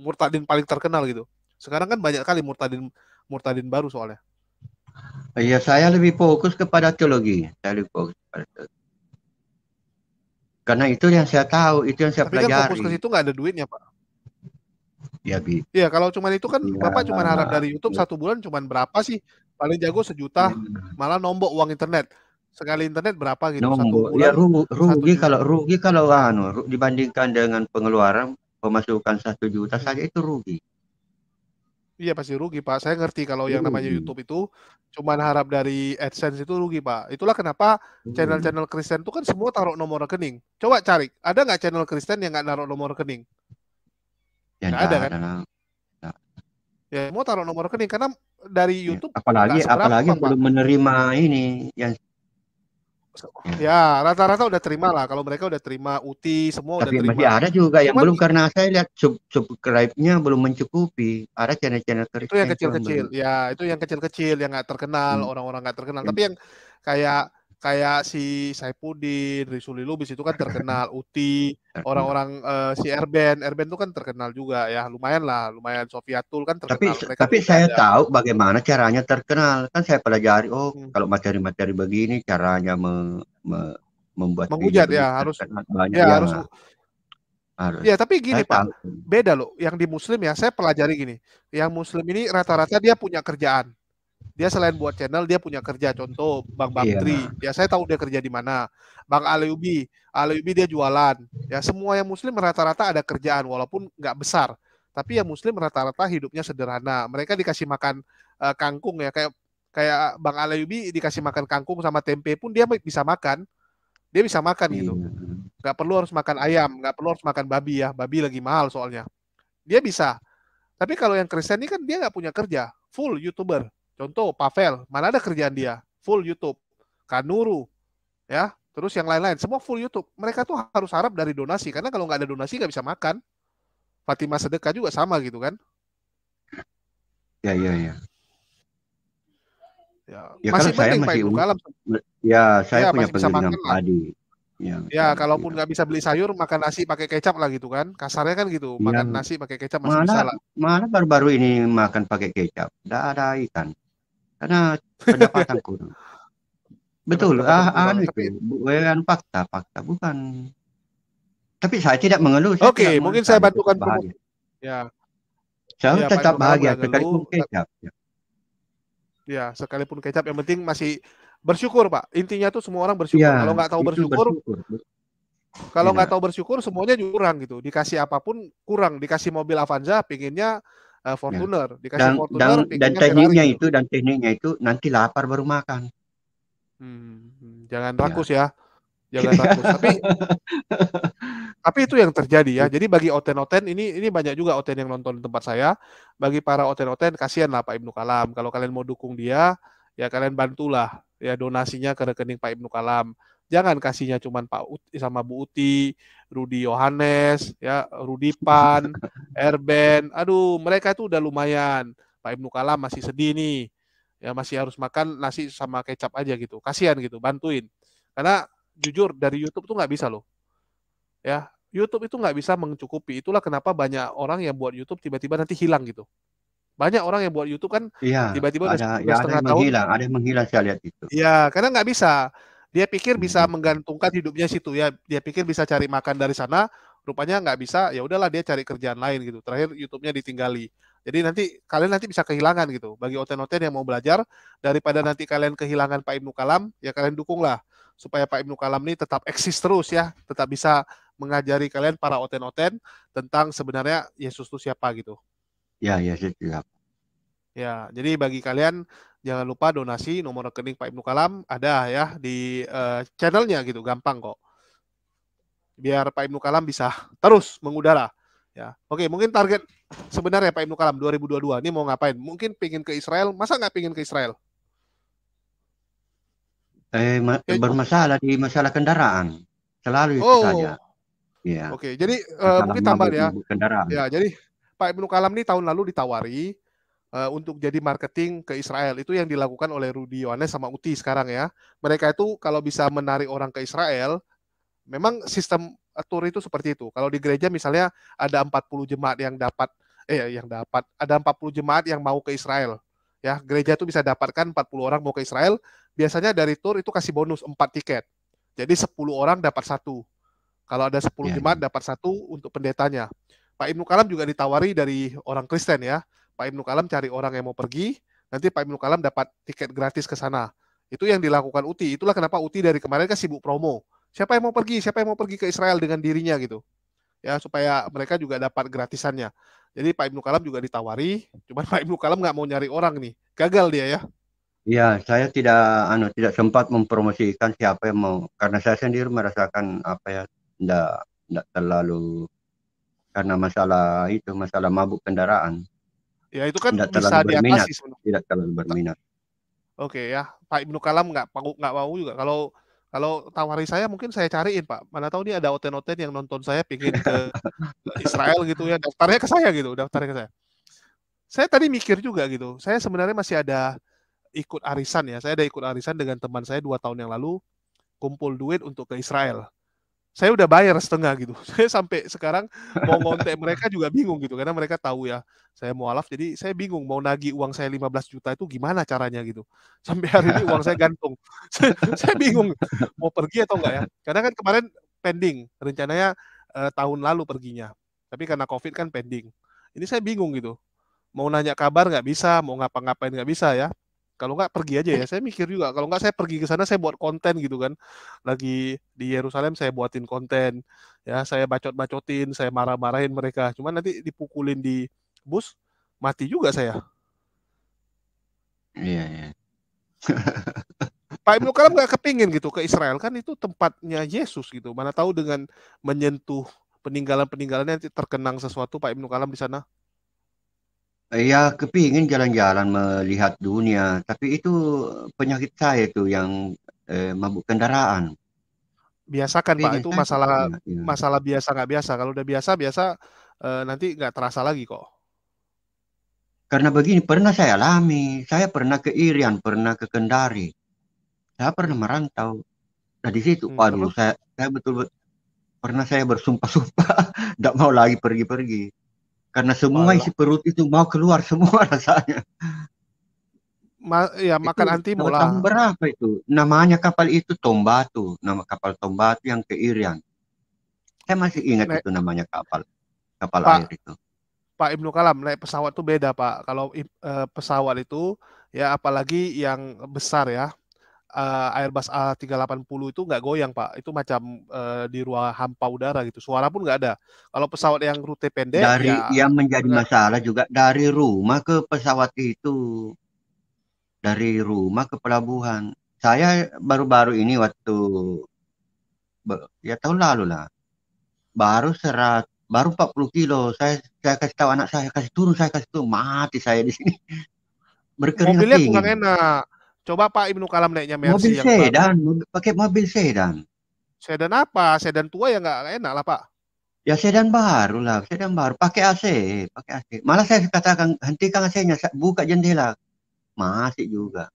Murtadin paling terkenal gitu. Sekarang kan banyak kali murtadin murtadin baru soalnya. Ya, saya lebih fokus kepada teologi. Saya lebih fokus kepada teologi. Karena itu yang saya tahu, itu yang saya Tapi pelajari. Tapi kan fokus ke situ nggak ada duitnya, Pak. Ya, Bi. Iya, kalau cuma itu kan ya, Bapak cuma harap dari YouTube satu bulan cuma berapa sih? Paling jago sejuta, ya. malah nombok uang internet. Sekali internet berapa gitu nombok. satu bulan? Ya, rugi, rugi kalau rugi kalau anu dibandingkan dengan pengeluaran pemasukan satu juta hmm. saja itu rugi. Iya pasti rugi Pak. Saya ngerti kalau yang namanya YouTube itu cuma harap dari AdSense itu rugi Pak. Itulah kenapa hmm. channel-channel Kristen itu kan semua taruh nomor rekening. Coba cari, ada nggak channel Kristen yang nggak naruh nomor rekening? Ya, gak ada kan? Ya. ya, mau taruh nomor rekening karena dari ya, YouTube. apalagi apalagi belum menerima ini yang Ya, rata-rata udah terima lah. Kalau mereka udah terima UTI, semua Tapi udah terima. masih ada juga yang Cuman, belum karena saya lihat sub subscribe-nya belum mencukupi. Ada channel-channel tertentu. Itu yang kecil-kecil. Ya, itu yang kecil-kecil yang nggak terkenal, hmm. orang-orang hmm. nggak -orang terkenal. Hmm. Tapi yang kayak kayak si Saipudin, Risuli Lubis itu kan terkenal, Uti, orang-orang uh, si Erben, Erben itu kan terkenal juga ya, lumayan lah, lumayan Sofiatul kan terkenal. Tapi, tapi saya ada. Ya. tahu bagaimana caranya terkenal, kan saya pelajari, oh hmm. kalau materi-materi begini caranya me, me, membuat menghujat ya, kan ya, ya harus, banyak ya, harus harus. Ya, tapi gini Pak, beda loh. Yang di Muslim ya, saya pelajari gini. Yang Muslim ini rata-rata dia punya kerjaan dia selain buat channel dia punya kerja contoh Bang iya. Bakri yeah. ya saya tahu dia kerja di mana Bang Aleubi Aleubi dia jualan ya semua yang muslim rata-rata ada kerjaan walaupun nggak besar tapi yang muslim rata-rata hidupnya sederhana mereka dikasih makan uh, kangkung ya kayak kayak Bang Aleubi dikasih makan kangkung sama tempe pun dia bisa makan dia bisa makan yeah. gitu iya. nggak perlu harus makan ayam nggak perlu harus makan babi ya babi lagi mahal soalnya dia bisa tapi kalau yang Kristen ini kan dia nggak punya kerja full youtuber Contoh Pavel, mana ada kerjaan dia? Full YouTube. Kanuru, ya. Terus yang lain-lain, semua full YouTube. Mereka tuh harus harap dari donasi, karena kalau nggak ada donasi nggak bisa makan. Fatimah sedekah juga sama gitu kan? Ya, ya, ya. Ya, ya masih saya masih Pak Ya, saya ya, punya tadi. padi. Ya, ya, ya kalaupun gitu. nggak ya. bisa beli sayur, makan nasi pakai kecap lah gitu kan. Kasarnya kan gitu, iya. makan ya. nasi pakai kecap masih mana, bisa lah. Mana baru-baru ini makan pakai kecap? Tidak ada ikan karena *laughs* pendapatan kurang. Betul, ah, anu itu, bukan eh, fakta, fakta bukan. Tapi saya tidak mengeluh. Oke, okay, mungkin saya bantukan promosi. Ya. Saya ya, tetap bahagia sekalipun kecap. Ya. ya, sekalipun kecap yang penting masih bersyukur, Pak. Intinya tuh semua orang bersyukur. Ya, Kalau nggak tahu bersyukur, bersyukur. Kalau nggak ya. tahu bersyukur, semuanya kurang gitu. Dikasih apapun kurang. Dikasih mobil Avanza, pinginnya uh, Fortuner, ya. dikasih dan, Fortuner, dan, dan tekniknya Ferrari. itu dan tekniknya itu nanti lapar baru makan. Hmm, jangan rakus ya. ya. Jangan rakus. *laughs* tapi tapi itu yang terjadi ya. Jadi bagi oten-oten ini ini banyak juga oten yang nonton di tempat saya. Bagi para oten-oten kasihan lah Pak Ibnu Kalam. Kalau kalian mau dukung dia, ya kalian bantulah ya donasinya ke rekening Pak Ibnu Kalam jangan kasihnya cuma Pak Uti, sama Bu Uti, Rudi Yohanes, ya Rudi Pan, *laughs* Erben, aduh mereka itu udah lumayan. Pak Ibnu Kalam masih sedih nih, ya masih harus makan nasi sama kecap aja gitu, kasihan gitu, bantuin. Karena jujur dari YouTube tuh nggak bisa loh, ya YouTube itu nggak bisa mencukupi. Itulah kenapa banyak orang yang buat YouTube tiba-tiba nanti hilang gitu. Banyak orang yang buat YouTube kan iya, tiba-tiba ya, ada, ya, setengah ada yang tahun. Menghilang, ada yang menghilang saya lihat itu. Iya, karena nggak bisa dia pikir bisa menggantungkan hidupnya situ ya. Dia pikir bisa cari makan dari sana, rupanya nggak bisa. Ya udahlah dia cari kerjaan lain gitu. Terakhir YouTube-nya ditinggali. Jadi nanti kalian nanti bisa kehilangan gitu. Bagi oten-oten yang mau belajar daripada nanti kalian kehilangan Pak Ibnu Kalam, ya kalian dukunglah supaya Pak Ibnu Kalam ini tetap eksis terus ya, tetap bisa mengajari kalian para oten-oten tentang sebenarnya Yesus itu siapa gitu. Ya, ya, siap. Ya, ya. ya, jadi bagi kalian Jangan lupa donasi nomor rekening Pak Ibnu Kalam ada ya di uh, channelnya gitu, gampang kok. Biar Pak Ibnu Kalam bisa terus mengudara. Ya, oke mungkin target sebenarnya Pak Ibnu Kalam 2022 ini mau ngapain? Mungkin pingin ke Israel, masa nggak pingin ke Israel? Eh, bermasalah di masalah kendaraan selalu itu oh. saja. Ya. Oke, jadi uh, mungkin tambah ya. Kendaraan. Ya, jadi Pak Ibnu Kalam ini tahun lalu ditawari Eh, untuk jadi marketing ke Israel. Itu yang dilakukan oleh Rudy Yohanes sama Uti sekarang ya. Mereka itu kalau bisa menarik orang ke Israel, memang sistem eh, tour itu seperti itu. Kalau di gereja misalnya ada 40 jemaat yang dapat eh yang dapat ada 40 jemaat yang mau ke Israel. Ya, gereja itu bisa dapatkan 40 orang mau ke Israel, biasanya dari tour itu kasih bonus 4 tiket. Jadi 10 orang dapat satu. Kalau ada 10 ya, jemaat ya. dapat satu untuk pendetanya. Pak Ibnu Kalam juga ditawari dari orang Kristen ya Pak Ibnu Kalam cari orang yang mau pergi, nanti Pak Ibnu Kalam dapat tiket gratis ke sana. Itu yang dilakukan UTI. Itulah kenapa UTI dari kemarin kan sibuk promo. Siapa yang mau pergi? Siapa yang mau pergi ke Israel dengan dirinya gitu. Ya, supaya mereka juga dapat gratisannya. Jadi Pak Ibnu Kalam juga ditawari, cuman *laughs* Pak Ibnu Kalam nggak mau nyari orang nih. Gagal dia ya. Iya, saya tidak anu tidak sempat mempromosikan siapa yang mau karena saya sendiri merasakan apa ya tidak tidak terlalu karena masalah itu masalah mabuk kendaraan. Ya itu kan tidak bisa terlalu berminat, tidak terlalu berminat. Oke ya, Pak Ibnu Kalam nggak nggak mau juga. Kalau kalau tawari saya mungkin saya cariin Pak. Mana tahu dia ada oten-oten yang nonton saya pingin ke *laughs* Israel gitu ya. Daftarnya ke saya gitu, daftarnya ke saya. Saya tadi mikir juga gitu. Saya sebenarnya masih ada ikut arisan ya. Saya ada ikut arisan dengan teman saya dua tahun yang lalu kumpul duit untuk ke Israel saya udah bayar setengah gitu. *laughs* Saya sampai sekarang mau ngontek mereka juga bingung gitu karena mereka tahu ya saya mualaf jadi saya bingung mau nagih uang saya 15 juta itu gimana caranya gitu. *laughs* Sampai hari ini uang saya gantung. *laughs* saya, bingung mau pergi atau enggak ya. Karena kan kemarin pending rencananya eh, tahun lalu perginya. Tapi karena Covid kan pending. Ini saya bingung gitu. Mau nanya kabar nggak bisa, mau ngapa-ngapain nggak bisa ya kalau nggak pergi aja ya saya mikir juga kalau nggak saya pergi ke sana saya buat konten gitu kan lagi di Yerusalem saya buatin konten ya saya bacot bacotin saya marah marahin mereka cuman nanti dipukulin di bus mati juga saya iya iya Pak Ibnu Kalam nggak kepingin gitu ke Israel kan itu tempatnya Yesus gitu mana tahu dengan menyentuh peninggalan peninggalannya nanti terkenang sesuatu Pak Ibnu Kalam di sana Ya, kepingin jalan-jalan melihat dunia, tapi itu penyakit saya itu yang eh, mabuk kendaraan. Biasakan Pak, itu masalah ya, ya. masalah biasa nggak biasa. Kalau udah biasa biasa eh, nanti nggak terasa lagi kok. Karena begini, pernah saya alami, saya pernah ke Irian, pernah ke Kendari, saya pernah merantau. Nah di situ, hmm, waduh, saya, saya betul-betul pernah saya bersumpah-sumpah, tidak *laughs* mau lagi pergi-pergi karena semua Malah. isi perut itu mau keluar semua *laughs* rasanya. Ma ya makan anti mula. Tahun berapa itu? Namanya kapal itu Tombatu, nama kapal Tombatu yang ke Irian. Saya masih ingat naik, itu namanya kapal kapal Pak, air itu. Pak Ibnu Kalam naik pesawat tuh beda Pak. Kalau uh, pesawat itu ya apalagi yang besar ya uh, Airbus A380 itu nggak goyang pak, itu macam uh, di ruang hampa udara gitu, suara pun nggak ada. Kalau pesawat yang rute pendek dari ya, yang menjadi enggak. masalah juga dari rumah ke pesawat itu, dari rumah ke pelabuhan. Saya baru-baru ini waktu ya tahun lalu lah, baru serat baru 40 kilo saya saya kasih tahu anak saya kasih turun saya kasih turun mati saya di sini berkeringat mobilnya kurang enak Coba Pak Ibnu Kalam naiknya Mercy mobil yang sedan, mobil, pakai mobil sedan. Sedan apa? Sedan tua ya nggak enak lah Pak. Ya sedan baru lah, sedan baru. Pakai AC, pakai AC. Malah saya katakan hentikan AC-nya, buka jendela. Masih juga.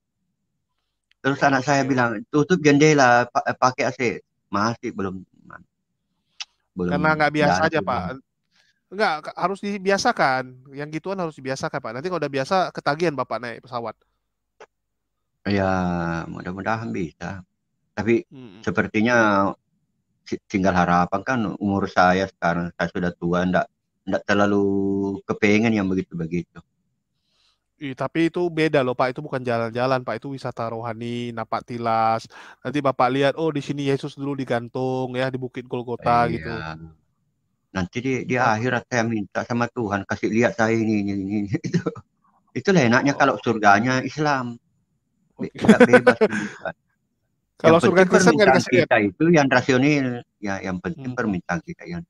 Terus iya, anak iya, saya iya. bilang tutup jendela, eh, pakai AC. Masih belum. belum Karena nggak biasa aja juga. Pak. Enggak, harus dibiasakan. Yang gituan harus dibiasakan Pak. Nanti kalau udah biasa ketagihan Bapak naik pesawat. Ya, mudah-mudahan bisa. Tapi hmm. sepertinya tinggal harapan kan umur saya sekarang saya sudah tua ndak ndak terlalu kepengen yang begitu-begitu. Ih, tapi itu beda loh Pak, itu bukan jalan-jalan Pak, itu wisata rohani, napak tilas. Nanti Bapak lihat, oh di sini Yesus dulu digantung ya di Bukit Golgota eh, gitu. Iya. Nanti di, di akhirat saya minta sama Tuhan kasih lihat saya ini ini ini *laughs* itu. Itulah enaknya oh. kalau surganya Islam. *laughs* kalau surga Kristen nggak kita itu yang rasional ya yang penting hmm. permintaan kita yang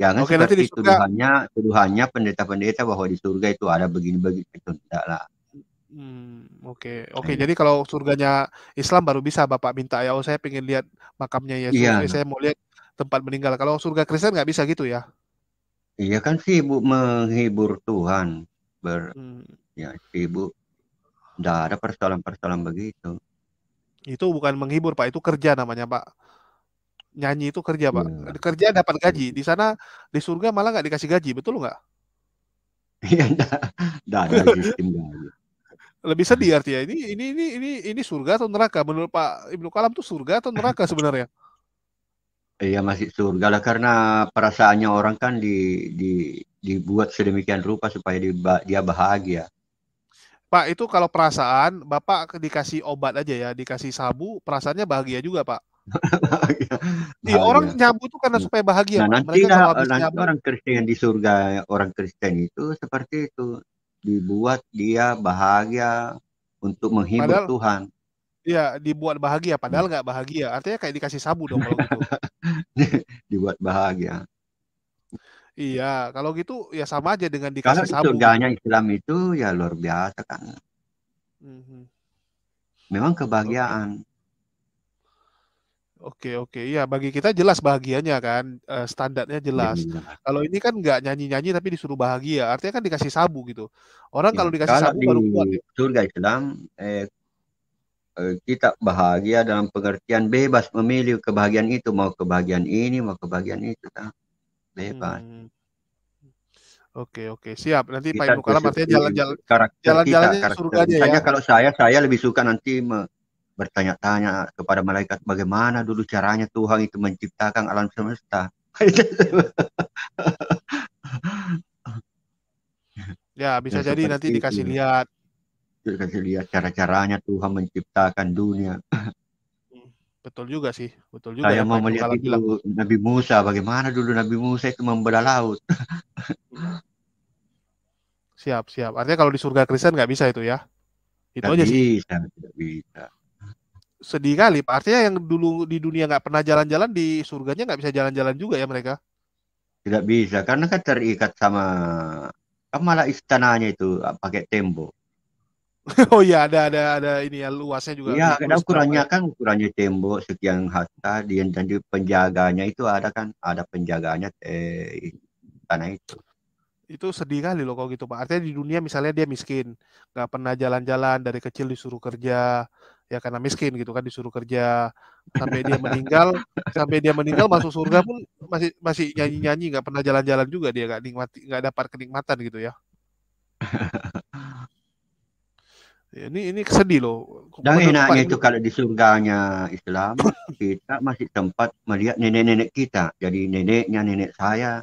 jangan ya Oke, seperti nanti surga. tuduhannya tuduhannya pendeta-pendeta bahwa di surga itu ada begini-begini itu tidak lah Hmm, oke, okay. oke. Okay, jadi kalau surganya Islam baru bisa Bapak minta ya, oh saya pengen lihat makamnya Yesus, ya. saya mau lihat tempat meninggal. Kalau surga Kristen nggak bisa gitu ya? Iya kan sibuk menghibur Tuhan, ber, hmm. ya sibuk tidak ada persoalan-persoalan begitu. Itu bukan menghibur Pak, itu kerja namanya Pak. Nyanyi itu kerja Pak. Ya. Kerja dapat iya. gaji. Di sana di surga malah nggak dikasih gaji, betul nggak? Iya, tidak ada sistem gaji. Lebih sedih artinya ini ini ini ini ini surga atau neraka menurut Pak Ibnu Kalam tuh surga atau neraka sebenarnya? Iya masih surga lah karena perasaannya orang kan di, di dibuat sedemikian rupa supaya dia bahagia. Pak, itu kalau perasaan, Bapak dikasih obat aja ya, dikasih sabu, perasaannya bahagia juga, Pak. bahagia. Di orang nyabu itu karena hmm. supaya bahagia. Nah, nanti, Mereka nah, nanti nyabu. orang Kristen yang di surga, orang Kristen itu seperti itu. Dibuat dia bahagia untuk menghibur Padahal, Tuhan. Iya, dibuat bahagia, padahal hmm. nggak bahagia. Artinya kayak dikasih sabu dong kalau gitu. *laughs* dibuat bahagia. Iya, kalau gitu ya sama aja dengan dikasih kalau sabu. Kalau Islam itu ya luar biasa kan. Mm-hmm. Memang kebahagiaan. Oke oke, okay. ya bagi kita jelas bahagianya kan eh, standarnya iya, jelas. Ya, ya. Kalau ini kan nggak nyanyi nyanyi tapi disuruh bahagia, artinya kan dikasih sabu gitu. Orang ya, kalau dikasih kalau sabu di baru kuat. Ya. Surga Islam eh, eh, kita bahagia dalam pengertian bebas memilih kebahagiaan itu mau kebahagiaan ini mau kebahagiaan itu. Kan? bebas. Hmm. Oke oke siap nanti kita Pak Ibu Kalam artinya jalan-jalan jalan-jalannya jalan aja ya. kalau saya saya lebih suka nanti bertanya-tanya kepada malaikat bagaimana dulu caranya Tuhan itu menciptakan alam semesta. ya bisa ya, jadi nanti itu. dikasih lihat. Dikasih lihat cara-caranya Tuhan menciptakan dunia. Betul juga sih, betul juga. Saya ya, mau melihat itu bilang. Nabi Musa, bagaimana dulu Nabi Musa itu membelah laut. *laughs* siap, siap. Artinya kalau di surga Kristen nggak bisa itu ya? Itu gak aja bisa, sih. Tidak bisa. Sedih kali. Artinya yang dulu di dunia nggak pernah jalan-jalan di surganya nggak bisa jalan-jalan juga ya mereka? Tidak bisa, karena kan terikat sama kan malah istananya itu ah, pakai tembok. *laughs* oh iya ada ada ada ini ya luasnya juga. Iya, karena ukurannya kan ukurannya tembok sekian harta, dan dan di penjaganya itu ada kan ada penjaganya eh tanah itu. Itu sedih kali loh kalau gitu Pak. Artinya di dunia misalnya dia miskin, nggak pernah jalan-jalan dari kecil disuruh kerja ya karena miskin gitu kan disuruh kerja sampai dia meninggal *laughs* sampai dia meninggal masuk surga pun masih masih nyanyi nyanyi nggak pernah jalan-jalan juga dia nggak nikmati nggak dapat kenikmatan gitu ya *laughs* Ya, ini ini sedih loh. Dan enaknya itu kalau di surganya Islam, *laughs* kita masih tempat melihat nenek-nenek kita. Jadi neneknya nenek saya.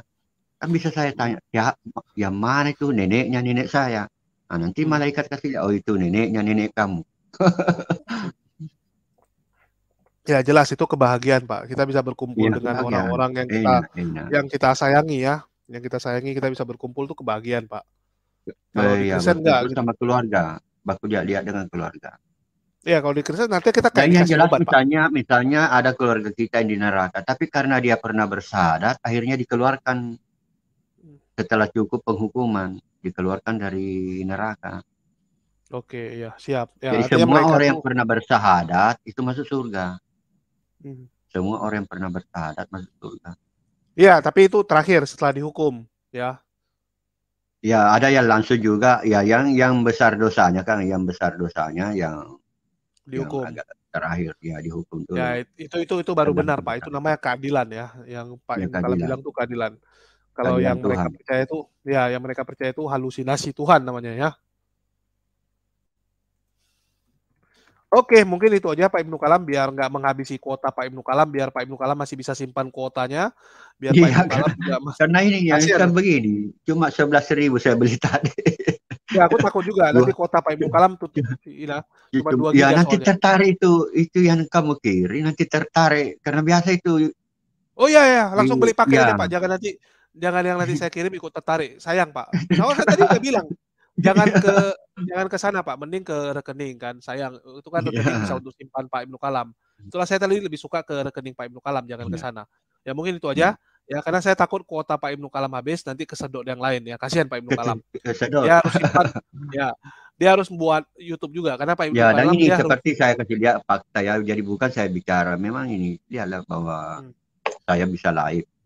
Kan bisa saya tanya, ya, yang mana itu neneknya nenek saya? Nah, nanti hmm. malaikat kasih, oh itu neneknya nenek kamu. *laughs* ya jelas itu kebahagiaan Pak. Kita bisa berkumpul ya, dengan orang-orang yang kita yang kita sayangi ya. Yang kita sayangi kita bisa berkumpul tuh kebahagiaan Pak. Ya, kalau eh, di ya, enggak. Gitu. Sama keluarga baku dia lihat dengan keluarga. Ya kalau di Kristen nanti kita kayak yang jelas obat, misalnya Pak. misalnya ada keluarga kita yang di neraka, tapi karena dia pernah bersahadat, akhirnya dikeluarkan setelah cukup penghukuman, dikeluarkan dari neraka. Oke, ya siap. Ya, Jadi semua orang itu... yang pernah bersahadat itu masuk surga. Hmm. Semua orang yang pernah bersahadat masuk surga. Iya, tapi itu terakhir setelah dihukum, ya. Ya, ada yang langsung juga. Ya, yang yang besar dosanya kan, yang besar dosanya yang dihukum. Yang agak terakhir ya dihukum tuh. Ya, itu itu itu baru benar, Pak. Itu namanya keadilan ya, yang Pak ya, kalau bilang tuh keadilan. Kalau yang Tuhan. mereka percaya itu ya yang mereka percaya itu halusinasi Tuhan namanya ya. Oke, mungkin itu aja Pak Ibnu Kalam biar nggak menghabisi kuota Pak Ibnu Kalam, biar Pak Ibnu Kalam masih bisa simpan kuotanya, biar iya, Pak Ibnu Kalam tidak masih. Karena ini ya, kan begini, cuma sebelas ribu saya beli *laughs* tadi. Ya, aku takut juga nanti kuota Pak Ibnu *laughs* Kalam tuh ya, cuma dua Ya, nanti soalnya. tertarik itu, itu yang kamu kirim, nanti tertarik karena biasa itu. Oh iya ya, langsung iya, beli pakai ya. Aja, Pak, iya. jangan nanti jangan yang nanti saya kirim ikut tertarik, sayang Pak. Kalau *laughs* saya tadi udah bilang, jangan iya. ke jangan ke sana Pak, mending ke rekening kan. Sayang itu kan rekening yeah. bisa untuk simpan Pak Ibnu Kalam. Hmm. Itulah saya tadi lebih suka ke rekening Pak Ibnu Kalam, jangan yeah. ke iya. sana. Ya mungkin itu aja. Iya. Ya karena saya takut kuota Pak Ibnu Kalam habis nanti kesedot yang lain ya. Kasihan Pak Ibnu Kalam. *laughs* Kesedot. harus simpan ya. Dia harus buat YouTube juga karena Pak Ibnu ya, Kalam dan ini seperti harus... saya kasih ya, lihat Pak ya. jadi bukan saya bicara memang ini dia bahwa hmm. saya bisa live